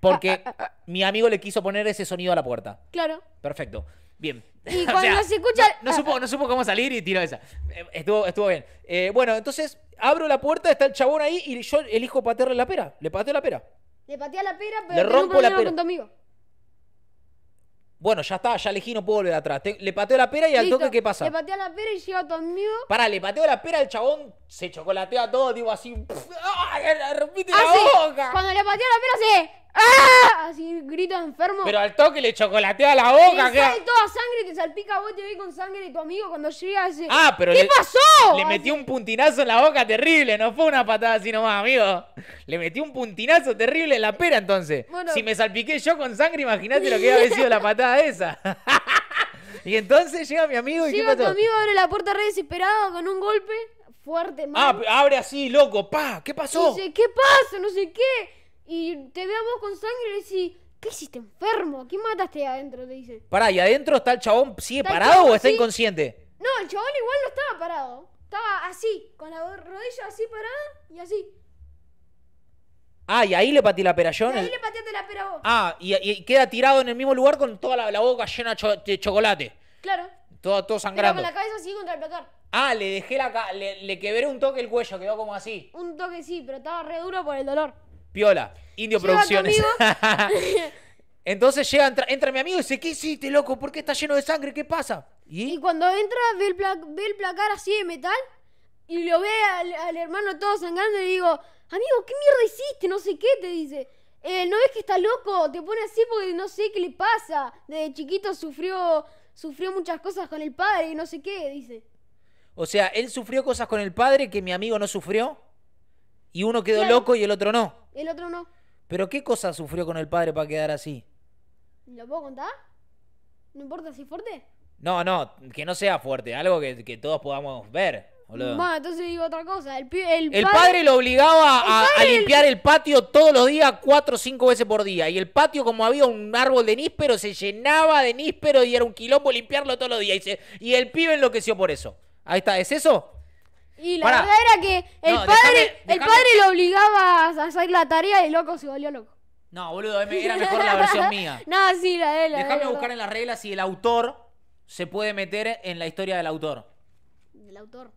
Porque mi amigo le quiso poner ese sonido a la puerta. Claro. Perfecto. Bien. Y cuando se escucha. No, supo, no supo cómo salir y tiró esa. Eh, estuvo, estuvo bien. Eh, bueno, entonces abro la puerta, está el chabón ahí y yo elijo patearle la pera. Le pateo la pera. Le patea la pera, pero le rompo la pera. Con tu amigo. Bueno, ya está, ya elegí, no puedo volver atrás. le pateo la pera y al toque, ¿qué pasa? Le pateo la pera y llega a tu amigo. Pará, le pateo la pera, el chabón se chocolatea todo, digo así. ¡Ah! ¡Rompiste ah, la boca! Cuando le pateo la pera, se. ¡Ah! Así grito enfermo. Pero al toque le chocolatea la boca. Te sale toda sangre, te salpica vos, te con sangre y tu amigo cuando llega Ah, pero ¿Qué pasó? Le metió un puntinazo en la boca terrible, no fue una patada así nomás, amigo. Le metió un puntinazo terrible en la pera entonces. Si me salpiqué yo con sangre, imagínate lo que había sido la patada esa. y entonces llega mi amigo y ¿qué pasó? tu amigo abre la puerta re desesperado con un golpe fuerte. Ah, abre así, loco, pa, ¿qué pasó? No sé, ¿qué pasó? No sé qué y te vos con sangre y decís, ¿qué hiciste enfermo? ¿Qué mataste adentro? Te Pará, ¿y adentro está el chabón, sigue parado o está inconsciente? No, el chabón igual no estaba parado. Estaba así, con la rodilla así parada y así. Ah, y ahí le pateé la pera yo. Y ahí le pateaste la pera vos. Ah, y, queda tirado en el mismo lugar con toda la, boca llena de chocolate. Claro. Todo, todo sangrando. con la cabeza así contra el placar. Ah, le dejé la... Le, le quebré un toque el cuello, quedó como así. Un toque sí, pero estaba re duro por el dolor. Piola, Indio Producciones. Entonces llega, entra, mi amigo y dice, ¿qué hiciste, loco? ¿Por qué está lleno de sangre? ¿Qué pasa? Y, cuando entra, ve el, placar así de metal y lo ve al, hermano todo sangrando y digo, amigo, ¿qué mierda hiciste? No sé qué, te dice. Eh, ¿No ves que está loco? Te pone así porque no sé qué le pasa. Desde chiquito sufrió, sufrió muchas cosas con el padre y no sé qué, dice. O sea, él sufrió cosas con el padre que mi amigo no sufrió. Y uno quedó loco y el otro no. El otro no. ¿Pero qué cosa sufrió con el padre para quedar así? ¿Lo puedo contar? ¿No importa si fuerte? No, no, que no sea fuerte, algo que, todos podamos ver. entonces digo otra cosa. El, padre, lo obligaba a, limpiar el patio todos los días, cuatro o cinco veces por día. Y el patio, como había un árbol de níspero, se llenaba de níspero y era un quilombo limpiarlo todos los días. Y, y el pibe enloqueció por eso. Ahí está, ¿es eso? Y la verdad era que el padre, el padre lo obligaba a hacer la tarea y loco se volvió loco. No, boludo, era mejor la versión mía. No, sí, la de él. Dejame buscar en las reglas si el autor se puede meter en la historia del autor. Del autor.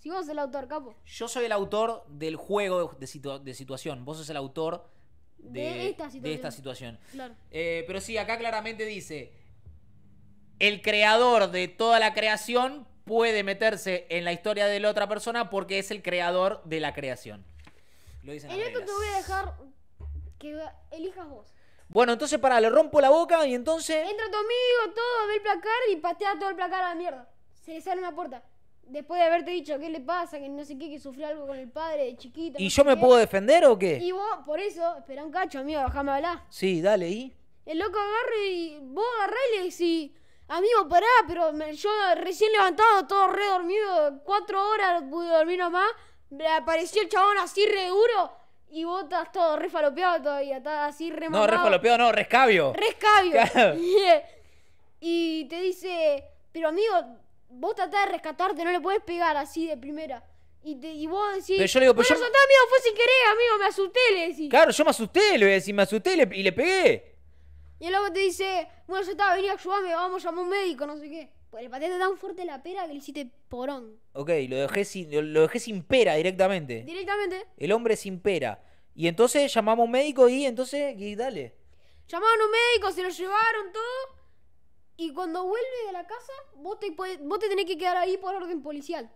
Si vos el autor, capo. Yo soy el autor del juego de, situación. Vos sos el autor de, esta situación. Eh, pero sí, acá claramente dice: el creador de toda la creación puede meterse en la historia de la otra persona porque es el creador de la creación. Lo en esto te voy a dejar que elijas vos. Bueno, entonces para le rompo la boca y entonces. Entra tu amigo, todo, ve el placar y patea todo el placar a la mierda. Se le sale una puerta. Después de haberte dicho qué le pasa, que no sé qué, que sufrió algo con el padre de chiquito. ¿Y yo me puedo defender o qué? Y vos, por eso, espera un cacho, amigo, bajame a hablar. Sí, dale, ¿y? El loco agarra y vos agarrá y le Amigo, pará, pero me, yo recién levantado, todo re dormido, cuatro horas pude dormir nomás. Me apareció el chabón así re duro y vos estás todo re falopeado todavía, estás así re No, re falopeado no, rescabio. Re escabio. y te dice, pero amigo, vos tratás de rescatarte, no le podés pegar así de primera. Y, te, y vos decís, pero yo le digo, pero yo... amigo, fue sin querer, amigo, me asusté, le decís. Claro, yo me asusté, le voy a decir, me asusté y le, y le pegué. Y el hombre te dice, bueno, ya estaba vení a ayudarme, vamos a un médico, no sé qué. Pues el pateaste tan fuerte la pera que le hiciste porón. Ok, lo dejé sin, lo, dejé pera directamente. Directamente. El hombre sin pera. Y entonces llamamos a un médico y entonces, dale. Llamaron a un médico, se lo llevaron todo. Y cuando vuelve de la casa, vos te, vos te tenés que quedar ahí por orden policial.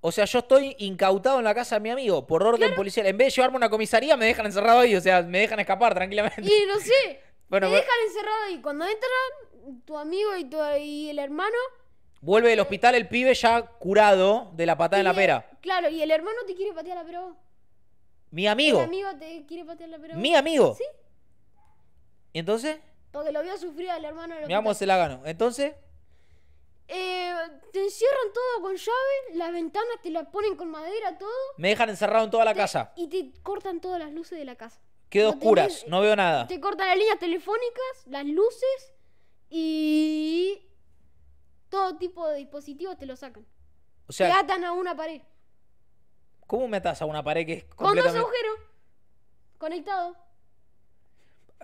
O sea, yo estoy incautado en la casa de mi amigo por orden policial. En vez de llevarme a una comisaría, me dejan encerrado ahí. O sea, me dejan escapar tranquilamente. Y no sé, te dejan encerrado y cuando entran, tu amigo y, tu, y el hermano. Vuelve del eh, hospital el pibe ya curado de la patada en la pera. Claro, y el hermano te quiere patear la pera Mi amigo. Mi amigo Mi amigo. ¿Y entonces? Porque lo había sufrido el hermano. Mi amo se la ganó. Entonces. Eh, te encierran todo con llave, las ventanas te las ponen con madera, todo. Me dejan encerrado en toda la casa. Y te cortan todas las luces de la casa. Quedo oscuras, no veo nada. Te cortan las líneas telefónicas, las luces y todo tipo de dispositivos te lo sacan. O sea, te atan a una pared. ¿Cómo me atas a una pared que es completamente... Con dos agujeros conectado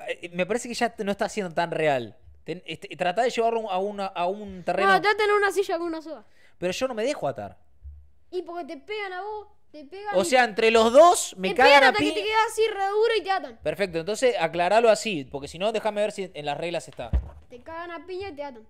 eh, Me parece que ya no está siendo tan real. Este, trata tratá de llevarlo a, a un terreno. No, atan a una silla con una soga. Pero yo no me dejo atar. Y porque te pegan a vos o sea, entre los dos me cagan a piña. te así y te atan. Perfecto, entonces aclaralo así, porque si no, déjame ver si en las reglas está. Te cagan a piña y te atan.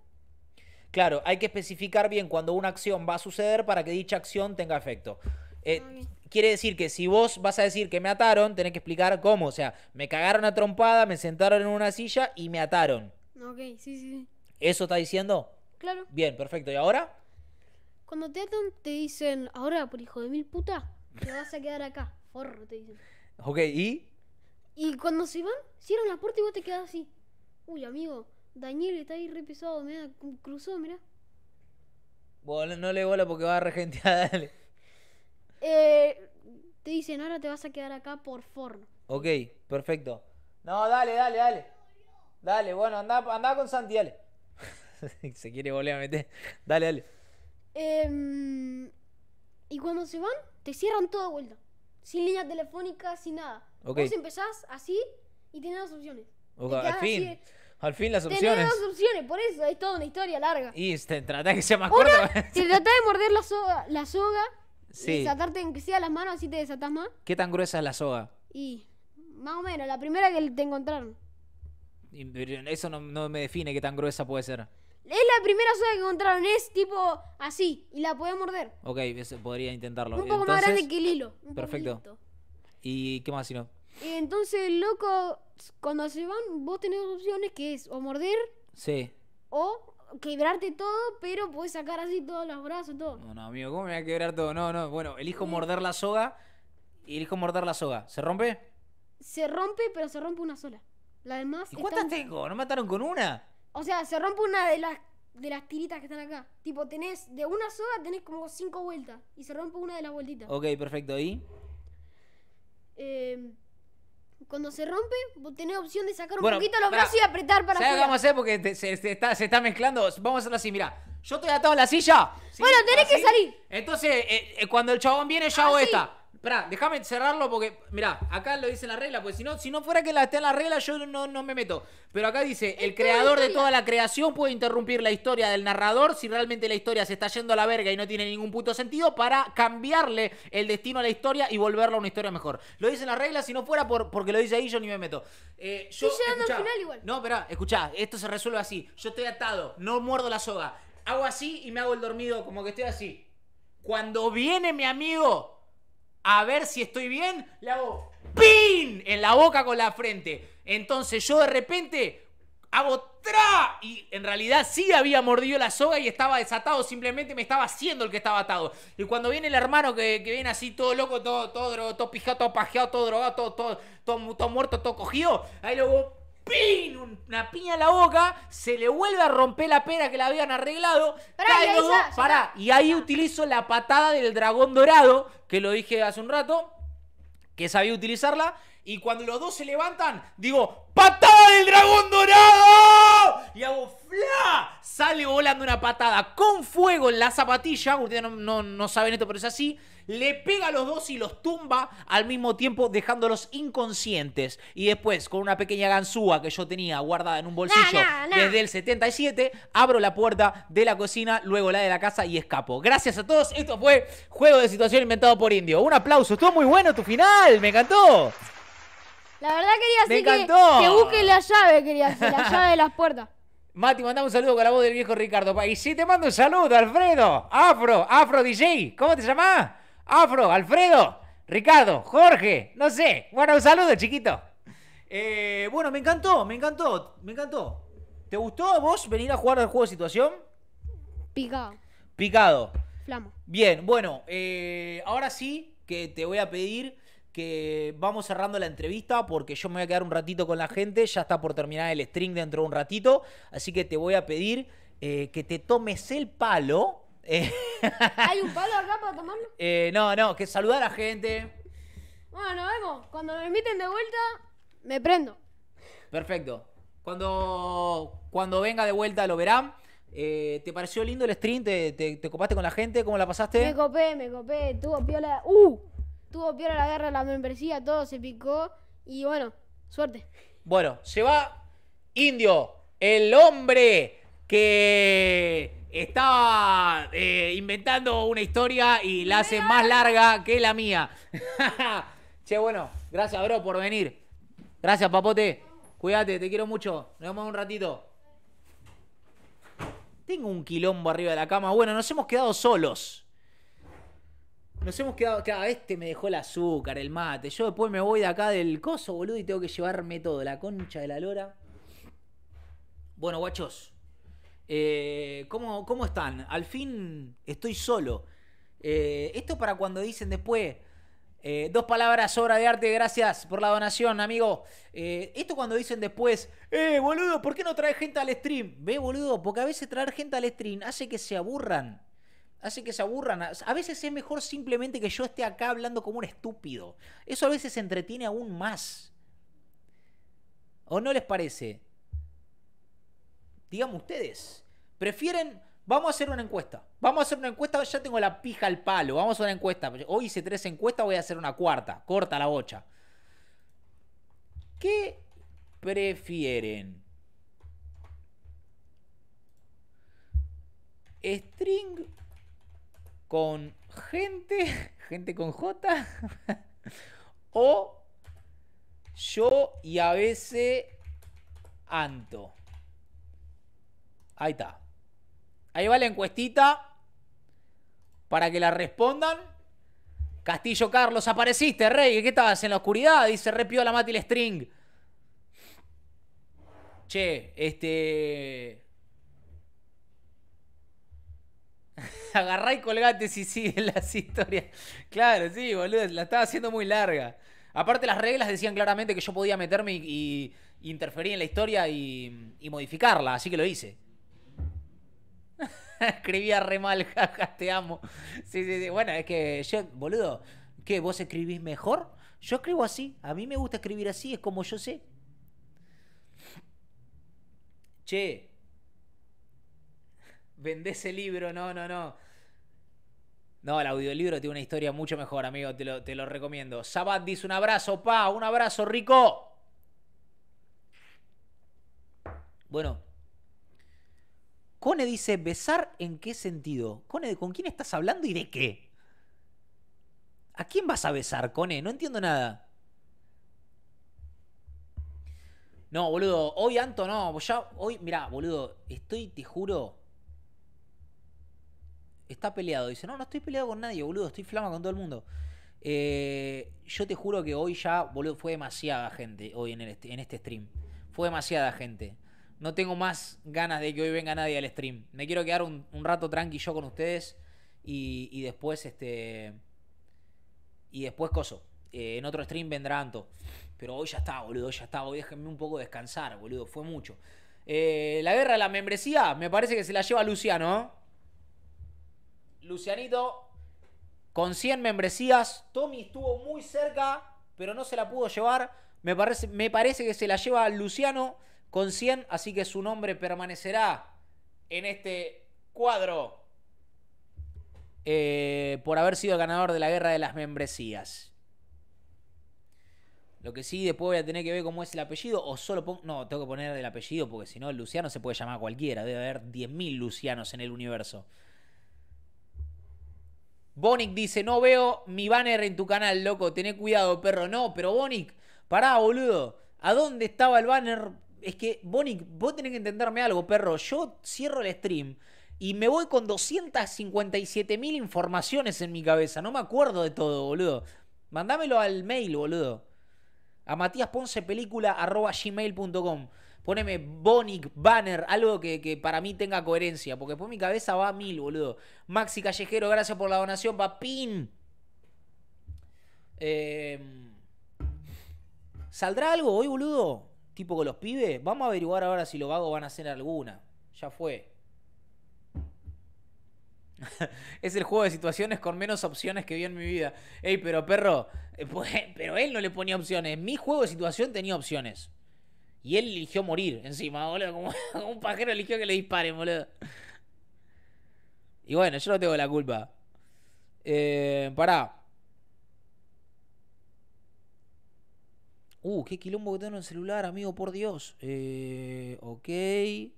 Claro, hay que especificar bien cuando una acción va a suceder para que dicha acción tenga efecto. Eh, ah, quiere decir que si vos vas a decir que me ataron, tenés que explicar cómo. O sea, me cagaron a trompada, me sentaron en una silla y me ataron. Ok, sí, sí. sí. ¿Eso está diciendo? Claro. Bien, perfecto. ¿Y ahora? Cuando te atan, te dicen, ahora por hijo de mil puta, te vas a quedar acá. Forro, te dicen. Ok, ¿y? Y cuando se van, cierran la puerta y vos te quedas así. Uy, amigo, Daniel está ahí re pesado, me cruzó, mirá. Bueno, no le bola porque va a regentear, ah, dale. Eh, te dicen, ahora te vas a quedar acá por forro. Ok, perfecto. No, dale, dale, dale. Dale, bueno, anda, anda con Santi, dale. Se quiere volver a meter. Dale, dale. Em, y cuando se van, te cierran todo vuelta. Sin línea telefónica, sin nada. Vos empezás así y tenés dos opciones. al fin. al fin las opciones. Tenés dos opciones, por eso es toda una historia larga. Y te este, tratás que sea más Una, Si Te tratás de morder la soga, la soga sí. y desatarte sea las manos, así te desatás más. ¿Qué tan gruesa es la soga? Y más o menos, la primera que te encontraron. Eso no me define qué tan gruesa puede ser. Es la primera soga que encontraron, es tipo así, y la podés morder. Ok, podría intentarlo. Un poco más grande que el hilo. perfecto. ¿Y qué más si no? Entonces, loco, cuando se van, vos tenés dos opciones que es o morder. Sí. O quebrarte todo, pero puedes sacar así todos los brazos, todo. No, no, amigo, ¿cómo me voy a quebrar todo? No, no, bueno, elijo morder la soga. Y elijo morder la soga. ¿Se rompe? Se rompe, pero se rompe una sola. La demás. ¿Y cuántas tengo? ¿No mataron con una? O sea, se rompe una de las de las tiritas que están acá. Tipo, tenés de una sola tenés como cinco vueltas y se rompe una de las vueltitas. Ok, perfecto. ¿Y? Em, cuando se rompe, vos tenés opción de sacar un poquito los brazos y apretar para ¿Sabes vamos a hacer? Porque se, está, mezclando. Vamos a hacerlo así, mira. Yo estoy atado a la silla. Bueno, tenés que salir. Entonces, eh, eh, cuando el chabón viene, yo hago esta. Esperá, déjame cerrarlo porque, mira, acá lo dice la regla, pues si no, si no fuera que la esté en la regla, yo no, me meto. Pero acá dice, el creador de toda la creación puede interrumpir la historia del narrador si realmente la historia se está yendo a la verga y no tiene ningún puto sentido para cambiarle el destino a la historia y volverla a una historia mejor. Lo dice en la regla, si no fuera por, porque lo dice ahí, yo ni me meto. Eh, llegando al final igual. No, espera, escuchá, esto se resuelve así. Yo estoy atado, no muerdo la soga. Hago así y me hago el dormido, como que estoy así. Cuando viene mi amigo a ver si estoy bien, le hago ¡pin! en la boca con la frente. Entonces yo de repente hago ¡tra! Y en realidad sí había mordido la soga y estaba desatado, simplemente me estaba haciendo el que estaba atado. Y cuando viene el hermano que, viene así todo loco, todo, todo, todo, todo pijado, todo pajeado, todo drogado, todo, todo, todo, todo muerto, todo cogido, ahí luego ¡Pin! Una piña en la boca, se le vuelve a romper la pera que la habían arreglado. para Y ahí utilizo la patada del dragón dorado, que lo dije hace un rato, que sabía utilizarla. Y cuando los dos se levantan, digo, ¡Patada del dragón dorado! Y hago ¡fla! Sale volando una patada con fuego en la zapatilla. Ustedes no, no saben esto, pero es así le pega a los dos y los tumba al mismo tiempo dejándolos inconscientes. Y después, con una pequeña ganzúa que yo tenía guardada en un bolsillo desde el 77, abro la puerta de la cocina, luego la de la casa y escapo. Gracias a todos, esto fue Juego de Situación inventado por Indio. Un aplauso, estuvo muy bueno tu final, me encantó. La verdad quería hacer que, que busque la llave, quería hacer, la llave de las puertas. Mati, mandame un saludo con la voz del viejo Ricardo. Y sí, te mando un saludo, Alfredo. Afro, Afro DJ. ¿Cómo te llamás? Afro, Alfredo, Ricardo, Jorge, no sé. Bueno, un saludo, chiquito. Eh, bueno, me encantó, me encantó, me encantó. ¿Te gustó a vos venir a jugar al juego de situación? Picado. Picado. Flamo. Bien, bueno, eh, ahora sí que te voy a pedir que vamos cerrando la entrevista porque yo me voy a quedar un ratito con la gente, ya está por terminar el string dentro de un ratito, así que te voy a pedir eh, que te tomes el palo eh, ¿Hay un palo acá para tomarlo? Eh, no, no, que saludar a la gente. Bueno, nos vemos. Cuando me emiten de vuelta, me prendo. Perfecto. Cuando, cuando venga de vuelta lo verán. Eh, ¿Te pareció lindo el stream? ¿Te, copaste con la gente? ¿Cómo la pasaste? Me copé, me copé. Tuvo piola. ¡Uh! Tuvo piola la guerra, la membresía, todo se picó. Y bueno, suerte. Bueno, se va Indio, el hombre que estaba eh, inventando una historia y la hace más larga que la mía. che, bueno, gracias, bro, por venir. Gracias, papote. Cuídate, te quiero mucho. Nos vemos un ratito. Tengo un quilombo arriba de la cama. Bueno, nos hemos quedado solos. Nos hemos quedado. Claro, este me dejó el azúcar, el mate. Yo después me voy de acá del coso, boludo, y tengo que llevarme todo. La concha de la lora. Bueno, guachos. Eh, ¿cómo, están? Al fin estoy solo. Eh, esto para cuando dicen después. Eh, dos palabras, obra de arte, gracias por la donación, amigo. esto cuando dicen después, eh, boludo, ¿por qué no traes gente al stream? Ve, boludo, porque a veces traer gente al stream hace que se aburran. Hace que se aburran. A veces es mejor simplemente que yo esté acá hablando como un estúpido. Eso a veces se entretiene aún más. ¿O no les parece? Díganme ustedes, ¿prefieren Vamos a hacer una encuesta. Vamos a hacer una encuesta. Ya tengo la pija al palo. Vamos a hacer una encuesta. Hoy hice tres encuestas, voy a hacer una cuarta. Corta la bocha. ¿Qué prefieren? String con gente, gente con J, o yo y a veces Anto. Ahí está. Ahí va la encuestita para que la respondan. Castillo Carlos, apareciste, rey. ¿Qué estabas en la oscuridad? Dice, repió la Mati string. Che, este... Agarrá y colgate si siguen las historias. Claro, sí, boludo, la estaba haciendo muy larga. Aparte las reglas decían claramente que yo podía meterme y, interferir en la historia y modificarla, así que lo hice. Escribía re mal, jaja, te amo. Sí, sí, sí. Bueno, es que boludo, ¿qué? ¿Vos escribís mejor? Yo escribo así. A mí me gusta escribir así, es como yo sé. Che. Vendé ese libro, no, no, no. No, el audiolibro tiene una historia mucho mejor, amigo, te lo, te lo recomiendo. Sabat dice un abrazo, pa, un abrazo rico. Bueno, Cone dice, ¿besar en qué sentido? Cone, ¿con quién estás hablando y de qué? ¿A quién vas a besar, Cone? No entiendo nada. No, boludo, hoy Anto no, hoy, mirá, boludo, estoy, te juro, está peleado. Dice, no, no estoy peleado con nadie, boludo, estoy flama con todo el mundo. Eh, yo te juro que hoy ya, boludo, fue demasiada gente hoy en, en este stream. Fue demasiada gente no tengo más ganas de que hoy venga nadie al stream. Me quiero quedar un, rato tranqui yo con ustedes y, después este... Y después coso. Eh, en otro stream vendrá Anto. Pero hoy ya está, boludo, ya está. Hoy déjenme un poco descansar, boludo. Fue mucho. Eh, la guerra de la membresía, me parece que se la lleva Luciano. Lucianito, con 100 membresías. Tommy estuvo muy cerca, pero no se la pudo llevar. Me parece, me parece que se la lleva Luciano con 100, así que su nombre permanecerá en este cuadro eh, por haber sido ganador de la guerra de las membresías. Lo que sí, después voy a tener que ver cómo es el apellido. O solo No, tengo que poner el apellido porque si no, el Luciano se puede llamar cualquiera. Debe haber 10.000 Lucianos en el universo. Bonic dice: No veo mi banner en tu canal, loco. Tené cuidado, perro. No, pero Bonic, pará, boludo. ¿A dónde estaba el banner es que, Bonic, vos tenés que entenderme algo, perro. Yo cierro el stream y me voy con 257 mil informaciones en mi cabeza. No me acuerdo de todo, boludo. Mandámelo al mail, boludo. A Matías Ponce película gmail.com. Poneme Bonic, banner, algo que, para mí tenga coherencia. Porque después mi cabeza va a mil, boludo. Maxi Callejero, gracias por la donación, papín. Eh... ¿Saldrá algo hoy, boludo? tipo con los pibes, vamos a averiguar ahora si los hago van a hacer alguna. Ya fue. es el juego de situaciones con menos opciones que vi en mi vida. Ey, pero perro, eh, pues, pero él no le ponía opciones. Mi juego de situación tenía opciones. Y él eligió morir encima, boludo. Como un pajero eligió que le disparen, boludo. Y bueno, yo no tengo la culpa. Eh, pará. Uh, qué quilombo que tengo en el celular, amigo, por Dios. Eh, ok,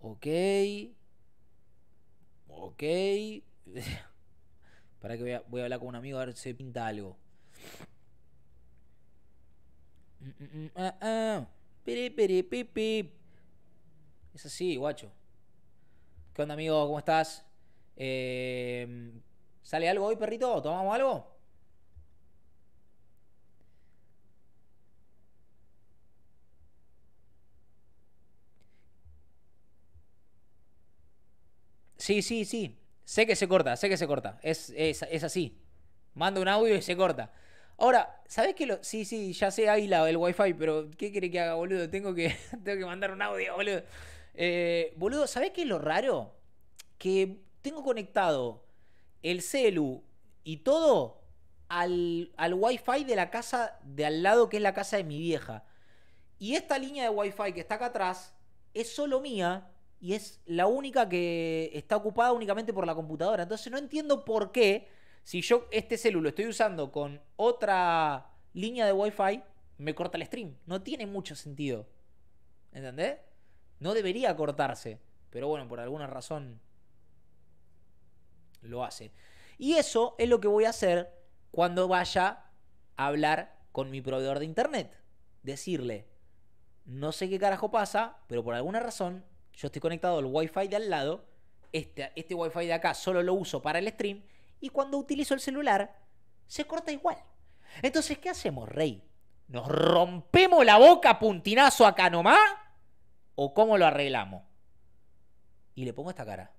ok, ok. Para que voy a, voy a, hablar con un amigo a ver si pinta algo. Mm, mm, mm, ah, ah. Es así, guacho. ¿Qué onda, amigo? ¿Cómo estás? Eh, ¿Sale algo hoy, perrito? ¿Tomamos algo? Sí, sí, sí. Sé que se corta, sé que se corta. Es, es, así. Mando un audio y se corta. Ahora, ¿sabés que lo.? Sí, sí, ya sé ahí el wifi, pero ¿qué quiere que haga, boludo? Tengo que, tengo que mandar un audio, boludo. Eh, boludo, ¿sabés qué es lo raro? Que tengo conectado el celu y todo al, al wifi de la casa de al lado, que es la casa de mi vieja. Y esta línea de wifi que está acá atrás es solo mía y es la única que está ocupada únicamente por la computadora. Entonces no entiendo por qué, si yo este celular lo estoy usando con otra línea de Wi-Fi, me corta el stream. No tiene mucho sentido. ¿Entendés? No debería cortarse. Pero bueno, por alguna razón lo hace. Y eso es lo que voy a hacer cuando vaya a hablar con mi proveedor de internet. Decirle, no sé qué carajo pasa, pero por alguna razón yo estoy conectado al Wi-Fi de al lado. Este, este, Wi-Fi de acá solo lo uso para el stream. Y cuando utilizo el celular, se corta igual. Entonces, ¿qué hacemos, Rey? ¿Nos rompemos la boca puntinazo acá nomás? ¿O cómo lo arreglamos? Y le pongo esta cara.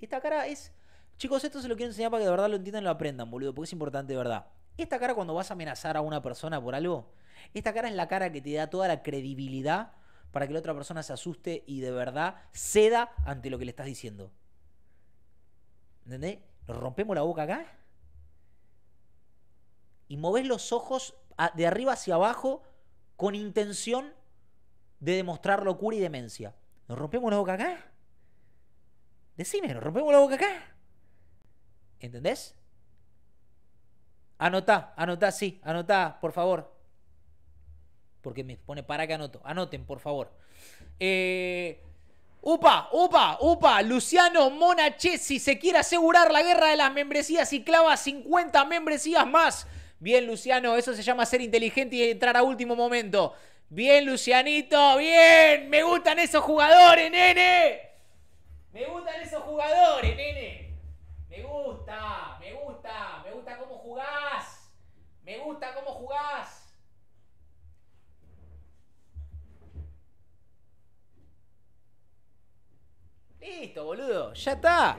Esta cara es... Chicos, esto se lo quiero enseñar para que de verdad lo entiendan y lo aprendan, boludo, porque es importante de verdad. Esta cara cuando vas a amenazar a una persona por algo, esta cara es la cara que te da toda la credibilidad para que la otra persona se asuste y de verdad ceda ante lo que le estás diciendo. ¿Entendés? Nos rompemos la boca acá y movés los ojos de arriba hacia abajo con intención de demostrar locura y demencia. ¿Nos rompemos la boca acá? Decime, ¿nos rompemos la boca acá? ¿Entendés? Anotá, anotá, sí, anotá, por favor. Porque me pone para que anoto. Anoten, por favor. Eh, upa, upa, upa. Luciano Monachesi se quiere asegurar la guerra de las membresías y clava 50 membresías más. Bien, Luciano, eso se llama ser inteligente y entrar a último momento. Bien, Lucianito, bien. Me gustan esos jugadores, nene. Me gustan esos jugadores, nene. Me gusta, me gusta, me gusta cómo jugás. Me gusta cómo jugás. Listo, boludo, ya está.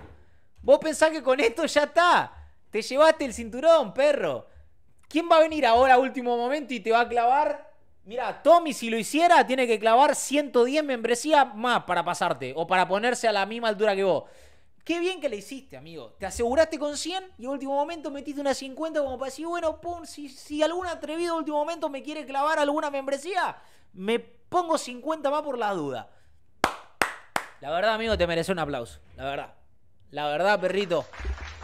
Vos pensás que con esto ya está. Te llevaste el cinturón, perro. ¿Quién va a venir ahora a último momento y te va a clavar? Mira, Tommy, si lo hiciera, tiene que clavar 110 membresías más para pasarte o para ponerse a la misma altura que vos. Qué bien que le hiciste, amigo. Te aseguraste con 100 y en último momento metiste una 50 como para decir, bueno, pum, si, si algún atrevido último momento me quiere clavar alguna membresía, me pongo 50 más por la duda. La verdad, amigo, te merece un aplauso. La verdad. La verdad, perrito.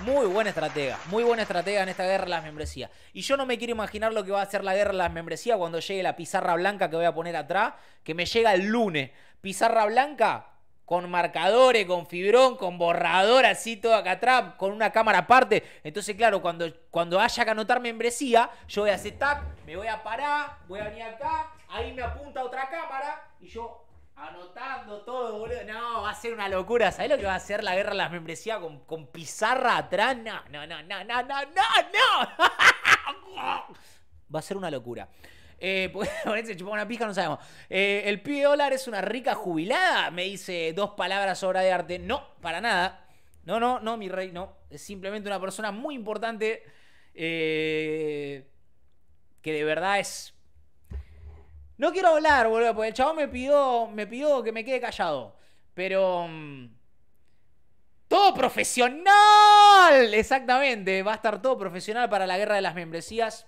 Muy buena estratega. Muy buena estratega en esta guerra de las membresías. Y yo no me quiero imaginar lo que va a ser la guerra de las membresías cuando llegue la pizarra blanca que voy a poner atrás, que me llega el lunes. Pizarra blanca con marcadores, con fibrón, con borrador, así todo acá atrás, con una cámara aparte. Entonces, claro, cuando, cuando haya que anotar membresía, yo voy a hacer tac, me voy a parar, voy a venir acá, ahí me apunta otra cámara y yo Anotando todo, boludo. No, va a ser una locura. ¿Sabés lo que va a ser la guerra de las membresías con, pizarra atrás? No, no, no, no, no, no, no, Va a ser una locura. Eh, se chupó una pija, no sabemos. Eh, el pibe dólar es una rica jubilada, me dice dos palabras obra de arte. No, para nada. No, no, no, mi rey, no. Es simplemente una persona muy importante eh, que de verdad es no quiero hablar, boludo, porque el chabón me pidió, me pidió que me quede callado. Pero. Mm, todo profesional. Exactamente. Va a estar todo profesional para la guerra de las membresías.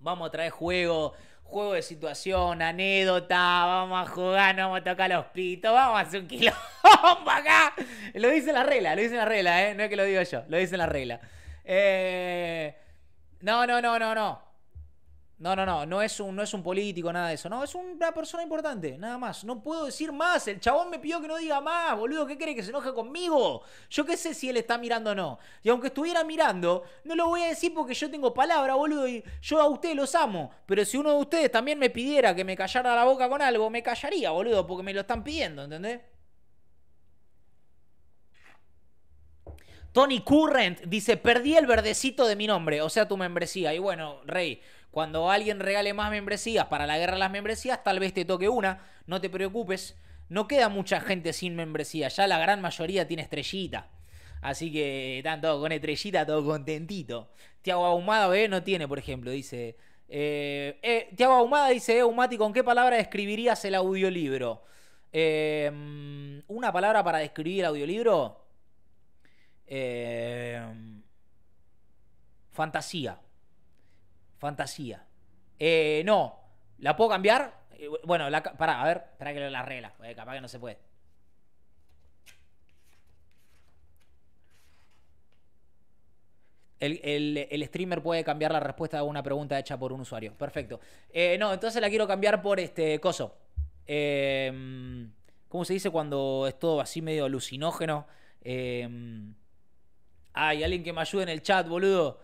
Vamos a traer juego, juego de situación, anécdota. Vamos a jugar, no vamos a tocar los pitos. Vamos a hacer un quilombo acá. Lo dice la regla, lo dice la regla, ¿eh? No es que lo diga yo, lo dice la regla. Eh... No, no, no, no, no. No, no, no, no es, un, no es un político, nada de eso. No, es una persona importante, nada más. No puedo decir más. El chabón me pidió que no diga más, boludo. ¿Qué cree que se enoje conmigo? Yo qué sé si él está mirando o no. Y aunque estuviera mirando, no lo voy a decir porque yo tengo palabra, boludo. Y yo a ustedes los amo. Pero si uno de ustedes también me pidiera que me callara la boca con algo, me callaría, boludo, porque me lo están pidiendo, ¿entendés? Tony Current dice: Perdí el verdecito de mi nombre, o sea, tu membresía. Y bueno, Rey. Cuando alguien regale más membresías para la guerra de las membresías, tal vez te toque una, no te preocupes. No queda mucha gente sin membresía, ya la gran mayoría tiene estrellita. Así que están todos con estrellita, todo contentito. Tiago Ahumada ¿ve? Eh, no tiene, por ejemplo, dice. Eh, eh, Tiago Ahumada dice, eh, ¿con qué palabra describirías el audiolibro? una palabra para describir audiolibro. fantasía. Fantasía. Eh, no, ¿la puedo cambiar? Eh, bueno, la, pará, a ver, para que la regla. capaz que no se puede. El, streamer puede cambiar la respuesta a una pregunta hecha por un usuario. Perfecto. Eh, no, entonces la quiero cambiar por este coso. Em, ¿Cómo se dice cuando es todo así medio alucinógeno? Hay em, alguien que me ayude en el chat, boludo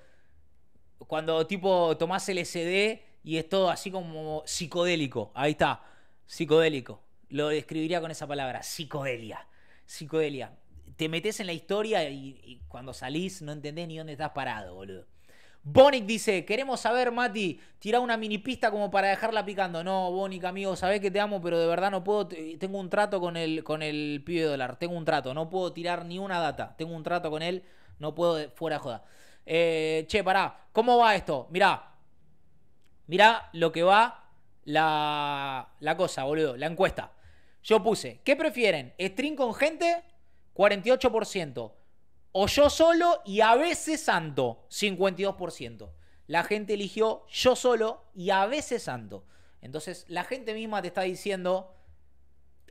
cuando tipo tomás SD y es todo así como psicodélico. Ahí está, psicodélico. Lo describiría con esa palabra, psicodelia. Psicodelia. Te metes en la historia y, cuando salís no entendés ni dónde estás parado, boludo. Bonic dice, queremos saber, Mati, tira una mini pista como para dejarla picando. No, Bonic, amigo, sabés que te amo, pero de verdad no puedo. Tengo un trato con el, con el pibe de dólar. Tengo un trato. No puedo tirar ni una data. Tengo un trato con él. No puedo, fuera joda. Eh, che, pará, ¿cómo va esto? Mirá, mirá lo que va la, la cosa, boludo, la encuesta. Yo puse, ¿qué prefieren? ¿Stream con gente? 48%. O yo solo y a veces santo, 52%. La gente eligió yo solo y a veces santo. Entonces la gente misma te está diciendo,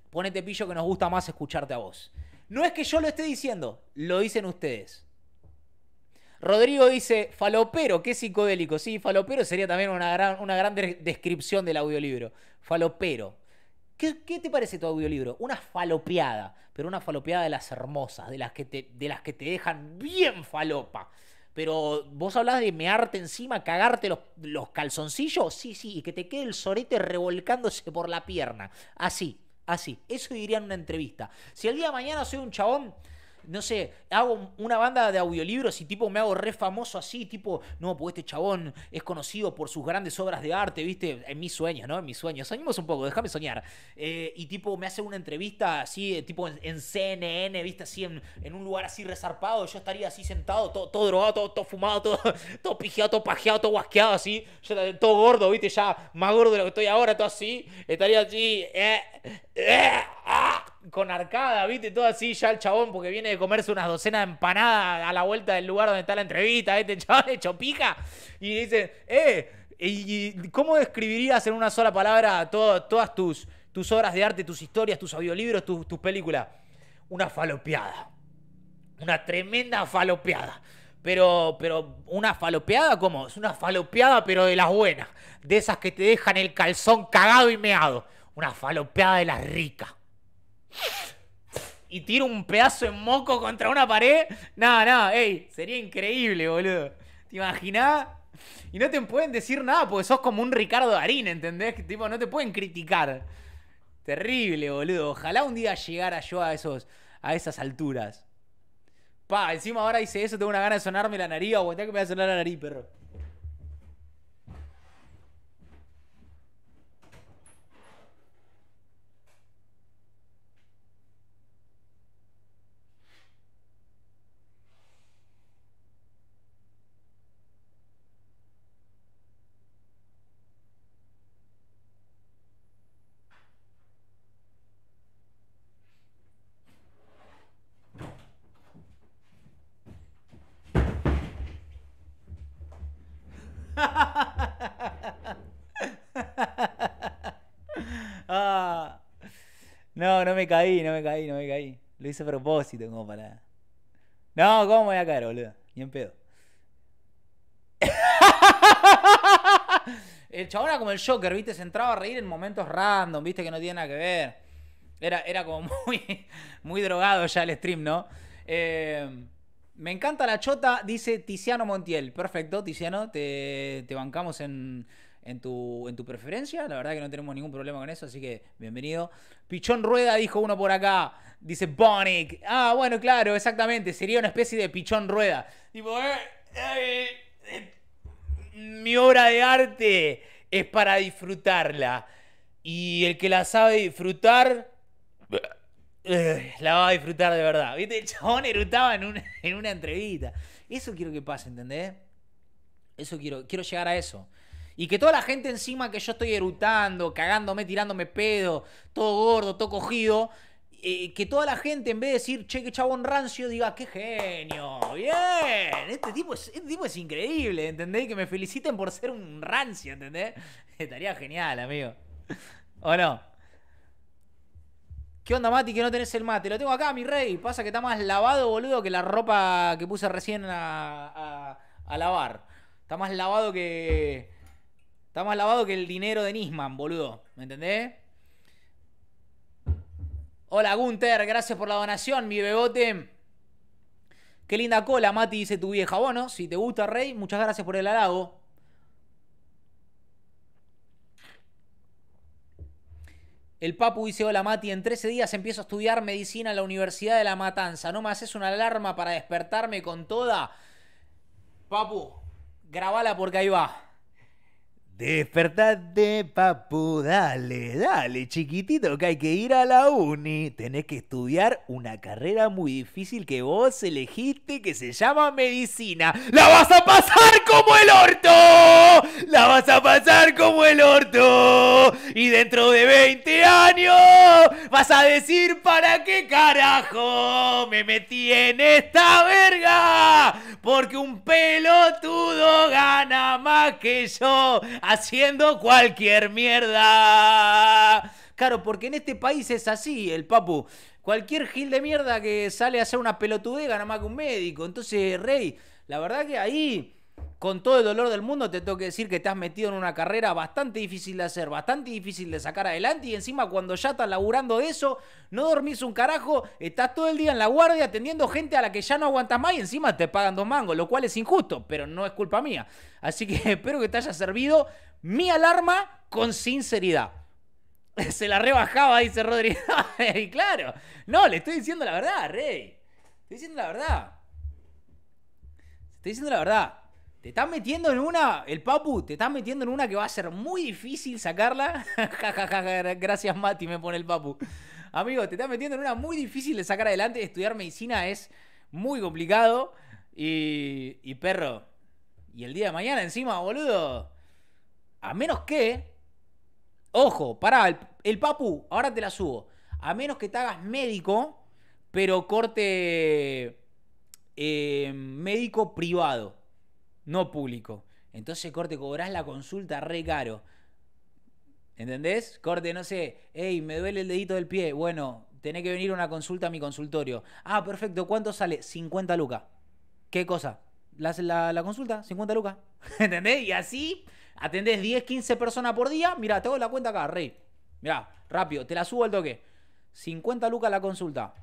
ponete pillo que nos gusta más escucharte a vos. No es que yo lo esté diciendo, lo dicen ustedes. Rodrigo dice, falopero, qué psicodélico. Sí, falopero sería también una gran, una descripción del audiolibro. Falopero. ¿Qué, ¿Qué, te parece tu audiolibro? Una falopeada, pero una falopeada de las hermosas, de las que te, de las que te dejan bien falopa. Pero vos hablás de mearte encima, cagarte los, los calzoncillos, sí, sí, y que te quede el sorete revolcándose por la pierna. Así, así. Eso diría en una entrevista. Si el día de mañana soy un chabón no sé, hago una banda de audiolibros y tipo me hago re famoso así, tipo, no, pues este chabón es conocido por sus grandes obras de arte, viste, en mis sueños, ¿no? En mis sueños. Soñemos un poco, déjame soñar. Eh, y tipo me hace una entrevista así, eh, tipo en, CNN, viste, así en, un lugar así resarpado, yo estaría así sentado, todo, drogado, todo, fumado, todo, todo pijeado, todo pajeado, todo guasqueado así, todo gordo, viste, ya más gordo de lo que estoy ahora, todo así, estaría así, eh, eh, ah con arcada, viste, todo así, ya el chabón, porque viene de comerse unas docenas de empanadas a la vuelta del lugar donde está la entrevista, este el chabón de chopija. y dice, eh, y, ¿cómo describirías en una sola palabra todas tus, tus obras de arte, tus historias, tus audiolibros, tus, películas? Una falopeada, una tremenda falopeada pero, pero una falopeada, ¿cómo? Es una falopeada, pero de las buenas. De esas que te dejan el calzón cagado y meado. Una falopeada de las ricas y tiro un pedazo en moco contra una pared. Nada, no, ey, sería increíble, boludo. ¿Te imaginás? Y no te pueden decir nada porque sos como un Ricardo Darín, ¿entendés? tipo, no te pueden criticar. Terrible, boludo. Ojalá un día llegara yo a esos a esas alturas. Pa, encima ahora hice eso, tengo una gana de sonarme la nariz, o que me voy a sonar la nariz, perro. caí, no me caí, no me caí. Lo hice a propósito, como para. No, ¿cómo voy a caer, boludo? Ni en pedo. El chabón era como el Joker, ¿viste? Se entraba a reír en momentos random, ¿viste? Que no tiene nada que ver. Era, era como muy, muy drogado ya el stream, ¿no? Eh, me encanta la chota, dice Tiziano Montiel. Perfecto, Tiziano, te, te bancamos en, en tu, preferencia. La verdad que no tenemos ningún problema con eso, así que bienvenido. Pichón Rueda, dijo uno por acá. Dice Bonic. Ah, bueno, claro, exactamente. Sería una especie de pichón rueda. Eh, eh, eh, mi obra de arte es para disfrutarla. Y el que la sabe disfrutar, la va a disfrutar de verdad. ¿Viste? El chabón erutaba en una, entrevista. Eso quiero que pase, ¿entendés? Eso quiero, quiero llegar a eso. Y que toda la gente encima que yo estoy erutando, cagándome, tirándome pedo, todo gordo, todo cogido, eh, que toda la gente, en vez de decir, che, qué un rancio, diga, qué genio, bien, este tipo es, este tipo es increíble, ¿entendés? Que me feliciten por ser un rancio, ¿entendés? Estaría genial, amigo. ¿O no? ¿Qué onda, Mati, que no tenés el mate? Lo tengo acá, mi rey. Pasa que está más lavado, boludo, que la ropa que puse recién a lavar. Está más lavado que, Está más lavado que el dinero de Nisman, boludo. ¿Me entendés? Hola Gunter, gracias por la donación, mi bebote. Qué linda cola, Mati, dice tu vieja. Bueno, si te gusta, Rey, muchas gracias por el halago. El Papu dice, hola Mati, en 13 días empiezo a estudiar medicina en la Universidad de La Matanza. ¿No me haces una alarma para despertarme con toda? Papu, grabala porque ahí va. Despertate, papu, dale, dale, chiquitito, que hay que ir a la uni. Tenés que estudiar una carrera muy difícil que vos elegiste que se llama medicina. ¡La vas a pasar como el orto! ¡La vas a pasar como el orto! Y dentro de 20 años vas a decir, ¿para qué carajo me metí en esta verga? Porque un pelotudo gana más que yo haciendo cualquier mierda. Claro, porque en este país es así, el papu. Cualquier gil de mierda que sale a hacer una pelotudega, nada más que un médico. Entonces, Rey, la verdad que ahí con todo el dolor del mundo, te tengo que decir que te has metido en una carrera bastante difícil de hacer, bastante difícil de sacar adelante. Y encima, cuando ya estás laburando de eso, no dormís un carajo, estás todo el día en la guardia atendiendo gente a la que ya no aguantas más y encima te pagan dos mangos, lo cual es injusto, pero no es culpa mía. Así que espero que te haya servido mi alarma con sinceridad. Se la rebajaba, dice Rodrigo. y claro, no, le estoy diciendo la verdad, Rey. Estoy diciendo la verdad. Estoy diciendo la verdad. Te estás metiendo en una, el Papu, te estás metiendo en una que va a ser muy difícil sacarla. Gracias, Mati, me pone el Papu. Amigo, te estás metiendo en una muy difícil de sacar adelante. Estudiar medicina es muy complicado. Y, perro, y el día de mañana encima, boludo. A menos que. Ojo, pará, el, Papu, ahora te la subo. A menos que te hagas médico, pero corte eh, médico privado no público. Entonces, corte, cobrás la consulta re caro. ¿Entendés? Corte, no sé, hey, me duele el dedito del pie. Bueno, tenés que venir una consulta a mi consultorio. Ah, perfecto, ¿cuánto sale? 50 lucas. ¿Qué cosa? La, consulta, 50 lucas. ¿Entendés? Y así atendés 10, 15 personas por día. Mirá, tengo la cuenta acá, rey. Mirá, rápido, te la subo al toque. 50 lucas la consulta.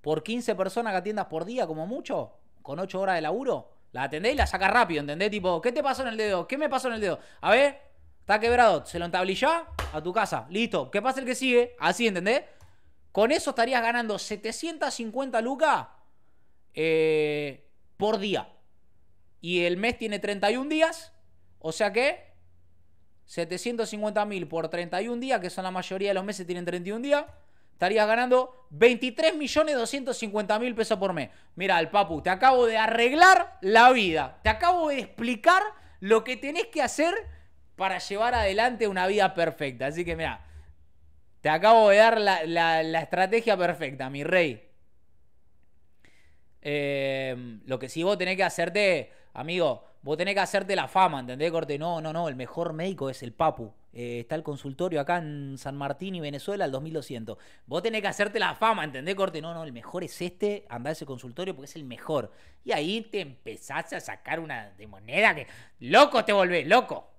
Por 15 personas que atiendas por día, como mucho, con 8 horas de laburo, la atendés y la sacás rápido, ¿entendés? Tipo, ¿qué te pasó en el dedo? ¿Qué me pasó en el dedo? A ver, está quebrado, se lo entablilla? a tu casa, listo, ¿qué pasa el que sigue, así, ¿entendés? Con eso estarías ganando 750 lucas eh, por día. Y el mes tiene 31 días, o sea que 750 mil por 31 días, que son la mayoría de los meses tienen 31 días estarías ganando 23.250.000 pesos por mes. Mira, el papu, te acabo de arreglar la vida. Te acabo de explicar lo que tenés que hacer para llevar adelante una vida perfecta. Así que mira, te acabo de dar la, estrategia perfecta, mi rey. Em, lo que sí vos tenés que hacerte, amigo, vos tenés que hacerte la fama, ¿entendés, Corte? No, no, no, el mejor médico es el papu. Eh, está el consultorio acá en San Martín y Venezuela al 2200. Vos tenés que hacerte la fama, ¿entendés, Corte? No, no, el mejor es este, andá a ese consultorio porque es el mejor. Y ahí te empezás a sacar una de moneda que. ¡Loco te volvés, loco!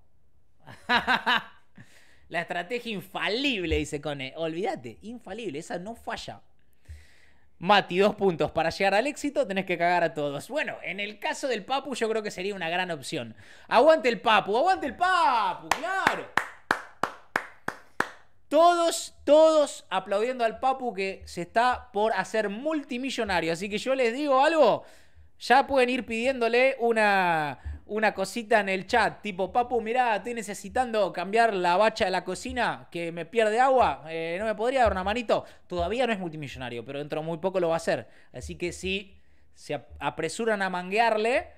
la estrategia infalible, dice Cone. Olvídate, infalible, esa no falla. Mati, dos puntos. Para llegar al éxito tenés que cagar a todos. Bueno, en el caso del Papu yo creo que sería una gran opción. Aguante el Papu, aguante el Papu, claro. Todos, todos aplaudiendo al Papu que se está por hacer multimillonario. Así que yo les digo algo, ya pueden ir pidiéndole una, una cosita en el chat. Tipo, Papu, mirá, estoy necesitando cambiar la bacha de la cocina que me pierde agua. Eh, ¿No me podría dar una manito? Todavía no es multimillonario, pero dentro de muy poco lo va a hacer. Así que si se apresuran a manguearle,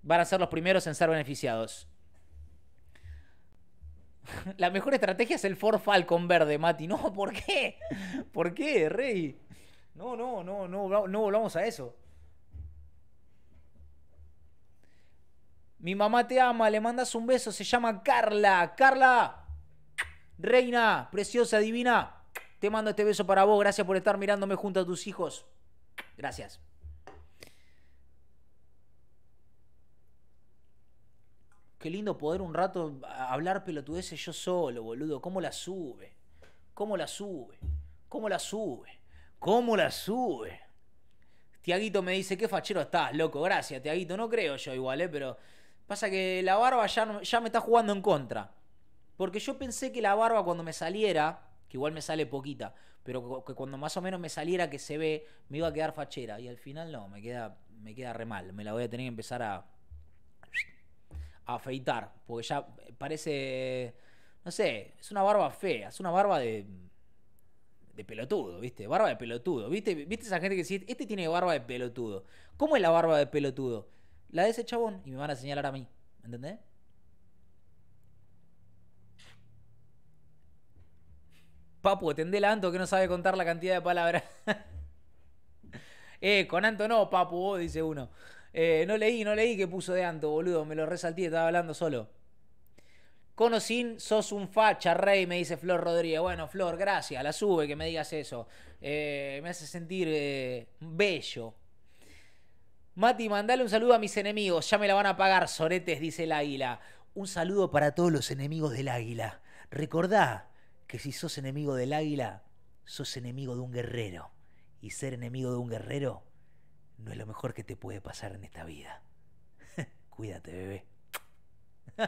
van a ser los primeros en ser beneficiados. La mejor estrategia es el Ford Falcon verde, Mati. No, ¿por qué? ¿Por qué, Rey? No, no, no, no, no volvamos a eso. Mi mamá te ama, le mandas un beso, se llama Carla. Carla, reina, preciosa, divina. Te mando este beso para vos. Gracias por estar mirándome junto a tus hijos. Gracias. Qué lindo poder un rato hablar pelotudeces yo solo, boludo. ¿Cómo la sube? ¿Cómo la sube? ¿Cómo la sube? ¿Cómo la sube? Tiaguito me dice, qué fachero estás, loco. Gracias, Tiaguito. No creo yo igual, ¿eh? Pero pasa que la barba ya, ya me está jugando en contra. Porque yo pensé que la barba cuando me saliera, que igual me sale poquita, pero que cuando más o menos me saliera que se ve, me iba a quedar fachera. Y al final no, me queda, me queda re mal. Me la voy a tener que empezar a, afeitar, porque ya parece, no sé, es una barba fea, es una barba de, de pelotudo, ¿viste? Barba de pelotudo, ¿viste? ¿Viste esa gente que dice, este tiene barba de pelotudo? ¿Cómo es la barba de pelotudo? La de ese chabón y me van a señalar a mí, ¿entendés? Papu, atendé la Anto que no sabe contar la cantidad de palabras. eh, con Anto no, papu, dice uno. Eh, no leí, no leí que puso de Anto, boludo. Me lo resalté, estaba hablando solo. Conocín, sos un facha, rey, me dice Flor Rodríguez. Bueno, Flor, gracias, la sube que me digas eso. Eh, me hace sentir eh, bello. Mati, mandale un saludo a mis enemigos. Ya me la van a pagar, soretes, dice el águila. Un saludo para todos los enemigos del águila. Recordá que si sos enemigo del águila, sos enemigo de un guerrero. Y ser enemigo de un guerrero no es lo mejor que te puede pasar en esta vida. Cuídate, bebé.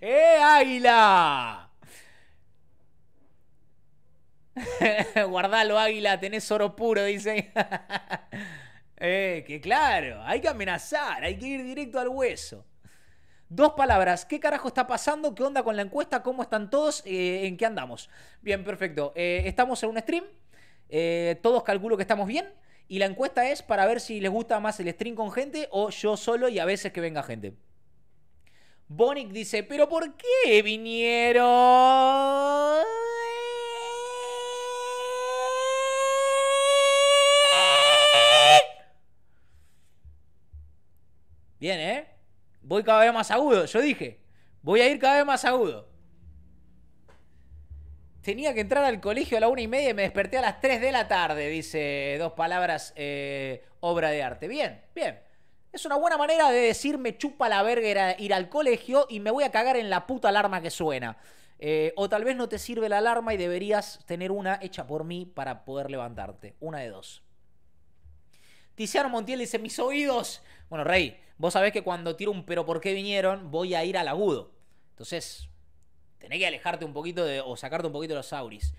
¡Eh, águila! Guardalo, águila, tenés oro puro, dice. eh, que claro, hay que amenazar, hay que ir directo al hueso. Dos palabras. ¿Qué carajo está pasando? ¿Qué onda con la encuesta? ¿Cómo están todos? Eh, ¿En qué andamos? Bien, perfecto. Eh, estamos en un stream. Eh, todos calculo que estamos bien. Y la encuesta es para ver si les gusta más el stream con gente o yo solo y a veces que venga gente. Bonic dice, pero ¿por qué vinieron? Bien, ¿eh? Voy cada vez más agudo, yo dije. Voy a ir cada vez más agudo. Tenía que entrar al colegio a la una y media y me desperté a las tres de la tarde, dice dos palabras, eh, obra de arte. Bien, bien. Es una buena manera de decirme chupa la verga ir al colegio y me voy a cagar en la puta alarma que suena. Eh, o tal vez no te sirve la alarma y deberías tener una hecha por mí para poder levantarte. Una de dos. Tiziano Montiel dice, mis oídos. Bueno, Rey, vos sabés que cuando tiro un pero por qué vinieron, voy a ir al agudo. Entonces, tenés que alejarte un poquito de, o sacarte un poquito de los auris.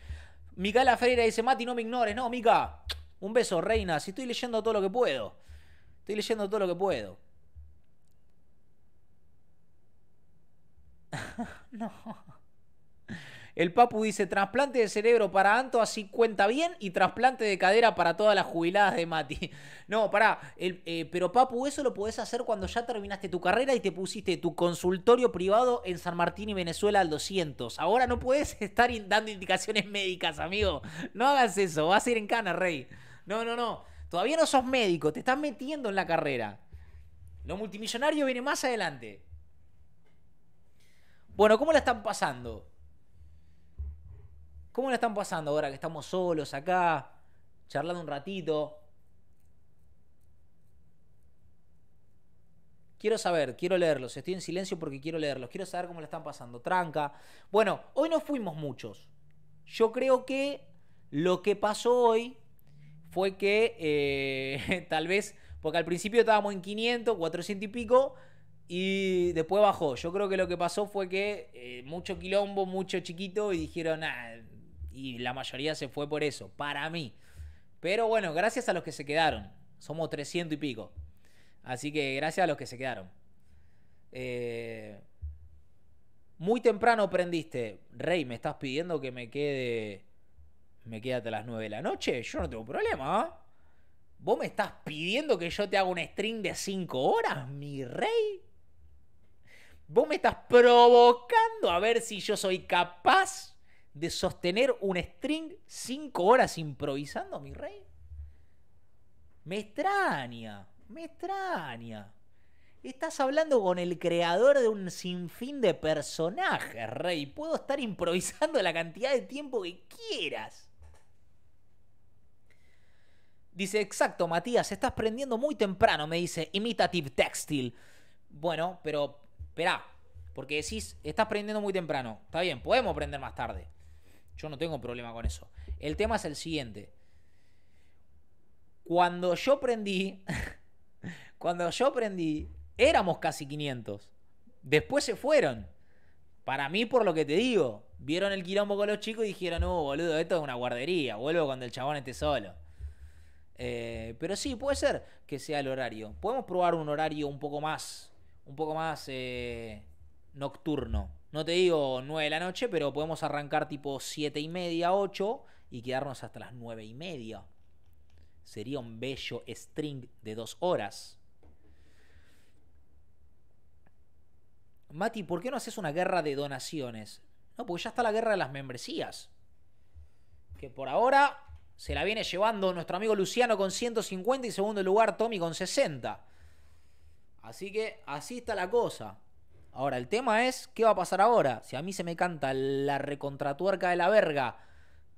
Micaela Freire dice, Mati, no me ignores. No, Mica, un beso, reina. Si estoy leyendo todo lo que puedo. Estoy leyendo todo lo que puedo. no. El Papu dice, trasplante de cerebro para Anto, así cuenta bien, y trasplante de cadera para todas las jubiladas de Mati. No, pará, el, eh, pero Papu, eso lo podés hacer cuando ya terminaste tu carrera y te pusiste tu consultorio privado en San Martín y Venezuela al 200. Ahora no puedes estar dando indicaciones médicas, amigo. No hagas eso, vas a ir en cana, rey. No, no, no. Todavía no sos médico, te estás metiendo en la carrera. Lo multimillonario viene más adelante. Bueno, ¿cómo la están pasando? ¿Cómo la están pasando ahora que estamos solos acá, charlando un ratito? Quiero saber, quiero leerlos. Estoy en silencio porque quiero leerlos. Quiero saber cómo le están pasando. Tranca. Bueno, hoy no fuimos muchos. Yo creo que lo que pasó hoy fue que eh, tal vez, porque al principio estábamos en 500, 400 y pico, y después bajó. Yo creo que lo que pasó fue que eh, mucho quilombo, mucho chiquito, y dijeron, y la mayoría se fue por eso, para mí. Pero bueno, gracias a los que se quedaron. Somos 300 y pico. Así que gracias a los que se quedaron. Eh, muy temprano prendiste. Rey, me estás pidiendo que me quede. Me quede hasta las 9 de la noche. Yo no tengo problema. ¿ah? ¿Vos me estás pidiendo que yo te haga un stream de 5 horas, mi rey? ¿Vos me estás provocando a ver si yo soy capaz de sostener un string cinco horas improvisando, mi rey? Me extraña, me extraña. Estás hablando con el creador de un sinfín de personajes, rey. Puedo estar improvisando la cantidad de tiempo que quieras. Dice, exacto, Matías, estás prendiendo muy temprano, me dice, imitative Textile. Bueno, pero, espera, porque decís, estás prendiendo muy temprano. Está bien, podemos prender más tarde. Yo no tengo problema con eso. El tema es el siguiente. Cuando yo prendí, cuando yo prendí, éramos casi 500. Después se fueron. Para mí, por lo que te digo, vieron el quilombo con los chicos y dijeron, no, boludo, esto es una guardería, vuelvo cuando el chabón esté solo. Eh, pero sí, puede ser que sea el horario. Podemos probar un horario un poco más, un poco más eh, nocturno no te digo 9 de la noche, pero podemos arrancar tipo 7 y media, 8 y quedarnos hasta las 9 y media. Sería un bello string de dos horas. Mati, ¿por qué no haces una guerra de donaciones? No, porque ya está la guerra de las membresías. Que por ahora se la viene llevando nuestro amigo Luciano con 150 y segundo lugar Tommy con 60. Así que así está la cosa. Ahora, el tema es, ¿qué va a pasar ahora? Si a mí se me canta la recontratuerca de la verga,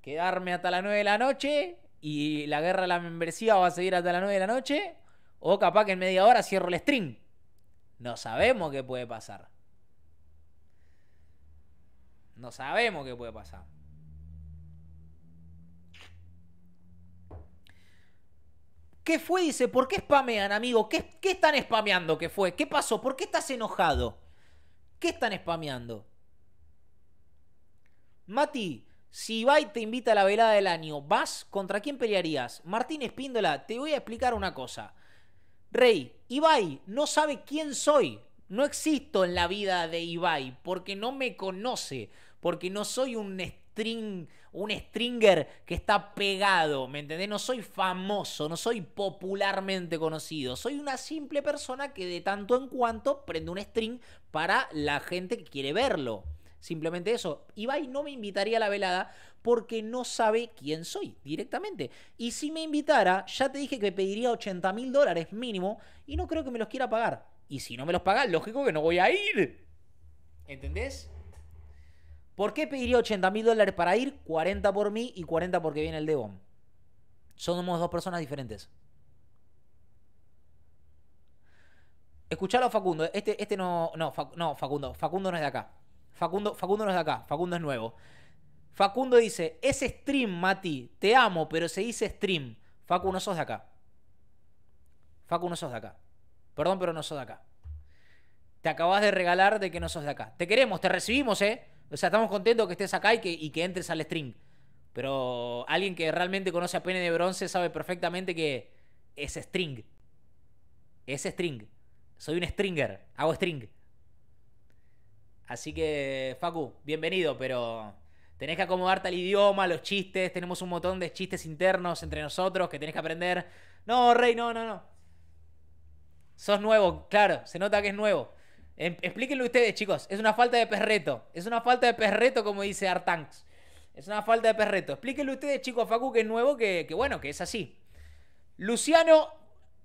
quedarme hasta las 9 de la noche y la guerra de la membresía va a seguir hasta las 9 de la noche, o capaz que en media hora cierro el stream. No sabemos qué puede pasar. No sabemos qué puede pasar. ¿Qué fue? Dice, ¿por qué spamean, amigo? ¿Qué, están spameando ¿Qué fue? ¿Qué pasó? ¿Por qué estás enojado? ¿Qué están spameando? Mati, si Ibai te invita a la velada del año, ¿vas? ¿Contra quién pelearías? Martín Espíndola, te voy a explicar una cosa. Rey, Ibai no sabe quién soy. No existo en la vida de Ibai porque no me conoce, porque no soy un un stringer que está pegado, ¿me entendés? No soy famoso, no soy popularmente conocido, soy una simple persona que de tanto en cuanto prende un string para la gente que quiere verlo. Simplemente eso. Ibai no me invitaría a la velada porque no sabe quién soy directamente. Y si me invitara, ya te dije que pediría 80 mil dólares mínimo y no creo que me los quiera pagar. Y si no me los paga, lógico que no voy a ir. ¿Entendés? ¿Por qué pediría 80 mil dólares para ir? 40 por mí y 40 porque viene el Devon. Somos dos personas diferentes. Escuchalo a Facundo. Este, este no. No, Facundo. Facundo no es de acá. Facundo, Facundo no es de acá. Facundo es nuevo. Facundo dice: Es stream, Mati. Te amo, pero se dice stream. Facu, no sos de acá. Facu, no sos de acá. Perdón, pero no sos de acá. Te acabas de regalar de que no sos de acá. Te queremos, te recibimos, eh. O sea, estamos contentos que estés acá y que, entres al string Pero alguien que realmente conoce a Pene de Bronce sabe perfectamente que es string. Es string. Soy un stringer. Hago string. Así que, Facu, bienvenido, pero tenés que acomodarte al idioma, los chistes. Tenemos un montón de chistes internos entre nosotros que tenés que aprender. No, Rey, no, no, no. Sos nuevo, claro, se nota que es nuevo. Em, explíquenlo ustedes, chicos. Es una falta de perreto. Es una falta de perreto, como dice Artanks. Es una falta de perreto. Explíquenlo ustedes, chicos, Facu, que es nuevo, que, que bueno, que es así. Luciano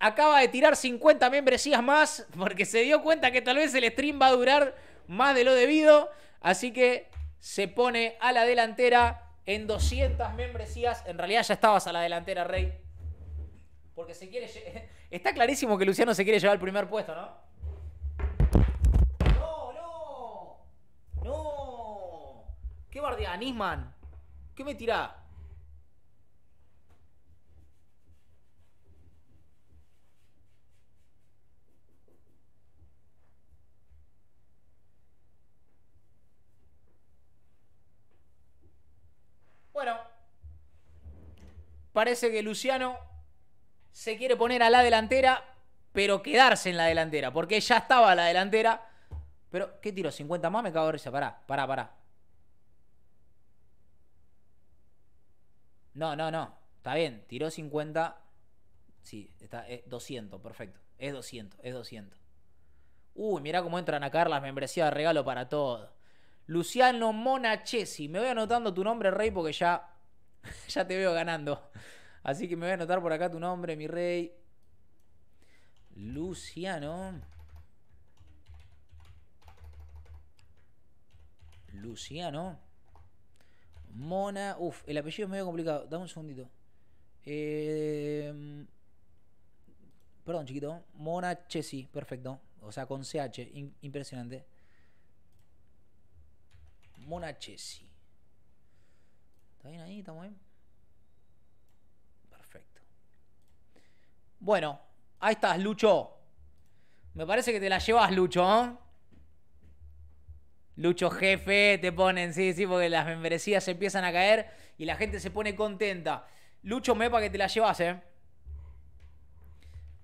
acaba de tirar 50 membresías más porque se dio cuenta que tal vez el stream va a durar más de lo debido. Así que se pone a la delantera en 200 membresías. En realidad ya estabas a la delantera, Rey. Porque se quiere... Está clarísimo que Luciano se quiere llevar el primer puesto, ¿no? ¿Qué bardea, Nisman? ¿Qué me tirá? Bueno, parece que Luciano se quiere poner a la delantera, pero quedarse en la delantera, porque ya estaba a la delantera. Pero, ¿qué tiro? ¿50 más? Me cago en risa. Pará, pará, pará. No, no, no. Está bien, tiró 50. Sí, está, es 200, perfecto. Es 200, es 200. Uy, mira cómo entran acá las membresías de regalo para todo. Luciano Monachesi. Me voy anotando tu nombre, rey, porque ya, ya te veo ganando. Así que me voy a anotar por acá tu nombre, mi rey. Luciano. Luciano. Mona. Uf, el apellido es medio complicado. Dame un segundito. Eh, perdón, chiquito. Mona Chesi, perfecto. O sea, con CH, impresionante. Mona Chesi. ¿Está bien ahí? ¿Estamos bien? Perfecto. Bueno, ahí estás, Lucho. Me parece que te la llevas, Lucho, ¿eh? Lucho Jefe, te ponen, sí, sí, porque las membresías empiezan a caer y la gente se pone contenta. Lucho, me para que te la llevas, eh.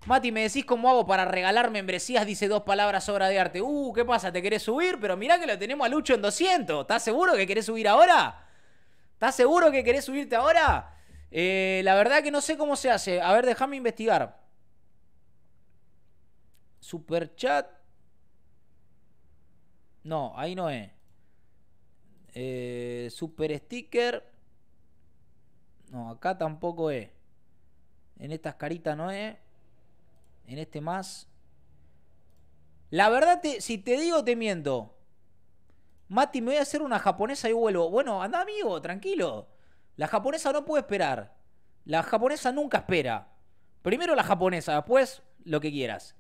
Mati, me decís cómo hago para regalar membresías, dice dos palabras obra de arte. Uh, ¿qué pasa? ¿Te querés subir? Pero mirá que lo tenemos a Lucho en 200. ¿Estás seguro que querés subir ahora? ¿Estás seguro que querés subirte ahora? Eh, la verdad que no sé cómo se hace. A ver, déjame investigar. Super chat. No, ahí no es. Eh, super sticker. No, acá tampoco es. En estas caritas no es. En este más. La verdad, si te digo, te miento. Mati, me voy a hacer una japonesa y vuelvo. Bueno, anda amigo, tranquilo. La japonesa no puede esperar. La japonesa nunca espera. Primero la japonesa, después lo que quieras.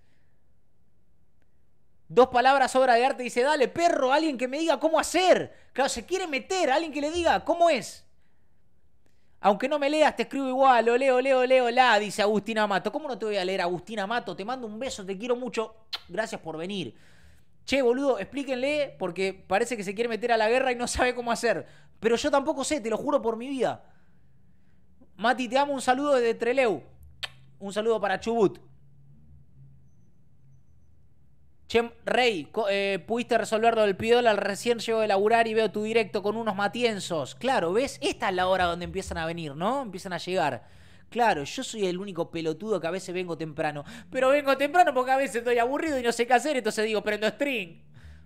Dos palabras obra de arte dice, dale, perro, alguien que me diga cómo hacer. Claro, se quiere meter, alguien que le diga cómo es. Aunque no me leas, te escribo igual. leo leo leo la dice Agustina Mato. ¿Cómo no te voy a leer, Agustina Mato? Te mando un beso, te quiero mucho. Gracias por venir. Che, boludo, explíquenle porque parece que se quiere meter a la guerra y no sabe cómo hacer. Pero yo tampoco sé, te lo juro por mi vida. Mati, te amo. Un saludo desde Treleu. Un saludo para Chubut. Che, Rey, eh, pudiste resolver lo del al recién llego de laburar y veo tu directo con unos matienzos. Claro, ¿ves? Esta es la hora donde empiezan a venir, ¿no? Empiezan a llegar. Claro, yo soy el único pelotudo que a veces vengo temprano. Pero vengo temprano porque a veces estoy aburrido y no sé qué hacer, entonces digo, prendo stream.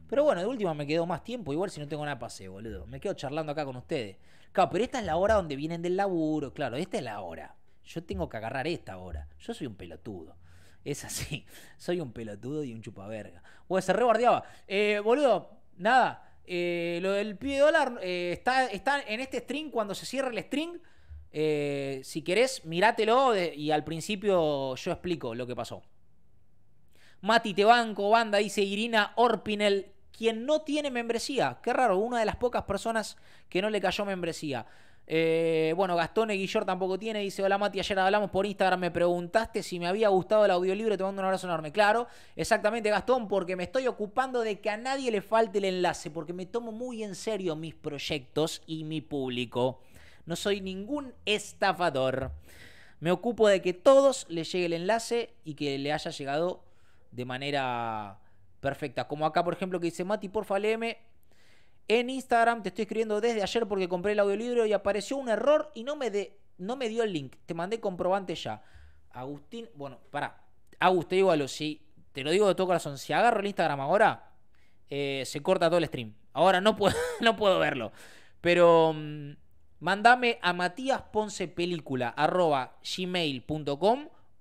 Pero bueno, de última me quedo más tiempo, igual si no tengo nada paseo, boludo. Me quedo charlando acá con ustedes. Claro, pero esta es la hora donde vienen del laburo. Claro, esta es la hora. Yo tengo que agarrar esta hora. Yo soy un pelotudo. Es así. Soy un pelotudo y un chupaverga. Bueno, se rebardeaba. Eh, boludo, nada. Eh, lo del pie de dólar eh, está, está en este string cuando se cierra el string. Eh, si querés, mirátelo y al principio yo explico lo que pasó. Mati Te Banco, banda, dice Irina Orpinel, quien no tiene membresía. Qué raro, una de las pocas personas que no le cayó membresía. Eh, bueno, Gastón Guillor tampoco tiene. Dice: Hola Mati, ayer hablamos por Instagram. Me preguntaste si me había gustado el audiolibro. Te mando un abrazo enorme. Claro, exactamente, Gastón, porque me estoy ocupando de que a nadie le falte el enlace, porque me tomo muy en serio mis proyectos y mi público. No soy ningún estafador. Me ocupo de que todos les llegue el enlace y que le haya llegado de manera perfecta. Como acá, por ejemplo, que dice Mati, porfa, léeme en Instagram te estoy escribiendo desde ayer porque compré el audiolibro y apareció un error y no me, de, no me dio el link. Te mandé comprobante ya. Agustín, bueno, pará. Agus, te digo algo, te lo digo de todo corazón, si agarro el Instagram ahora, eh, se corta todo el stream. Ahora no puedo, no puedo verlo. Pero mm, mandame a Matías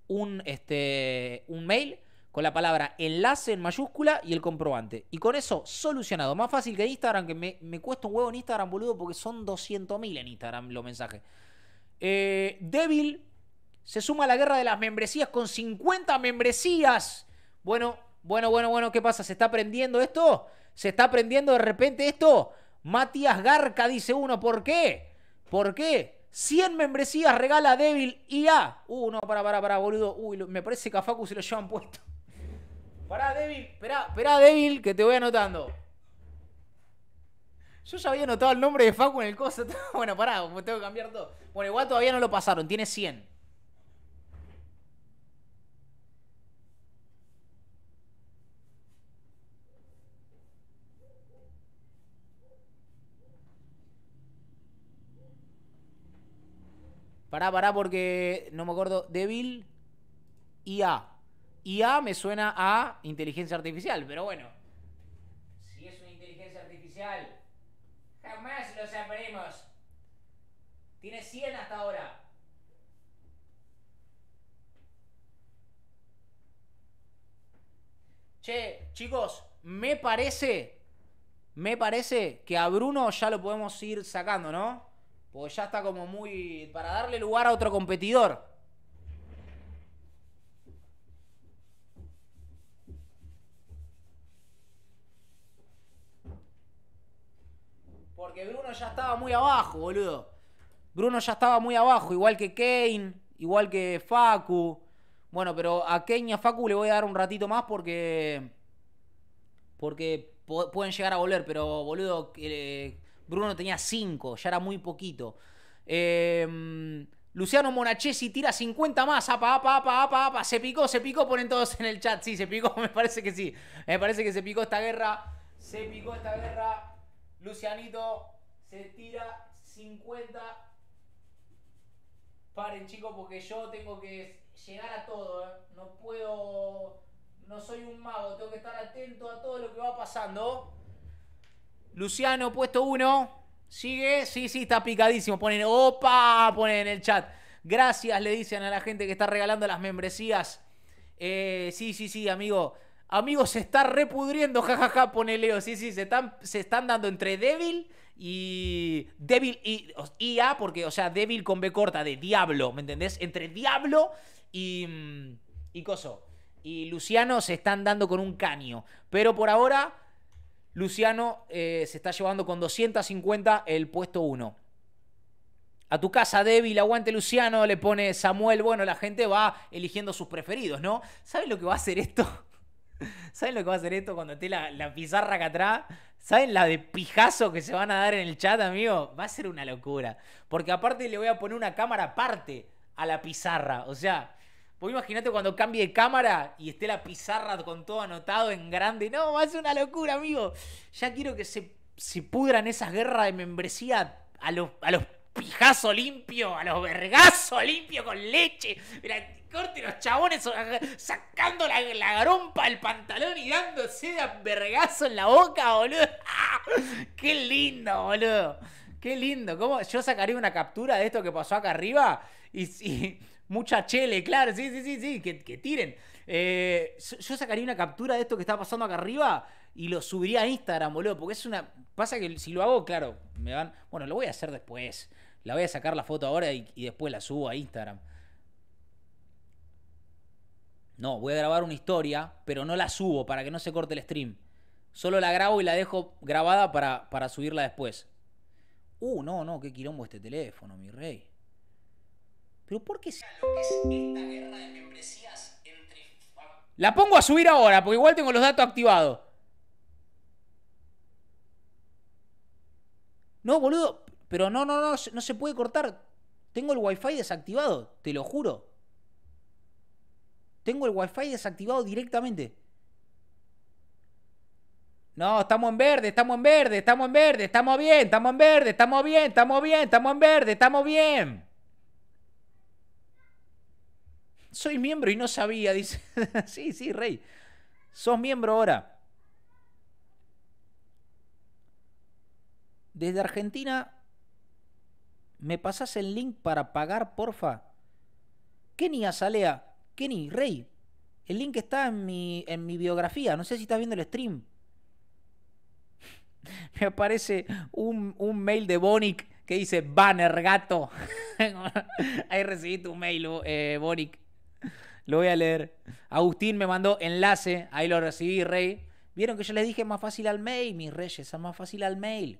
un, este, un mail con la palabra enlace en mayúscula y el comprobante. Y con eso, solucionado. Más fácil que Instagram, que me, cuesta un huevo en Instagram, boludo, porque son 200.000 en Instagram los mensajes. Eh, débil se suma a la guerra de las membresías con 50 membresías. Bueno, bueno, bueno, bueno, ¿qué pasa? ¿Se está prendiendo esto? ¿Se está prendiendo de repente esto? Matías Garca dice uno, ¿por qué? ¿Por qué? 100 membresías regala débil y a. Uh, no, para, para, para, boludo. Uy, me parece que a Facu se lo llevan puesto. Pará, débil. Esperá, débil, que te voy anotando. Yo ya había anotado el nombre de Facu en el coso. Bueno, pará, tengo que cambiar todo. Bueno, igual todavía no lo pasaron, tiene 100. Pará, pará, porque no me acuerdo. Débil. A. IA me suena a inteligencia artificial, pero bueno. Si es una inteligencia artificial, jamás lo sabremos. Tiene 100 hasta ahora. Che, chicos, me parece, me parece que a Bruno ya lo podemos ir sacando, ¿no? Porque ya está como muy... para darle lugar a otro competidor. Porque Bruno ya estaba muy abajo, boludo. Bruno ya estaba muy abajo, igual que Kane, igual que Facu. Bueno, pero a Kane y a Facu le voy a dar un ratito más porque. Porque pueden llegar a volver, pero boludo, eh, Bruno tenía 5, ya era muy poquito. Em, Luciano Monachesi tira 50 más, apa, apa, apa, apa, apa. Se picó, se picó, ponen todos en el chat. Sí, se picó, me parece que sí. Me parece que se picó esta guerra. Se picó esta guerra. Lucianito se tira 50. Paren, chicos, porque yo tengo que llegar a todo. ¿eh? No puedo. No soy un mago. Tengo que estar atento a todo lo que va pasando. Luciano, puesto uno, ¿Sigue? Sí, sí, está picadísimo. Ponen, opa, ponen en el chat. Gracias, le dicen a la gente que está regalando las membresías. Eh, sí, sí, sí, amigo. Amigos, se está repudriendo, jajaja, ja, pone Leo. Sí, sí, se están, se están dando entre débil y. Débil y. IA, porque, o sea, débil con B corta, de diablo, ¿me entendés? Entre diablo y. Mm, y coso. Y Luciano se están dando con un caño. Pero por ahora, Luciano eh, se está llevando con 250 el puesto 1. A tu casa, débil, aguante Luciano, le pone Samuel. Bueno, la gente va eligiendo sus preferidos, ¿no? ¿Sabes lo que va a hacer esto? ¿Saben lo que va a hacer esto cuando esté la, pizarra acá atrás? ¿Saben la de pijazo que se van a dar en el chat, amigo? Va a ser una locura. Porque aparte le voy a poner una cámara aparte a la pizarra. O sea, vos imagínate cuando cambie de cámara y esté la pizarra con todo anotado en grande. No, va a ser una locura, amigo. Ya quiero que se, se pudran esas guerras de membresía a los, a los pijazo limpio, a los vergazos limpio con leche. Mira, corte los chabones sacando la, la al del pantalón y dándose de vergazo en la boca, boludo. ¡Ah! ¡Qué lindo, boludo! ¡Qué lindo! ¿Cómo? Yo sacaría una captura de esto que pasó acá arriba y, mucha chele, claro, sí, sí, sí, sí, que, tiren. Eh, yo sacaría una captura de esto que está pasando acá arriba y lo subiría a Instagram, boludo, porque es una... Pasa que si lo hago, claro, me van... Bueno, lo voy a hacer después. La voy a sacar la foto ahora y, después la subo a Instagram. No, voy a grabar una historia, pero no la subo para que no se corte el stream. Solo la grabo y la dejo grabada para, subirla después. Uh, no, no, qué quilombo este teléfono, mi rey. Pero ¿por qué La pongo a subir ahora, porque igual tengo los datos activados. No, boludo, pero no, no, no, no se puede cortar. Tengo el wifi desactivado, te lo juro. Tengo el wifi desactivado directamente. No, estamos en verde, estamos en verde, estamos en verde, estamos bien, estamos en verde, estamos bien, estamos bien, estamos en verde, estamos bien. Soy miembro y no sabía, dice. sí, sí, rey. Sos miembro ahora. Desde Argentina ¿Me pasas el link para pagar, porfa? Kenny Azalea, Kenny, Rey. El link está en mi, en mi biografía. No sé si estás viendo el stream. Me aparece un, mail de Bonic que dice banner gato. Ahí recibí tu mail, eh, Bonic. Lo voy a leer. Agustín me mandó enlace. Ahí lo recibí, Rey. Vieron que yo les dije más fácil al mail, mis reyes, es más fácil al mail.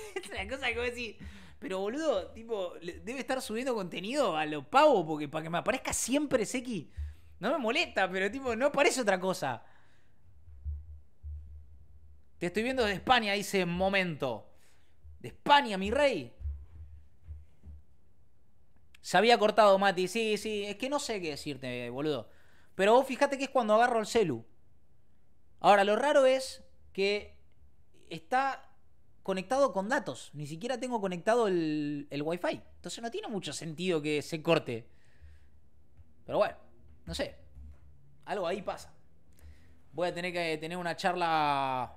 cosa que Pero boludo, tipo, debe estar subiendo contenido a los pavo, porque para que me aparezca siempre Seki. No me molesta, pero tipo, no aparece otra cosa. Te estoy viendo de España, dice momento. De España, mi rey. Se había cortado, Mati. Sí, sí. Es que no sé qué decirte, boludo. Pero vos fijate que es cuando agarro el celu. Ahora, lo raro es que está conectado con datos, ni siquiera tengo conectado el, el Wi-Fi. Entonces no tiene mucho sentido que se corte. Pero bueno, no sé. Algo ahí pasa. Voy a tener que tener una charla.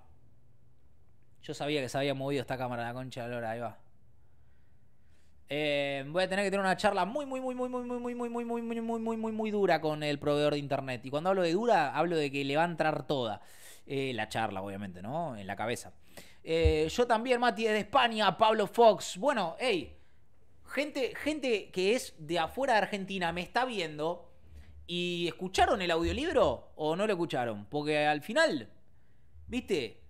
Yo sabía que se había movido esta cámara, la concha de ahí va. voy a tener que tener una charla muy, muy, muy, muy, muy, muy, muy, muy, muy, muy, muy, muy, muy, muy, dura con el proveedor de internet. Y cuando hablo de dura, hablo de que le va a entrar toda. la charla, obviamente, ¿no? En la cabeza. Eh, yo también, Mati, de España, Pablo Fox. Bueno, hey, gente, gente que es de afuera de Argentina me está viendo y escucharon el audiolibro o no lo escucharon. Porque al final, viste,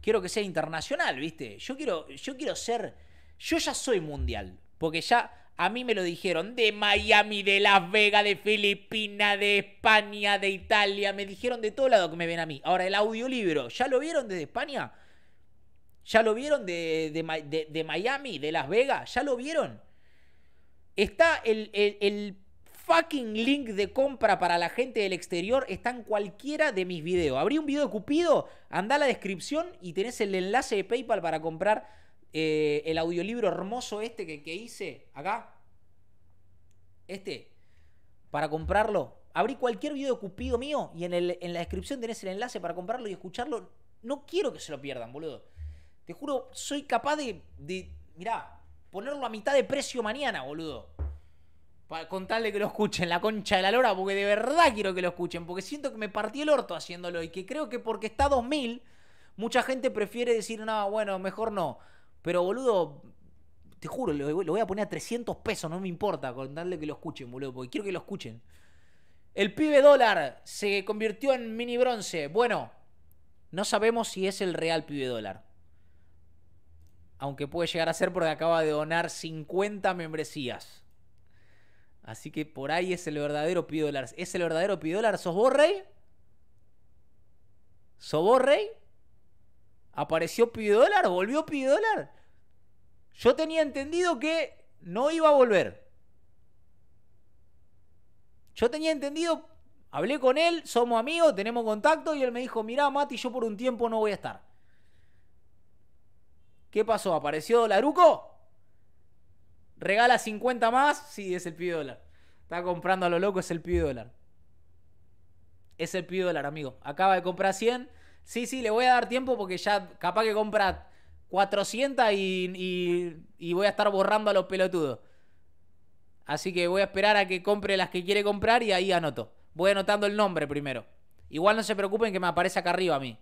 quiero que sea internacional, viste. Yo quiero, yo quiero ser, yo ya soy mundial. Porque ya a mí me lo dijeron de Miami, de Las Vegas, de Filipinas, de España, de Italia. Me dijeron de todo lado que me ven a mí. Ahora, el audiolibro, ¿ya lo vieron desde España? ¿Ya lo vieron de, Miami, de Las Vegas? ¿Ya lo vieron? Está el, fucking link de compra para la gente del exterior está en cualquiera de mis videos. Abrí un video de Cupido, anda a la descripción y tenés el enlace de PayPal para comprar eh, el audiolibro hermoso este que, hice acá, este, para comprarlo, abrí cualquier video de Cupido mío y en, en la descripción tenés el enlace para comprarlo y escucharlo. No quiero que se lo pierdan, boludo. Te juro, soy capaz de, de mirá, ponerlo a mitad de precio mañana, boludo. Para contarle que lo escuchen, la concha de la lora, porque de verdad quiero que lo escuchen, porque siento que me partí el orto haciéndolo y que creo que porque está 2000, mucha gente prefiere decir, no, bueno, mejor no. Pero boludo, te juro, lo, voy a poner a 300 pesos, no me importa con darle que lo escuchen, boludo, porque quiero que lo escuchen. El pibe dólar se convirtió en mini bronce. Bueno, no sabemos si es el real pibe dólar. Aunque puede llegar a ser porque acaba de donar 50 membresías. Así que por ahí es el verdadero pibe dólar. ¿Es el verdadero pibe dólar? ¿Sos vos, rey? ¿Sos apareció Dólar? volvió Dólar? Yo tenía entendido que no iba a volver. Yo tenía entendido, hablé con él, somos amigos, tenemos contacto y él me dijo, mirá Mati, yo por un tiempo no voy a estar. ¿Qué pasó? ¿Apareció Dolaruco ¿Regala 50 más? Sí, es el Dólar. Está comprando a lo loco, es el Dólar. Es el Dólar, amigo. Acaba de comprar 100 Sí, sí, le voy a dar tiempo porque ya capaz que compra 400 y, voy a estar borrando a los pelotudos. Así que voy a esperar a que compre las que quiere comprar y ahí anoto. Voy anotando el nombre primero. Igual no se preocupen que me aparece acá arriba a mí.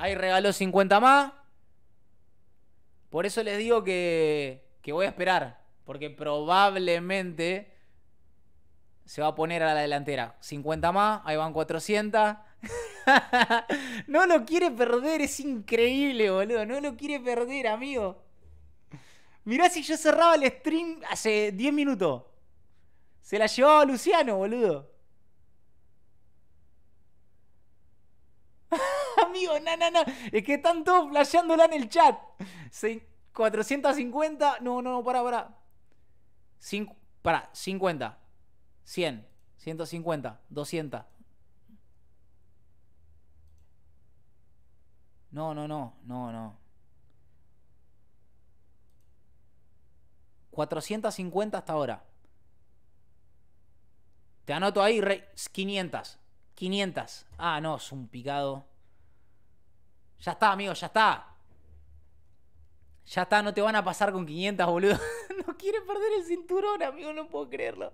Ahí regaló 50 más. Por eso les digo que, voy a esperar. Porque probablemente se va a poner a la delantera. 50 más, ahí van 400. no lo quiere perder, es increíble, boludo. No lo quiere perder, amigo. Mirá si yo cerraba el stream hace 10 minutos. Se la llevaba Luciano, boludo. amigo, no, no, no. Es que están todos flasheándola en el chat. 450, no, no, no, para, para. para, 50, 100, 150, 200. No, no, no, no, no. 450 hasta ahora. Te anoto ahí, Rey. 500. 500. Ah, no, es un picado. Ya está, amigo, ya está. Ya está, no te van a pasar con 500, boludo. No quiere perder el cinturón, amigo, no puedo creerlo.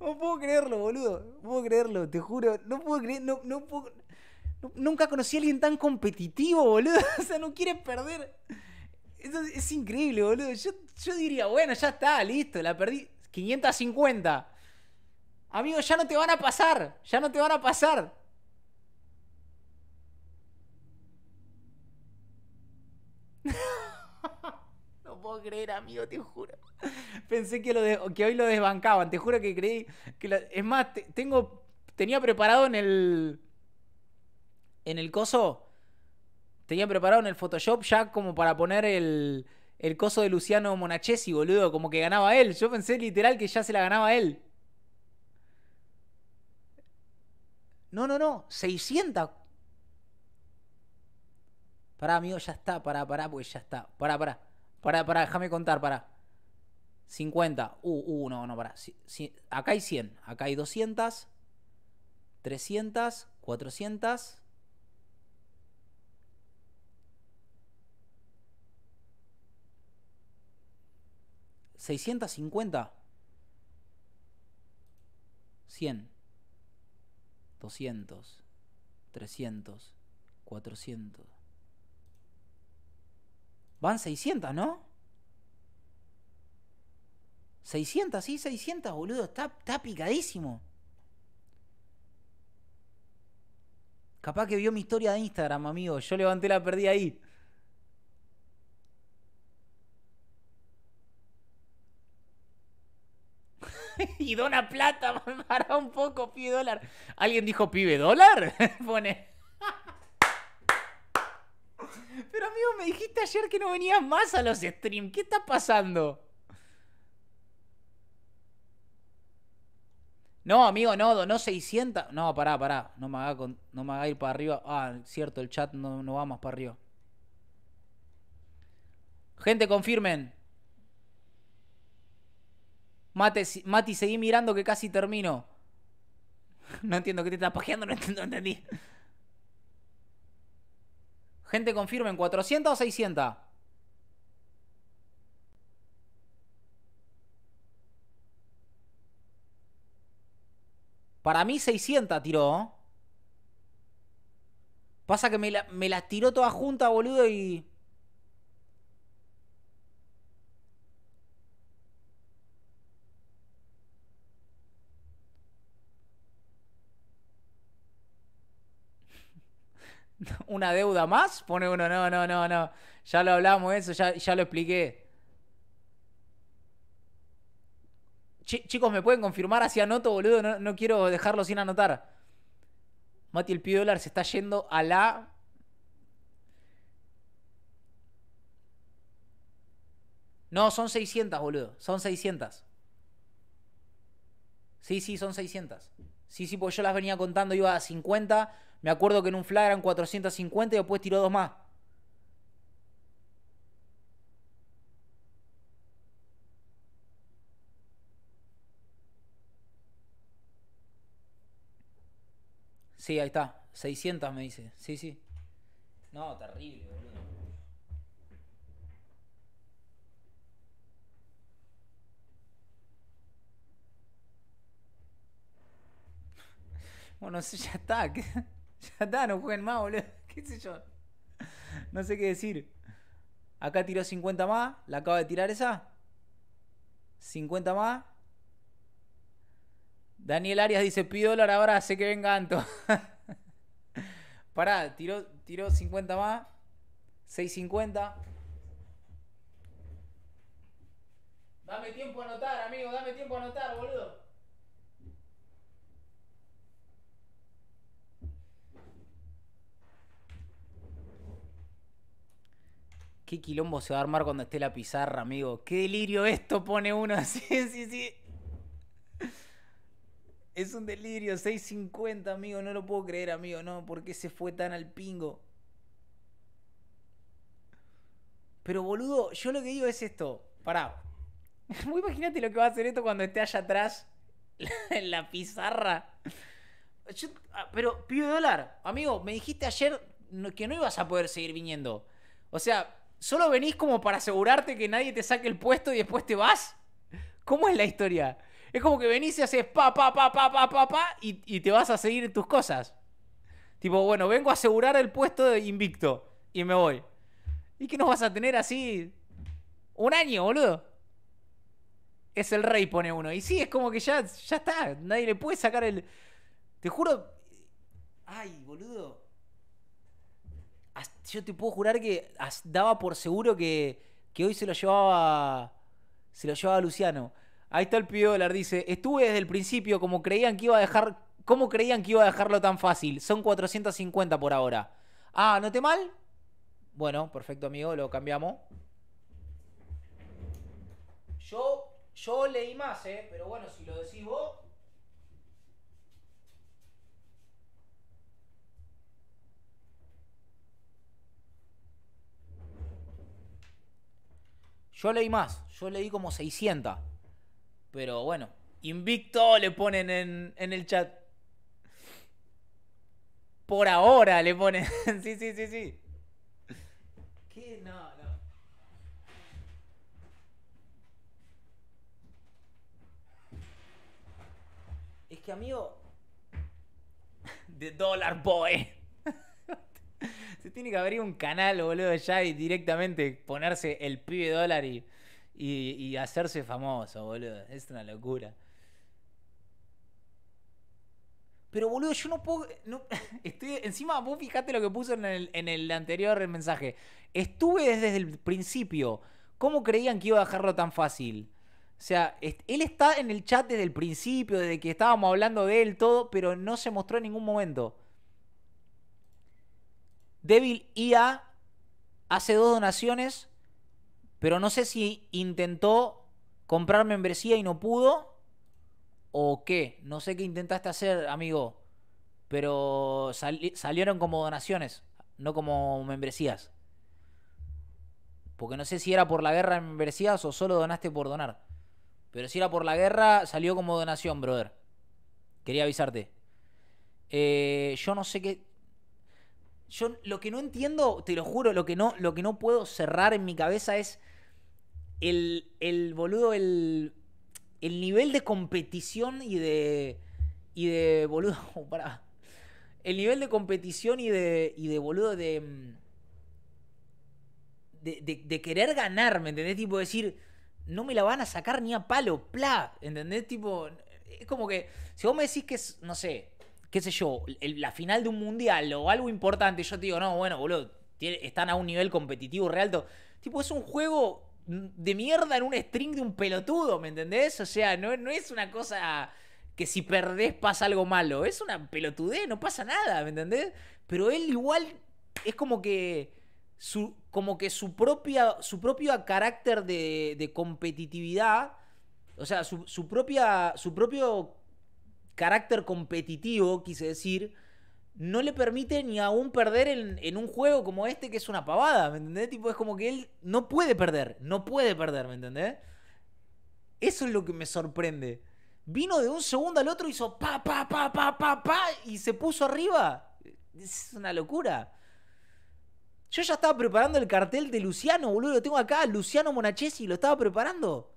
No puedo creerlo, boludo. No puedo creerlo, te juro. No puedo creer, no, Nunca conocí a alguien tan competitivo, boludo. O sea, no quiere perder. es, increíble, boludo. Yo, yo diría, bueno, ya está, listo, la perdí. 550. Amigo, ya no te van a pasar. Ya no te van a pasar. no puedo creer, amigo, te juro. Pensé que, hoy lo desbancaban. Te juro que creí que... es más, tengo... Tenía preparado en el... En el coso... Tenía preparado en el Photoshop ya como para poner el... El coso de Luciano Monachesi, boludo. Como que ganaba él. Yo pensé literal que ya se la ganaba él. No, no, no. 600. Pará, amigo, ya está, pará, pará, pues ya está. Pará, pará. Pará, pará, déjame contar, pará. 50. Uh, uh, no, no, pará. Si, acá hay 100. Acá hay 200. 300. 400. ¿650? 100. 200. 300. 400. Van 600, ¿no? 600, sí, 600, boludo. Está, está picadísimo. Capaz que vio mi historia de Instagram, amigo. Yo levanté la perdí ahí. y dona plata, para un poco, pibe dólar. ¿Alguien dijo pibe dólar? Pone. Pero amigo, me dijiste ayer que no venías más a los streams. ¿Qué está pasando? No, amigo, no, donó 600. No, pará, pará. No me haga, no me haga ir para arriba. Ah, cierto, el chat no, va más para arriba. Gente, confirmen. Mate, Mati, seguí mirando que casi termino. No entiendo qué te estás pajeando, no, entiendo, no entendí. Gente, confirmen, ¿400 o 600? Para mí 600 tiró. Pasa que me me las tiró todas juntas, boludo, y... una deuda más, pone uno, no, no, no, no. Ya lo hablamos eso, ya, ya lo expliqué. chicos, ¿me pueden confirmar así anoto, boludo? No, quiero dejarlo sin anotar. Mati, el dólar se está yendo a la... No, son 600, boludo. Son 600. Sí, sí, son 600. Sí, sí, porque yo las venía contando, iba a 50, me acuerdo que en un flag eran 450 y después tiró dos más. Sí, ahí está. 600 me dice. Sí, sí. No, terrible, boludo. Bueno, eso ya está. Ya está, no jueguen más, boludo. ¿Qué sé yo? No sé qué decir. Acá tiró 50 más. La acaba de tirar esa. 50 más. Daniel Arias dice: Pido dólar ahora, sé que venga Anto. Pará, tiró, tiró 50 más. 650. Dame tiempo a anotar, amigo. Dame tiempo a anotar, boludo. Qué quilombo se va a armar cuando esté la pizarra, amigo. Qué delirio esto pone uno. Sí, sí, sí. Es un delirio. 6.50, amigo. No lo puedo creer, amigo. No, ¿por qué se fue tan al pingo? Pero boludo, yo lo que digo es esto. Pará. Imagínate lo que va a hacer esto cuando esté allá atrás. En la pizarra. Ah, pero, pibe dólar, amigo, me dijiste ayer que no ibas a poder seguir viniendo. O sea, ¿Solo venís como para asegurarte que nadie te saque el puesto y después te vas? ¿Cómo es la historia? Es como que venís y haces pa, pa, pa, pa, pa, pa, pa y, te vas a seguir tus cosas. Tipo, bueno, vengo a asegurar el puesto de invicto y me voy. ¿Y qué nos vas a tener así un año, boludo? Es el rey, pone uno. Y sí, es como que ya, ya está. Nadie le puede sacar el... Te juro... Ay, boludo yo te puedo jurar que daba por seguro que, hoy se lo llevaba. Se lo llevaba Luciano. Ahí está el piolar, dice. Estuve desde el principio como creían que iba a dejar. ¿Cómo creían que iba a dejarlo tan fácil? Son 450 por ahora. Ah, te mal? Bueno, perfecto, amigo, lo cambiamos. Yo, yo leí más, ¿eh? Pero bueno, si lo decís vos. Yo leí más, yo leí como 600. Pero bueno, invicto le ponen en, el chat. Por ahora le ponen. sí, sí, sí, sí. ¿Qué? No, no. Es que amigo... De Dollar Boy. Se tiene que abrir un canal, boludo, ya y directamente ponerse el pibe dólar y, hacerse famoso, boludo. Es una locura. Pero boludo, yo no puedo. encima, vos fijate lo que puso en el, en el anterior mensaje. Estuve desde el principio. ¿Cómo creían que iba a dejarlo tan fácil? O sea, él está en el chat desde el principio, desde que estábamos hablando de él, todo, pero no se mostró en ningún momento. Débil IA hace dos donaciones, pero no sé si intentó comprar membresía y no pudo, o qué. No sé qué intentaste hacer, amigo, pero salieron como donaciones, no como membresías. Porque no sé si era por la guerra de membresías o solo donaste por donar. Pero si era por la guerra, salió como donación, brother. Quería avisarte. Eh, yo no sé qué, yo lo que no entiendo, te lo juro, lo que no, lo que no puedo cerrar en mi cabeza es el, boludo, el, el nivel de competición y de. Y de boludo. Oh, Para, el nivel de competición y de, y de boludo mm, de de, de, querer ganar, ¿me entendés? Tipo decir, no me la van a sacar ni a palo, pla, ¿entendés? Tipo, es como que, si vos me decís que, es, no sé, qué sé yo, la final de un mundial o algo importante, yo te digo, no, bueno, boludo, están a un nivel competitivo realto Tipo, es un juego de mierda en un string de un pelotudo, ¿me entendés? O sea, no, no es una cosa que si perdés pasa algo malo. Es una pelotudez, no pasa nada, ¿me entendés? Pero él igual es como que su, como que su, propia, su propio carácter de, de competitividad, o sea, su, su, propia, su propio carácter competitivo, quise decir, no le permite ni aún perder en, un juego como este que es una pavada, ¿me entendés? Tipo, es como que él no puede perder, no puede perder, ¿me entendés? Eso es lo que me sorprende. Vino de un segundo al otro, hizo pa, pa, pa, pa, pa, pa, y se puso arriba. Es una locura. Yo ya estaba preparando el cartel de Luciano, boludo, lo tengo acá, Luciano Monachesi, lo estaba preparando.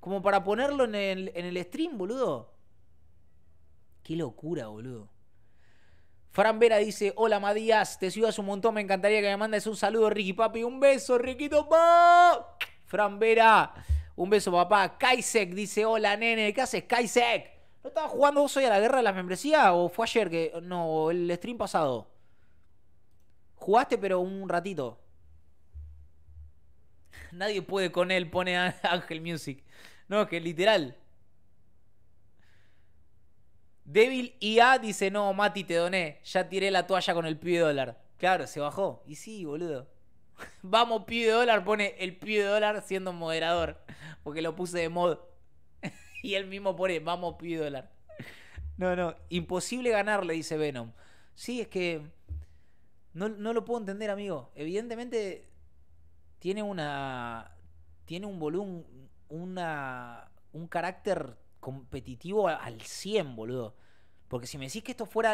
Como para ponerlo en en el stream, boludo. Qué locura, boludo. Fran Vera dice, hola Madías, te sigo hace un montón, me encantaría que me mandes un saludo, Ricky Papi, un beso, Riquito Papi. Fran Vera, un beso papá. Kaisek dice, hola nene, ¿qué haces Kaisek? ¿No estabas jugando vos hoy a la guerra de las membresías o fue ayer que... No, el stream pasado. Jugaste pero un ratito. Nadie puede con él, pone Ángel Music. No, que literal. Débil IA dice, no, Mati, te doné. Ya tiré la toalla con el pibe dólar. Claro, se bajó. Y sí, boludo. Vamos, pibe dólar, pone el pibe dólar siendo moderador. Porque lo puse de mod. y él mismo pone, vamos, pibe dólar. No, no, imposible ganarle, dice Venom. Sí, es que... No, no lo puedo entender, amigo. Evidentemente tiene una... Tiene un volumen, una... Un carácter competitivo al 100, boludo. Porque si me decís que esto fuera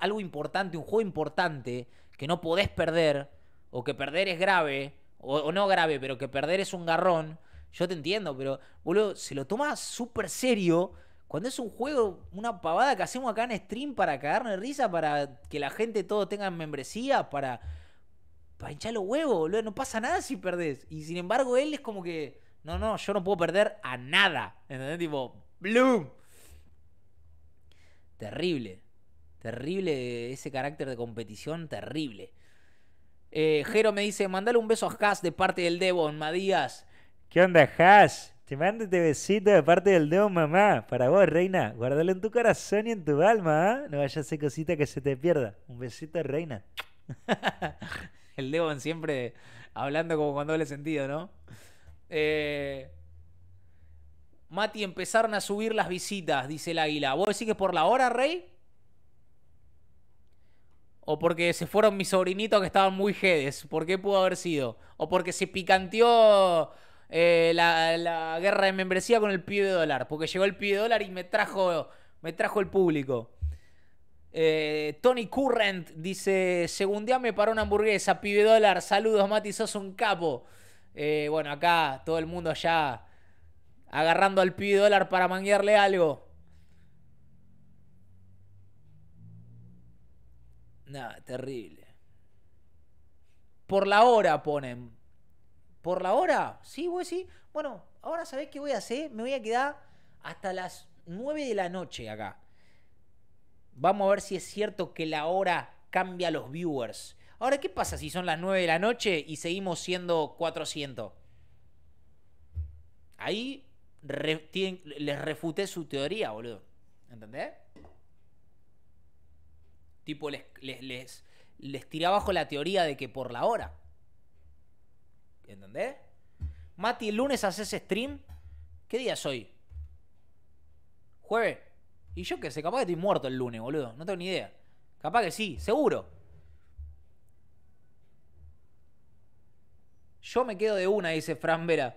algo, importante, un juego importante, que no podés perder, o que perder es grave, o, no grave, pero que perder es un garrón, yo te entiendo, pero, boludo, se lo toma súper serio cuando es un juego, una pavada que hacemos acá en stream para cagarnos de risa, para que la gente todo tenga membresía, para, para hinchar los huevos, boludo. No pasa nada si perdés. Y sin embargo, él es como que, no, no, yo no puedo perder a nada. ¿Entendés? Tipo, Bloom. Terrible. Terrible ese carácter de competición, terrible. Eh, Jero me dice, mandale un beso a Has de parte del Devon, Madías. ¿Qué onda, Has? Te mando este besito de parte del Devon, mamá. Para vos, reina. guárdalo en tu corazón y en tu alma, ¿ah? No vayas a hacer cosita que se te pierda. Un besito, reina. el Devon siempre hablando como con doble sentido, ¿no? Eh, Mati, empezaron a subir las visitas, dice el águila. ¿Vos decís que por la hora, Rey? ¿O porque se fueron mis sobrinitos que estaban muy jedes? ¿Por qué pudo haber sido? ¿O porque se picanteó eh, la, guerra de membresía con el pibe dólar? Porque llegó el pibe dólar y me trajo, me trajo el público. Eh, Tony Current dice: Según día me paró una hamburguesa, pibe dólar. Saludos, Mati, sos un capo. Eh, bueno, acá todo el mundo ya agarrando al pibe dólar para manguearle algo. Nada, terrible. Por la hora ponen. ¿Por la hora? Sí, güey, sí. Bueno, ahora sabés qué voy a hacer. Me voy a quedar hasta las 9 de la noche acá. Vamos a ver si es cierto que la hora cambia a los viewers. Ahora, ¿qué pasa si son las 9 de la noche y seguimos siendo 400? Ahí les refuté su teoría, boludo. ¿Entendés? Tipo, les, les, les, les tiré abajo la teoría de que por la hora. ¿Entendés? Mati, el lunes haces stream. ¿Qué día soy? Jueves. Y yo qué sé, capaz que estoy muerto el lunes, boludo. No tengo ni idea. Capaz que sí, seguro. Yo me quedo de una, dice Fran Vera.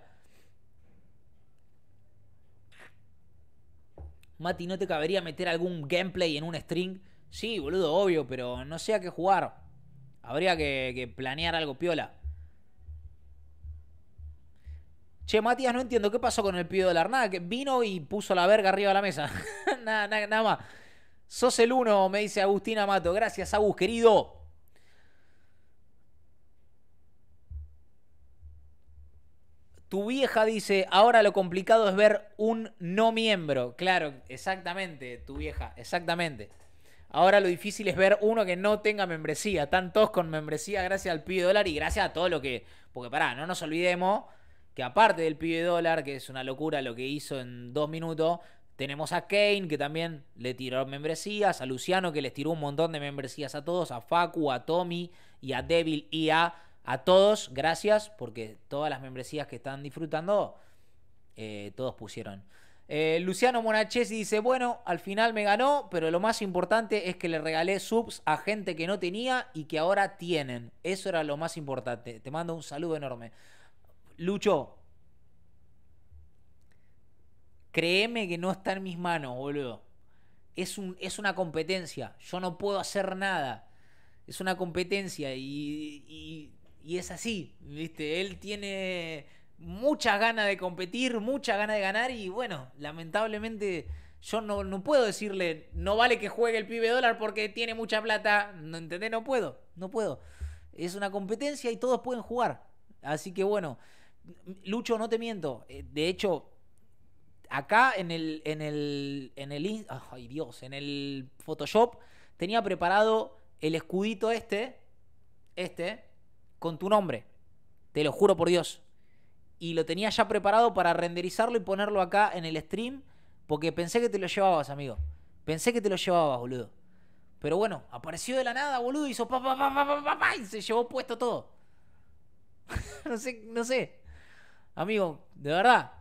Mati, ¿no te cabería meter algún gameplay en un string? Sí, boludo, obvio, pero no sé a qué jugar. Habría que, planear algo piola. Che, Matías, no entiendo qué pasó con el pío de la Nada, que vino y puso la verga arriba de la mesa. nada, nada, nada más. Sos el uno, me dice Agustina Mato. Gracias, Agus, querido. Tu vieja dice, ahora lo complicado es ver un no miembro. Claro, exactamente, tu vieja, exactamente. Ahora lo difícil es ver uno que no tenga membresía. Están todos con membresía gracias al pibe dólar y gracias a todo lo que... Porque pará, no nos olvidemos que aparte del pibe dólar, que es una locura lo que hizo en dos minutos, tenemos a Kane, que también le tiró membresías, a Luciano, que les tiró un montón de membresías a todos, a Facu, a Tommy y a Devil y a a todos, gracias, porque todas las membresías que están disfrutando, eh, todos pusieron. Eh, Luciano Monachesi dice, bueno, al final me ganó, pero lo más importante es que le regalé subs a gente que no tenía y que ahora tienen. Eso era lo más importante. Te mando un saludo enorme. Lucho, créeme que no está en mis manos, boludo. Es, un, es una competencia. Yo no puedo hacer nada. Es una competencia y y es así, ¿viste? Él tiene muchas ganas de competir, muchas ganas de ganar y bueno, lamentablemente yo no, puedo decirle, no vale que juegue el pibe dólar porque tiene mucha plata, ¿no entendés? No puedo, no puedo. Es una competencia y todos pueden jugar. Así que bueno, Lucho, no te miento. Eh, de hecho, acá en el, en el, en el, ay Dios, en el Photoshop tenía preparado el escudito este, este, con tu nombre. Te lo juro por Dios. Y lo tenía ya preparado para renderizarlo y ponerlo acá en el stream. Porque pensé que te lo llevabas, amigo. Pensé que te lo llevabas, boludo. Pero bueno, apareció de la nada, boludo. Hizo pa, pa, pa, pa, pa, pa, y se llevó puesto todo. no sé, no sé. Amigo, de verdad.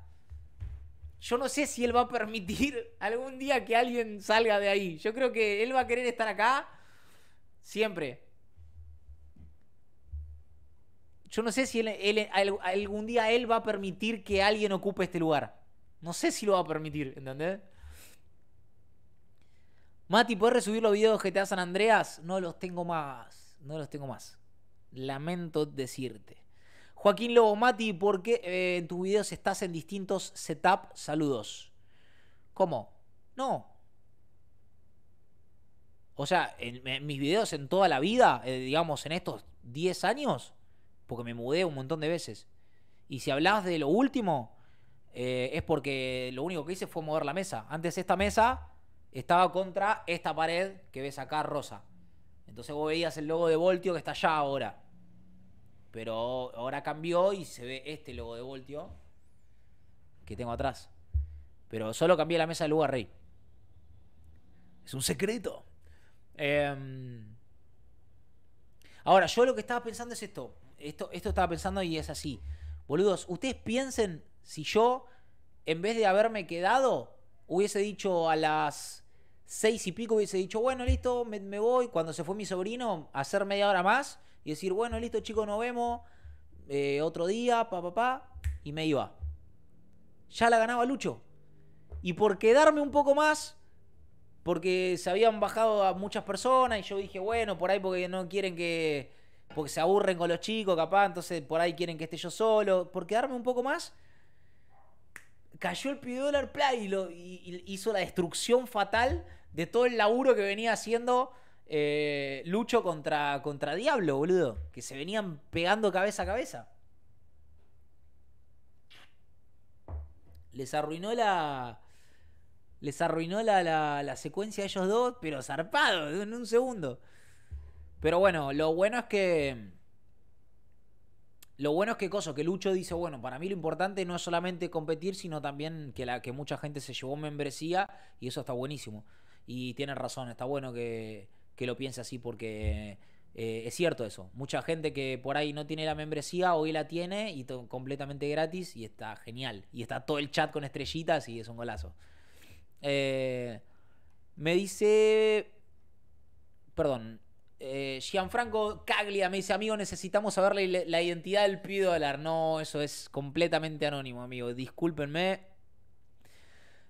Yo no sé si él va a permitir algún día que alguien salga de ahí. Yo creo que él va a querer estar acá siempre. Yo no sé si algún día él va a permitir que alguien ocupe este lugar. No sé si lo va a permitir, ¿entendés? Mati, ¿puedes resubir los videos que GTA San Andreas? No los tengo más. No los tengo más. Lamento decirte. Joaquín Lobo, Mati, ¿por qué eh, en tus videos estás en distintos setups? Saludos. ¿Cómo? No. O sea, en, mis videos en toda la vida, eh, digamos en estos 10 años, porque me mudé un montón de veces. Y si hablabas de lo último, eh, es porque lo único que hice fue mover la mesa. Antes esta mesa estaba contra esta pared que ves acá rosa. Entonces vos veías el logo de Voltio que está allá ahora. Pero ahora cambió y se ve este logo de Voltio que tengo atrás. Pero solo cambié la mesa del lugar, Rey. Es un secreto. Em, ahora, yo lo que estaba pensando es esto esto, estaba pensando y es así. Boludos, ustedes piensen si yo, en vez de haberme quedado, hubiese dicho a las seis y pico, hubiese dicho, bueno, listo, me, voy. Cuando se fue mi sobrino, hacer media hora más y decir, bueno, listo, chicos, nos vemos. Eh, otro día, pa, pa, pa, y me iba. Ya la ganaba Lucho. Y por quedarme un poco más, porque se habían bajado a muchas personas y yo dije, bueno, por ahí porque no quieren que, porque se aburren con los chicos, capaz, entonces por ahí quieren que esté yo solo. Por quedarme un poco más, cayó el pibe play y, lo, hizo la destrucción fatal de todo el laburo que venía haciendo eh, Lucho contra, contra Diablo, boludo. Que se venían pegando cabeza a cabeza. Les arruinó la. Les arruinó la, secuencia de ellos dos, pero zarpado, en un segundo. Pero bueno, lo bueno es que. Lo bueno es que Coso, que Lucho dice, bueno, para mí lo importante no es solamente competir, sino también que, la, que mucha gente se llevó membresía y eso está buenísimo. Y tiene razón, está bueno que, lo piense así porque eh, es cierto eso. Mucha gente que por ahí no tiene la membresía, hoy la tiene y completamente gratis y está genial. Y está todo el chat con estrellitas y es un golazo. Eh, me dice... Perdón, eh, Gianfranco Caglia me dice, amigo, necesitamos saber la, identidad del pido dólar. No, eso es completamente anónimo, amigo. Discúlpenme.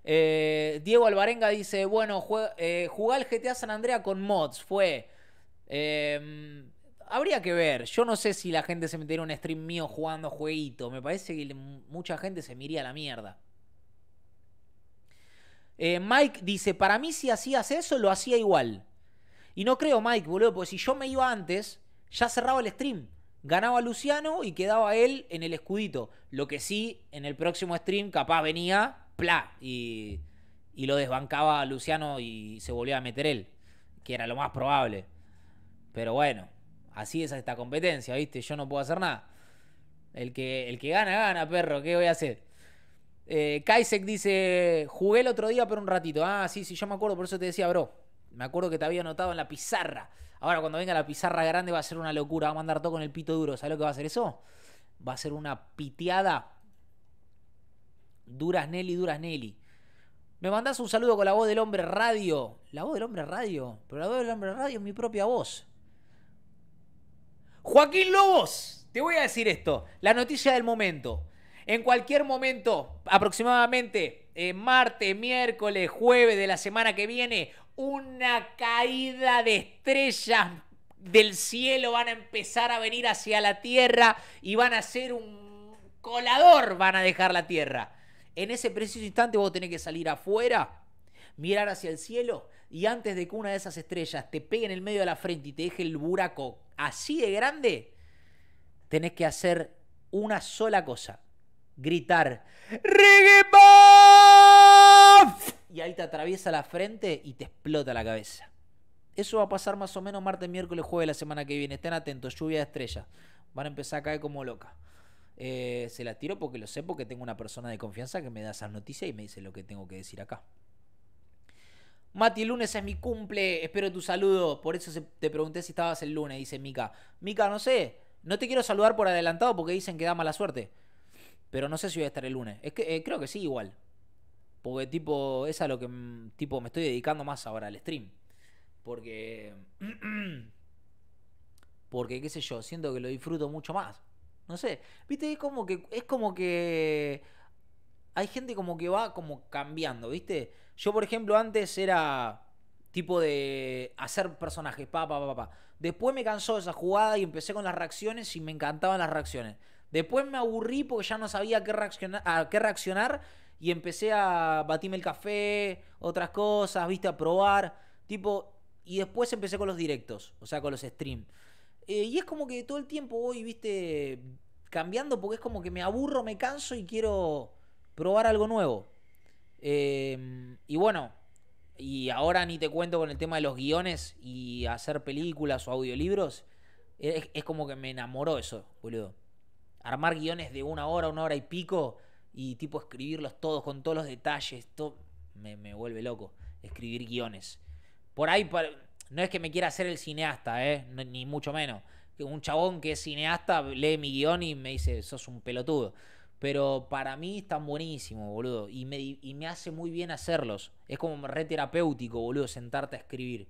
Eh, Diego Alvarenga dice, bueno, eh, jugar el GTA San Andrea con mods. Fue... Em, habría que ver. Yo no sé si la gente se metiera un stream mío jugando jueguito. Me parece que mucha gente se miría a la mierda. Mike dice, para mí si hacías eso, lo hacía igual. Y no creo, Mike, boludo, porque si yo me iba antes, ya cerraba el stream. Ganaba Luciano y quedaba él en el escudito. Lo que sí, en el próximo stream capaz venía, pla, y, y lo desbancaba Luciano y se volvía a meter él, que era lo más probable. Pero bueno, así es esta competencia, ¿viste? Yo no puedo hacer nada. El que, el que gana, gana, perro, ¿qué voy a hacer? Eh, Kaisek dice, jugué el otro día por un ratito. Ah, sí, sí, yo me acuerdo, por eso te decía, bro. Me acuerdo que te había anotado en la pizarra. Ahora cuando venga la pizarra grande va a ser una locura. Va a mandar todo con el pito duro. ¿Sabes lo que va a ser eso? Va a ser una piteada. Duras Nelly, Duras Nelly. Me mandás un saludo con la voz del hombre radio. La voz del hombre radio. Pero la voz del hombre radio es mi propia voz. Joaquín Lobos. Te voy a decir esto. La noticia del momento. En cualquier momento, aproximadamente eh, martes, miércoles, jueves de la semana que viene, una caída de estrellas del cielo, van a empezar a venir hacia la tierra y van a ser un colador, van a dejar la tierra. En ese preciso instante vos tenés que salir afuera, mirar hacia el cielo y antes de que una de esas estrellas te pegue en el medio de la frente y te deje el buraco así de grande, tenés que hacer una sola cosa, gritar, ¡Reggae y ahí te atraviesa la frente y te explota la cabeza. Eso va a pasar más o menos martes, miércoles, jueves de la semana que viene. Estén atentos, lluvia de estrellas. Van a empezar a caer como loca. Eh, se la tiro porque lo sé, porque tengo una persona de confianza que me da esas noticias y me dice lo que tengo que decir acá. Mati, el lunes es mi cumple, espero tu saludo. Por eso te pregunté si estabas el lunes, dice Mika. Mika, no sé, no te quiero saludar por adelantado porque dicen que da mala suerte. Pero no sé si voy a estar el lunes. Es que, eh, creo que sí, igual. Porque tipo, es a lo que mm, tipo me estoy dedicando más ahora al stream. Porque porque qué sé yo, siento que lo disfruto mucho más. No sé, ¿viste? Es como que es como que hay gente como que va como cambiando, ¿viste? Yo, por ejemplo, antes era tipo de hacer personajes, pa pa pa Después me cansó esa jugada y empecé con las reacciones y me encantaban las reacciones. Después me aburrí porque ya no sabía qué reaccionar, a qué reaccionar y empecé a batirme el café, otras cosas, viste, a probar, tipo, y después empecé con los directos, o sea, con los streams. Eh, y es como que todo el tiempo voy, viste, cambiando porque es como que me aburro, me canso y quiero probar algo nuevo. Em, y bueno, y ahora ni te cuento con el tema de los guiones y hacer películas o audiolibros. Es, es como que me enamoró eso, boludo. Armar guiones de una hora, una hora y pico y tipo escribirlos todos con todos los detalles. esto me, me vuelve loco escribir guiones. Por ahí, no es que me quiera hacer el cineasta, ¿eh? ni mucho menos. Un chabón que es cineasta lee mi guión y me dice, sos un pelotudo. Pero para mí están buenísimos, boludo. Y me, y me hace muy bien hacerlos. Es como re terapéutico, boludo, sentarte a escribir.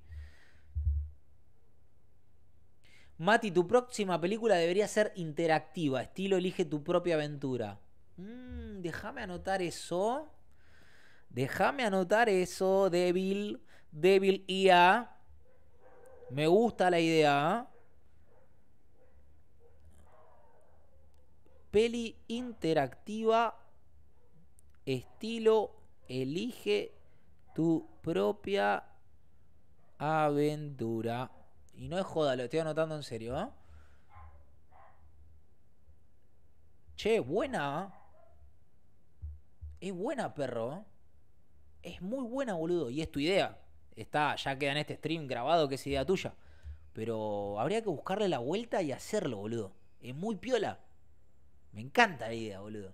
Mati, tu próxima película debería ser interactiva, estilo Elige tu propia aventura. Mmm, déjame anotar eso. Déjame anotar eso, débil. Débil IA. Me gusta la idea. Peli interactiva. Estilo. Elige tu propia aventura. Y no es joda, lo estoy anotando en serio. ¿eh? Che, buena. ¿eh? Es buena, perro. Es muy buena, boludo. Y es tu idea. Está, ya queda en este stream grabado que es idea tuya. Pero habría que buscarle la vuelta y hacerlo, boludo. Es muy piola. Me encanta la idea, boludo.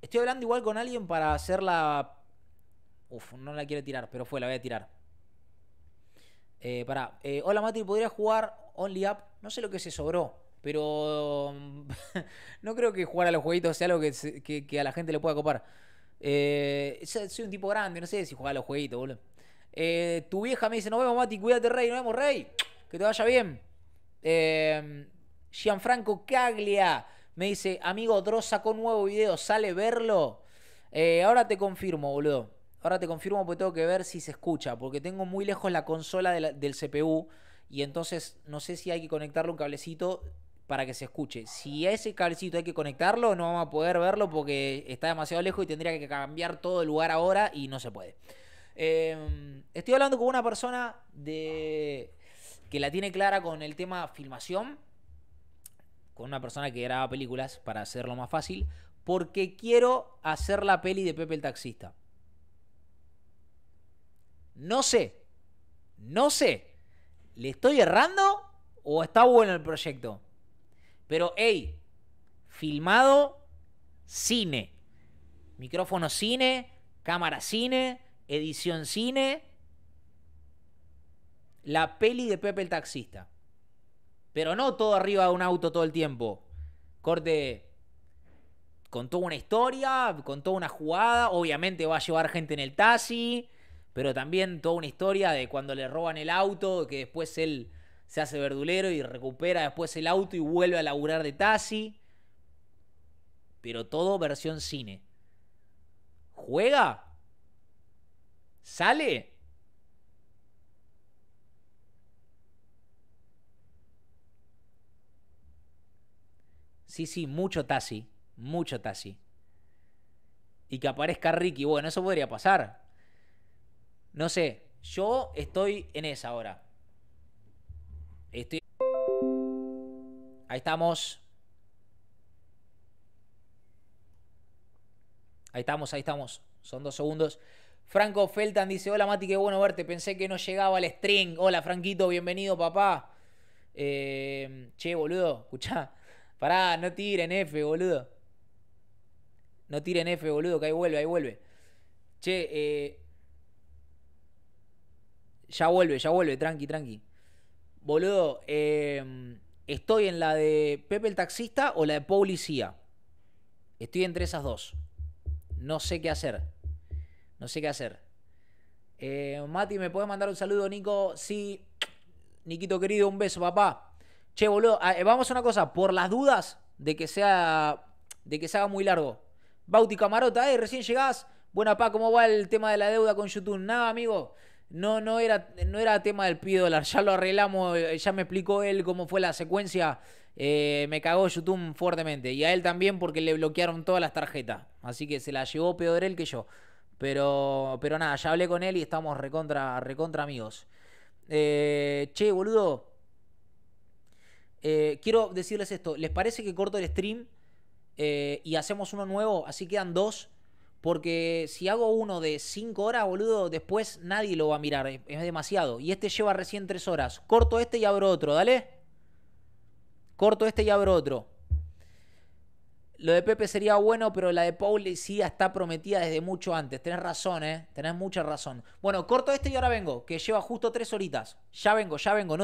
Estoy hablando igual con alguien para hacerla. Uf, no la quiero tirar, pero fue, la voy a tirar. Eh, eh, hola Mati, ¿podría jugar Only Up? No sé lo que se sobró. Pero no creo que jugar a los jueguitos sea algo que, a la gente le pueda copar. Eh, soy un tipo grande, no sé si jugar a los jueguitos, boludo. Eh, tu vieja me dice, nos vemos, Mati, cuídate, rey, nos vemos, rey. Que te vaya bien. Em, Gianfranco Caglia me dice, amigo, Dross sacó un nuevo video, sale verlo. Eh, ahora te confirmo, boludo. Ahora te confirmo porque tengo que ver si se escucha, porque tengo muy lejos la consola del CPU y entonces no sé si hay que conectarle un cablecito para que se escuche. Si ese cablecito hay que conectarlo, no vamos a poder verlo porque está demasiado lejos y tendría que cambiar todo el lugar ahora y no se puede. Em, estoy hablando con una persona de que la tiene clara con el tema filmación, con una persona que graba películas para hacerlo más fácil, porque quiero hacer la peli de Pepe el taxista. No sé, no sé, ¿le estoy errando o está bueno el proyecto? Pero, hey, filmado cine. Micrófono cine, cámara cine, edición cine. La peli de Pepe el Taxista. Pero no todo arriba de un auto todo el tiempo. Corte con toda una historia, con toda una jugada, obviamente va a llevar gente en el taxi, pero también toda una historia de cuando le roban el auto, que después él se hace verdulero y recupera después el auto y vuelve a laburar de taxi. Pero todo versión cine. ¿Juega? ¿Sale? Sí, sí, mucho taxi. Mucho taxi. Y que aparezca Ricky. Bueno, eso podría pasar. No sé. Yo estoy en esa hora Ahí estamos. Ahí estamos, ahí estamos. Son dos segundos. Franco Feltan dice, hola Mati, qué bueno verte. Pensé que no llegaba al string. Hola Franquito, bienvenido papá. Em, che, boludo, escuchá. Pará, no tiren F, boludo. No tiren F, boludo, que ahí vuelve, ahí vuelve. Che, eh, ya vuelve, ya vuelve, tranqui, tranqui boludo, em, estoy en la de Pepe el taxista o la de policía. Estoy entre esas dos. No sé qué hacer. No sé qué hacer. Eh, Mati, ¿me puedes mandar un saludo, Nico? Sí. Niquito querido, un beso, papá. Che, boludo, ah, eh, vamos a una cosa. Por las dudas de que sea, de que se haga muy largo. Bauti Camarota, eh, recién llegás. Buena, pa, ¿cómo va el tema de la deuda con YouTube? Nada, amigo. No, no era, no era tema del pido ya lo arreglamos, eh, ya me explicó él cómo fue la secuencia. Eh, me cagó YouTube fuertemente. Y a él también porque le bloquearon todas las tarjetas. Así que se la llevó peor él que yo. Pero, pero nada, ya hablé con él y estamos recontra, recontra amigos. Eh, che, boludo. quiero decirles esto. ¿Les parece que corto el stream y hacemos uno nuevo? Así quedan dos porque si hago uno de 5 horas, boludo, después nadie lo va a mirar. Es, demasiado. Y este lleva recién 3 horas. Corto este y abro otro, dale. Corto este y abro otro. Lo de Pepe sería bueno, pero la de Paul sí está prometida desde mucho antes. Tenés razón, eh. Tenés mucha razón. Bueno, corto este y ahora vengo, que lleva justo 3 horitas. Ya vengo, ya vengo. No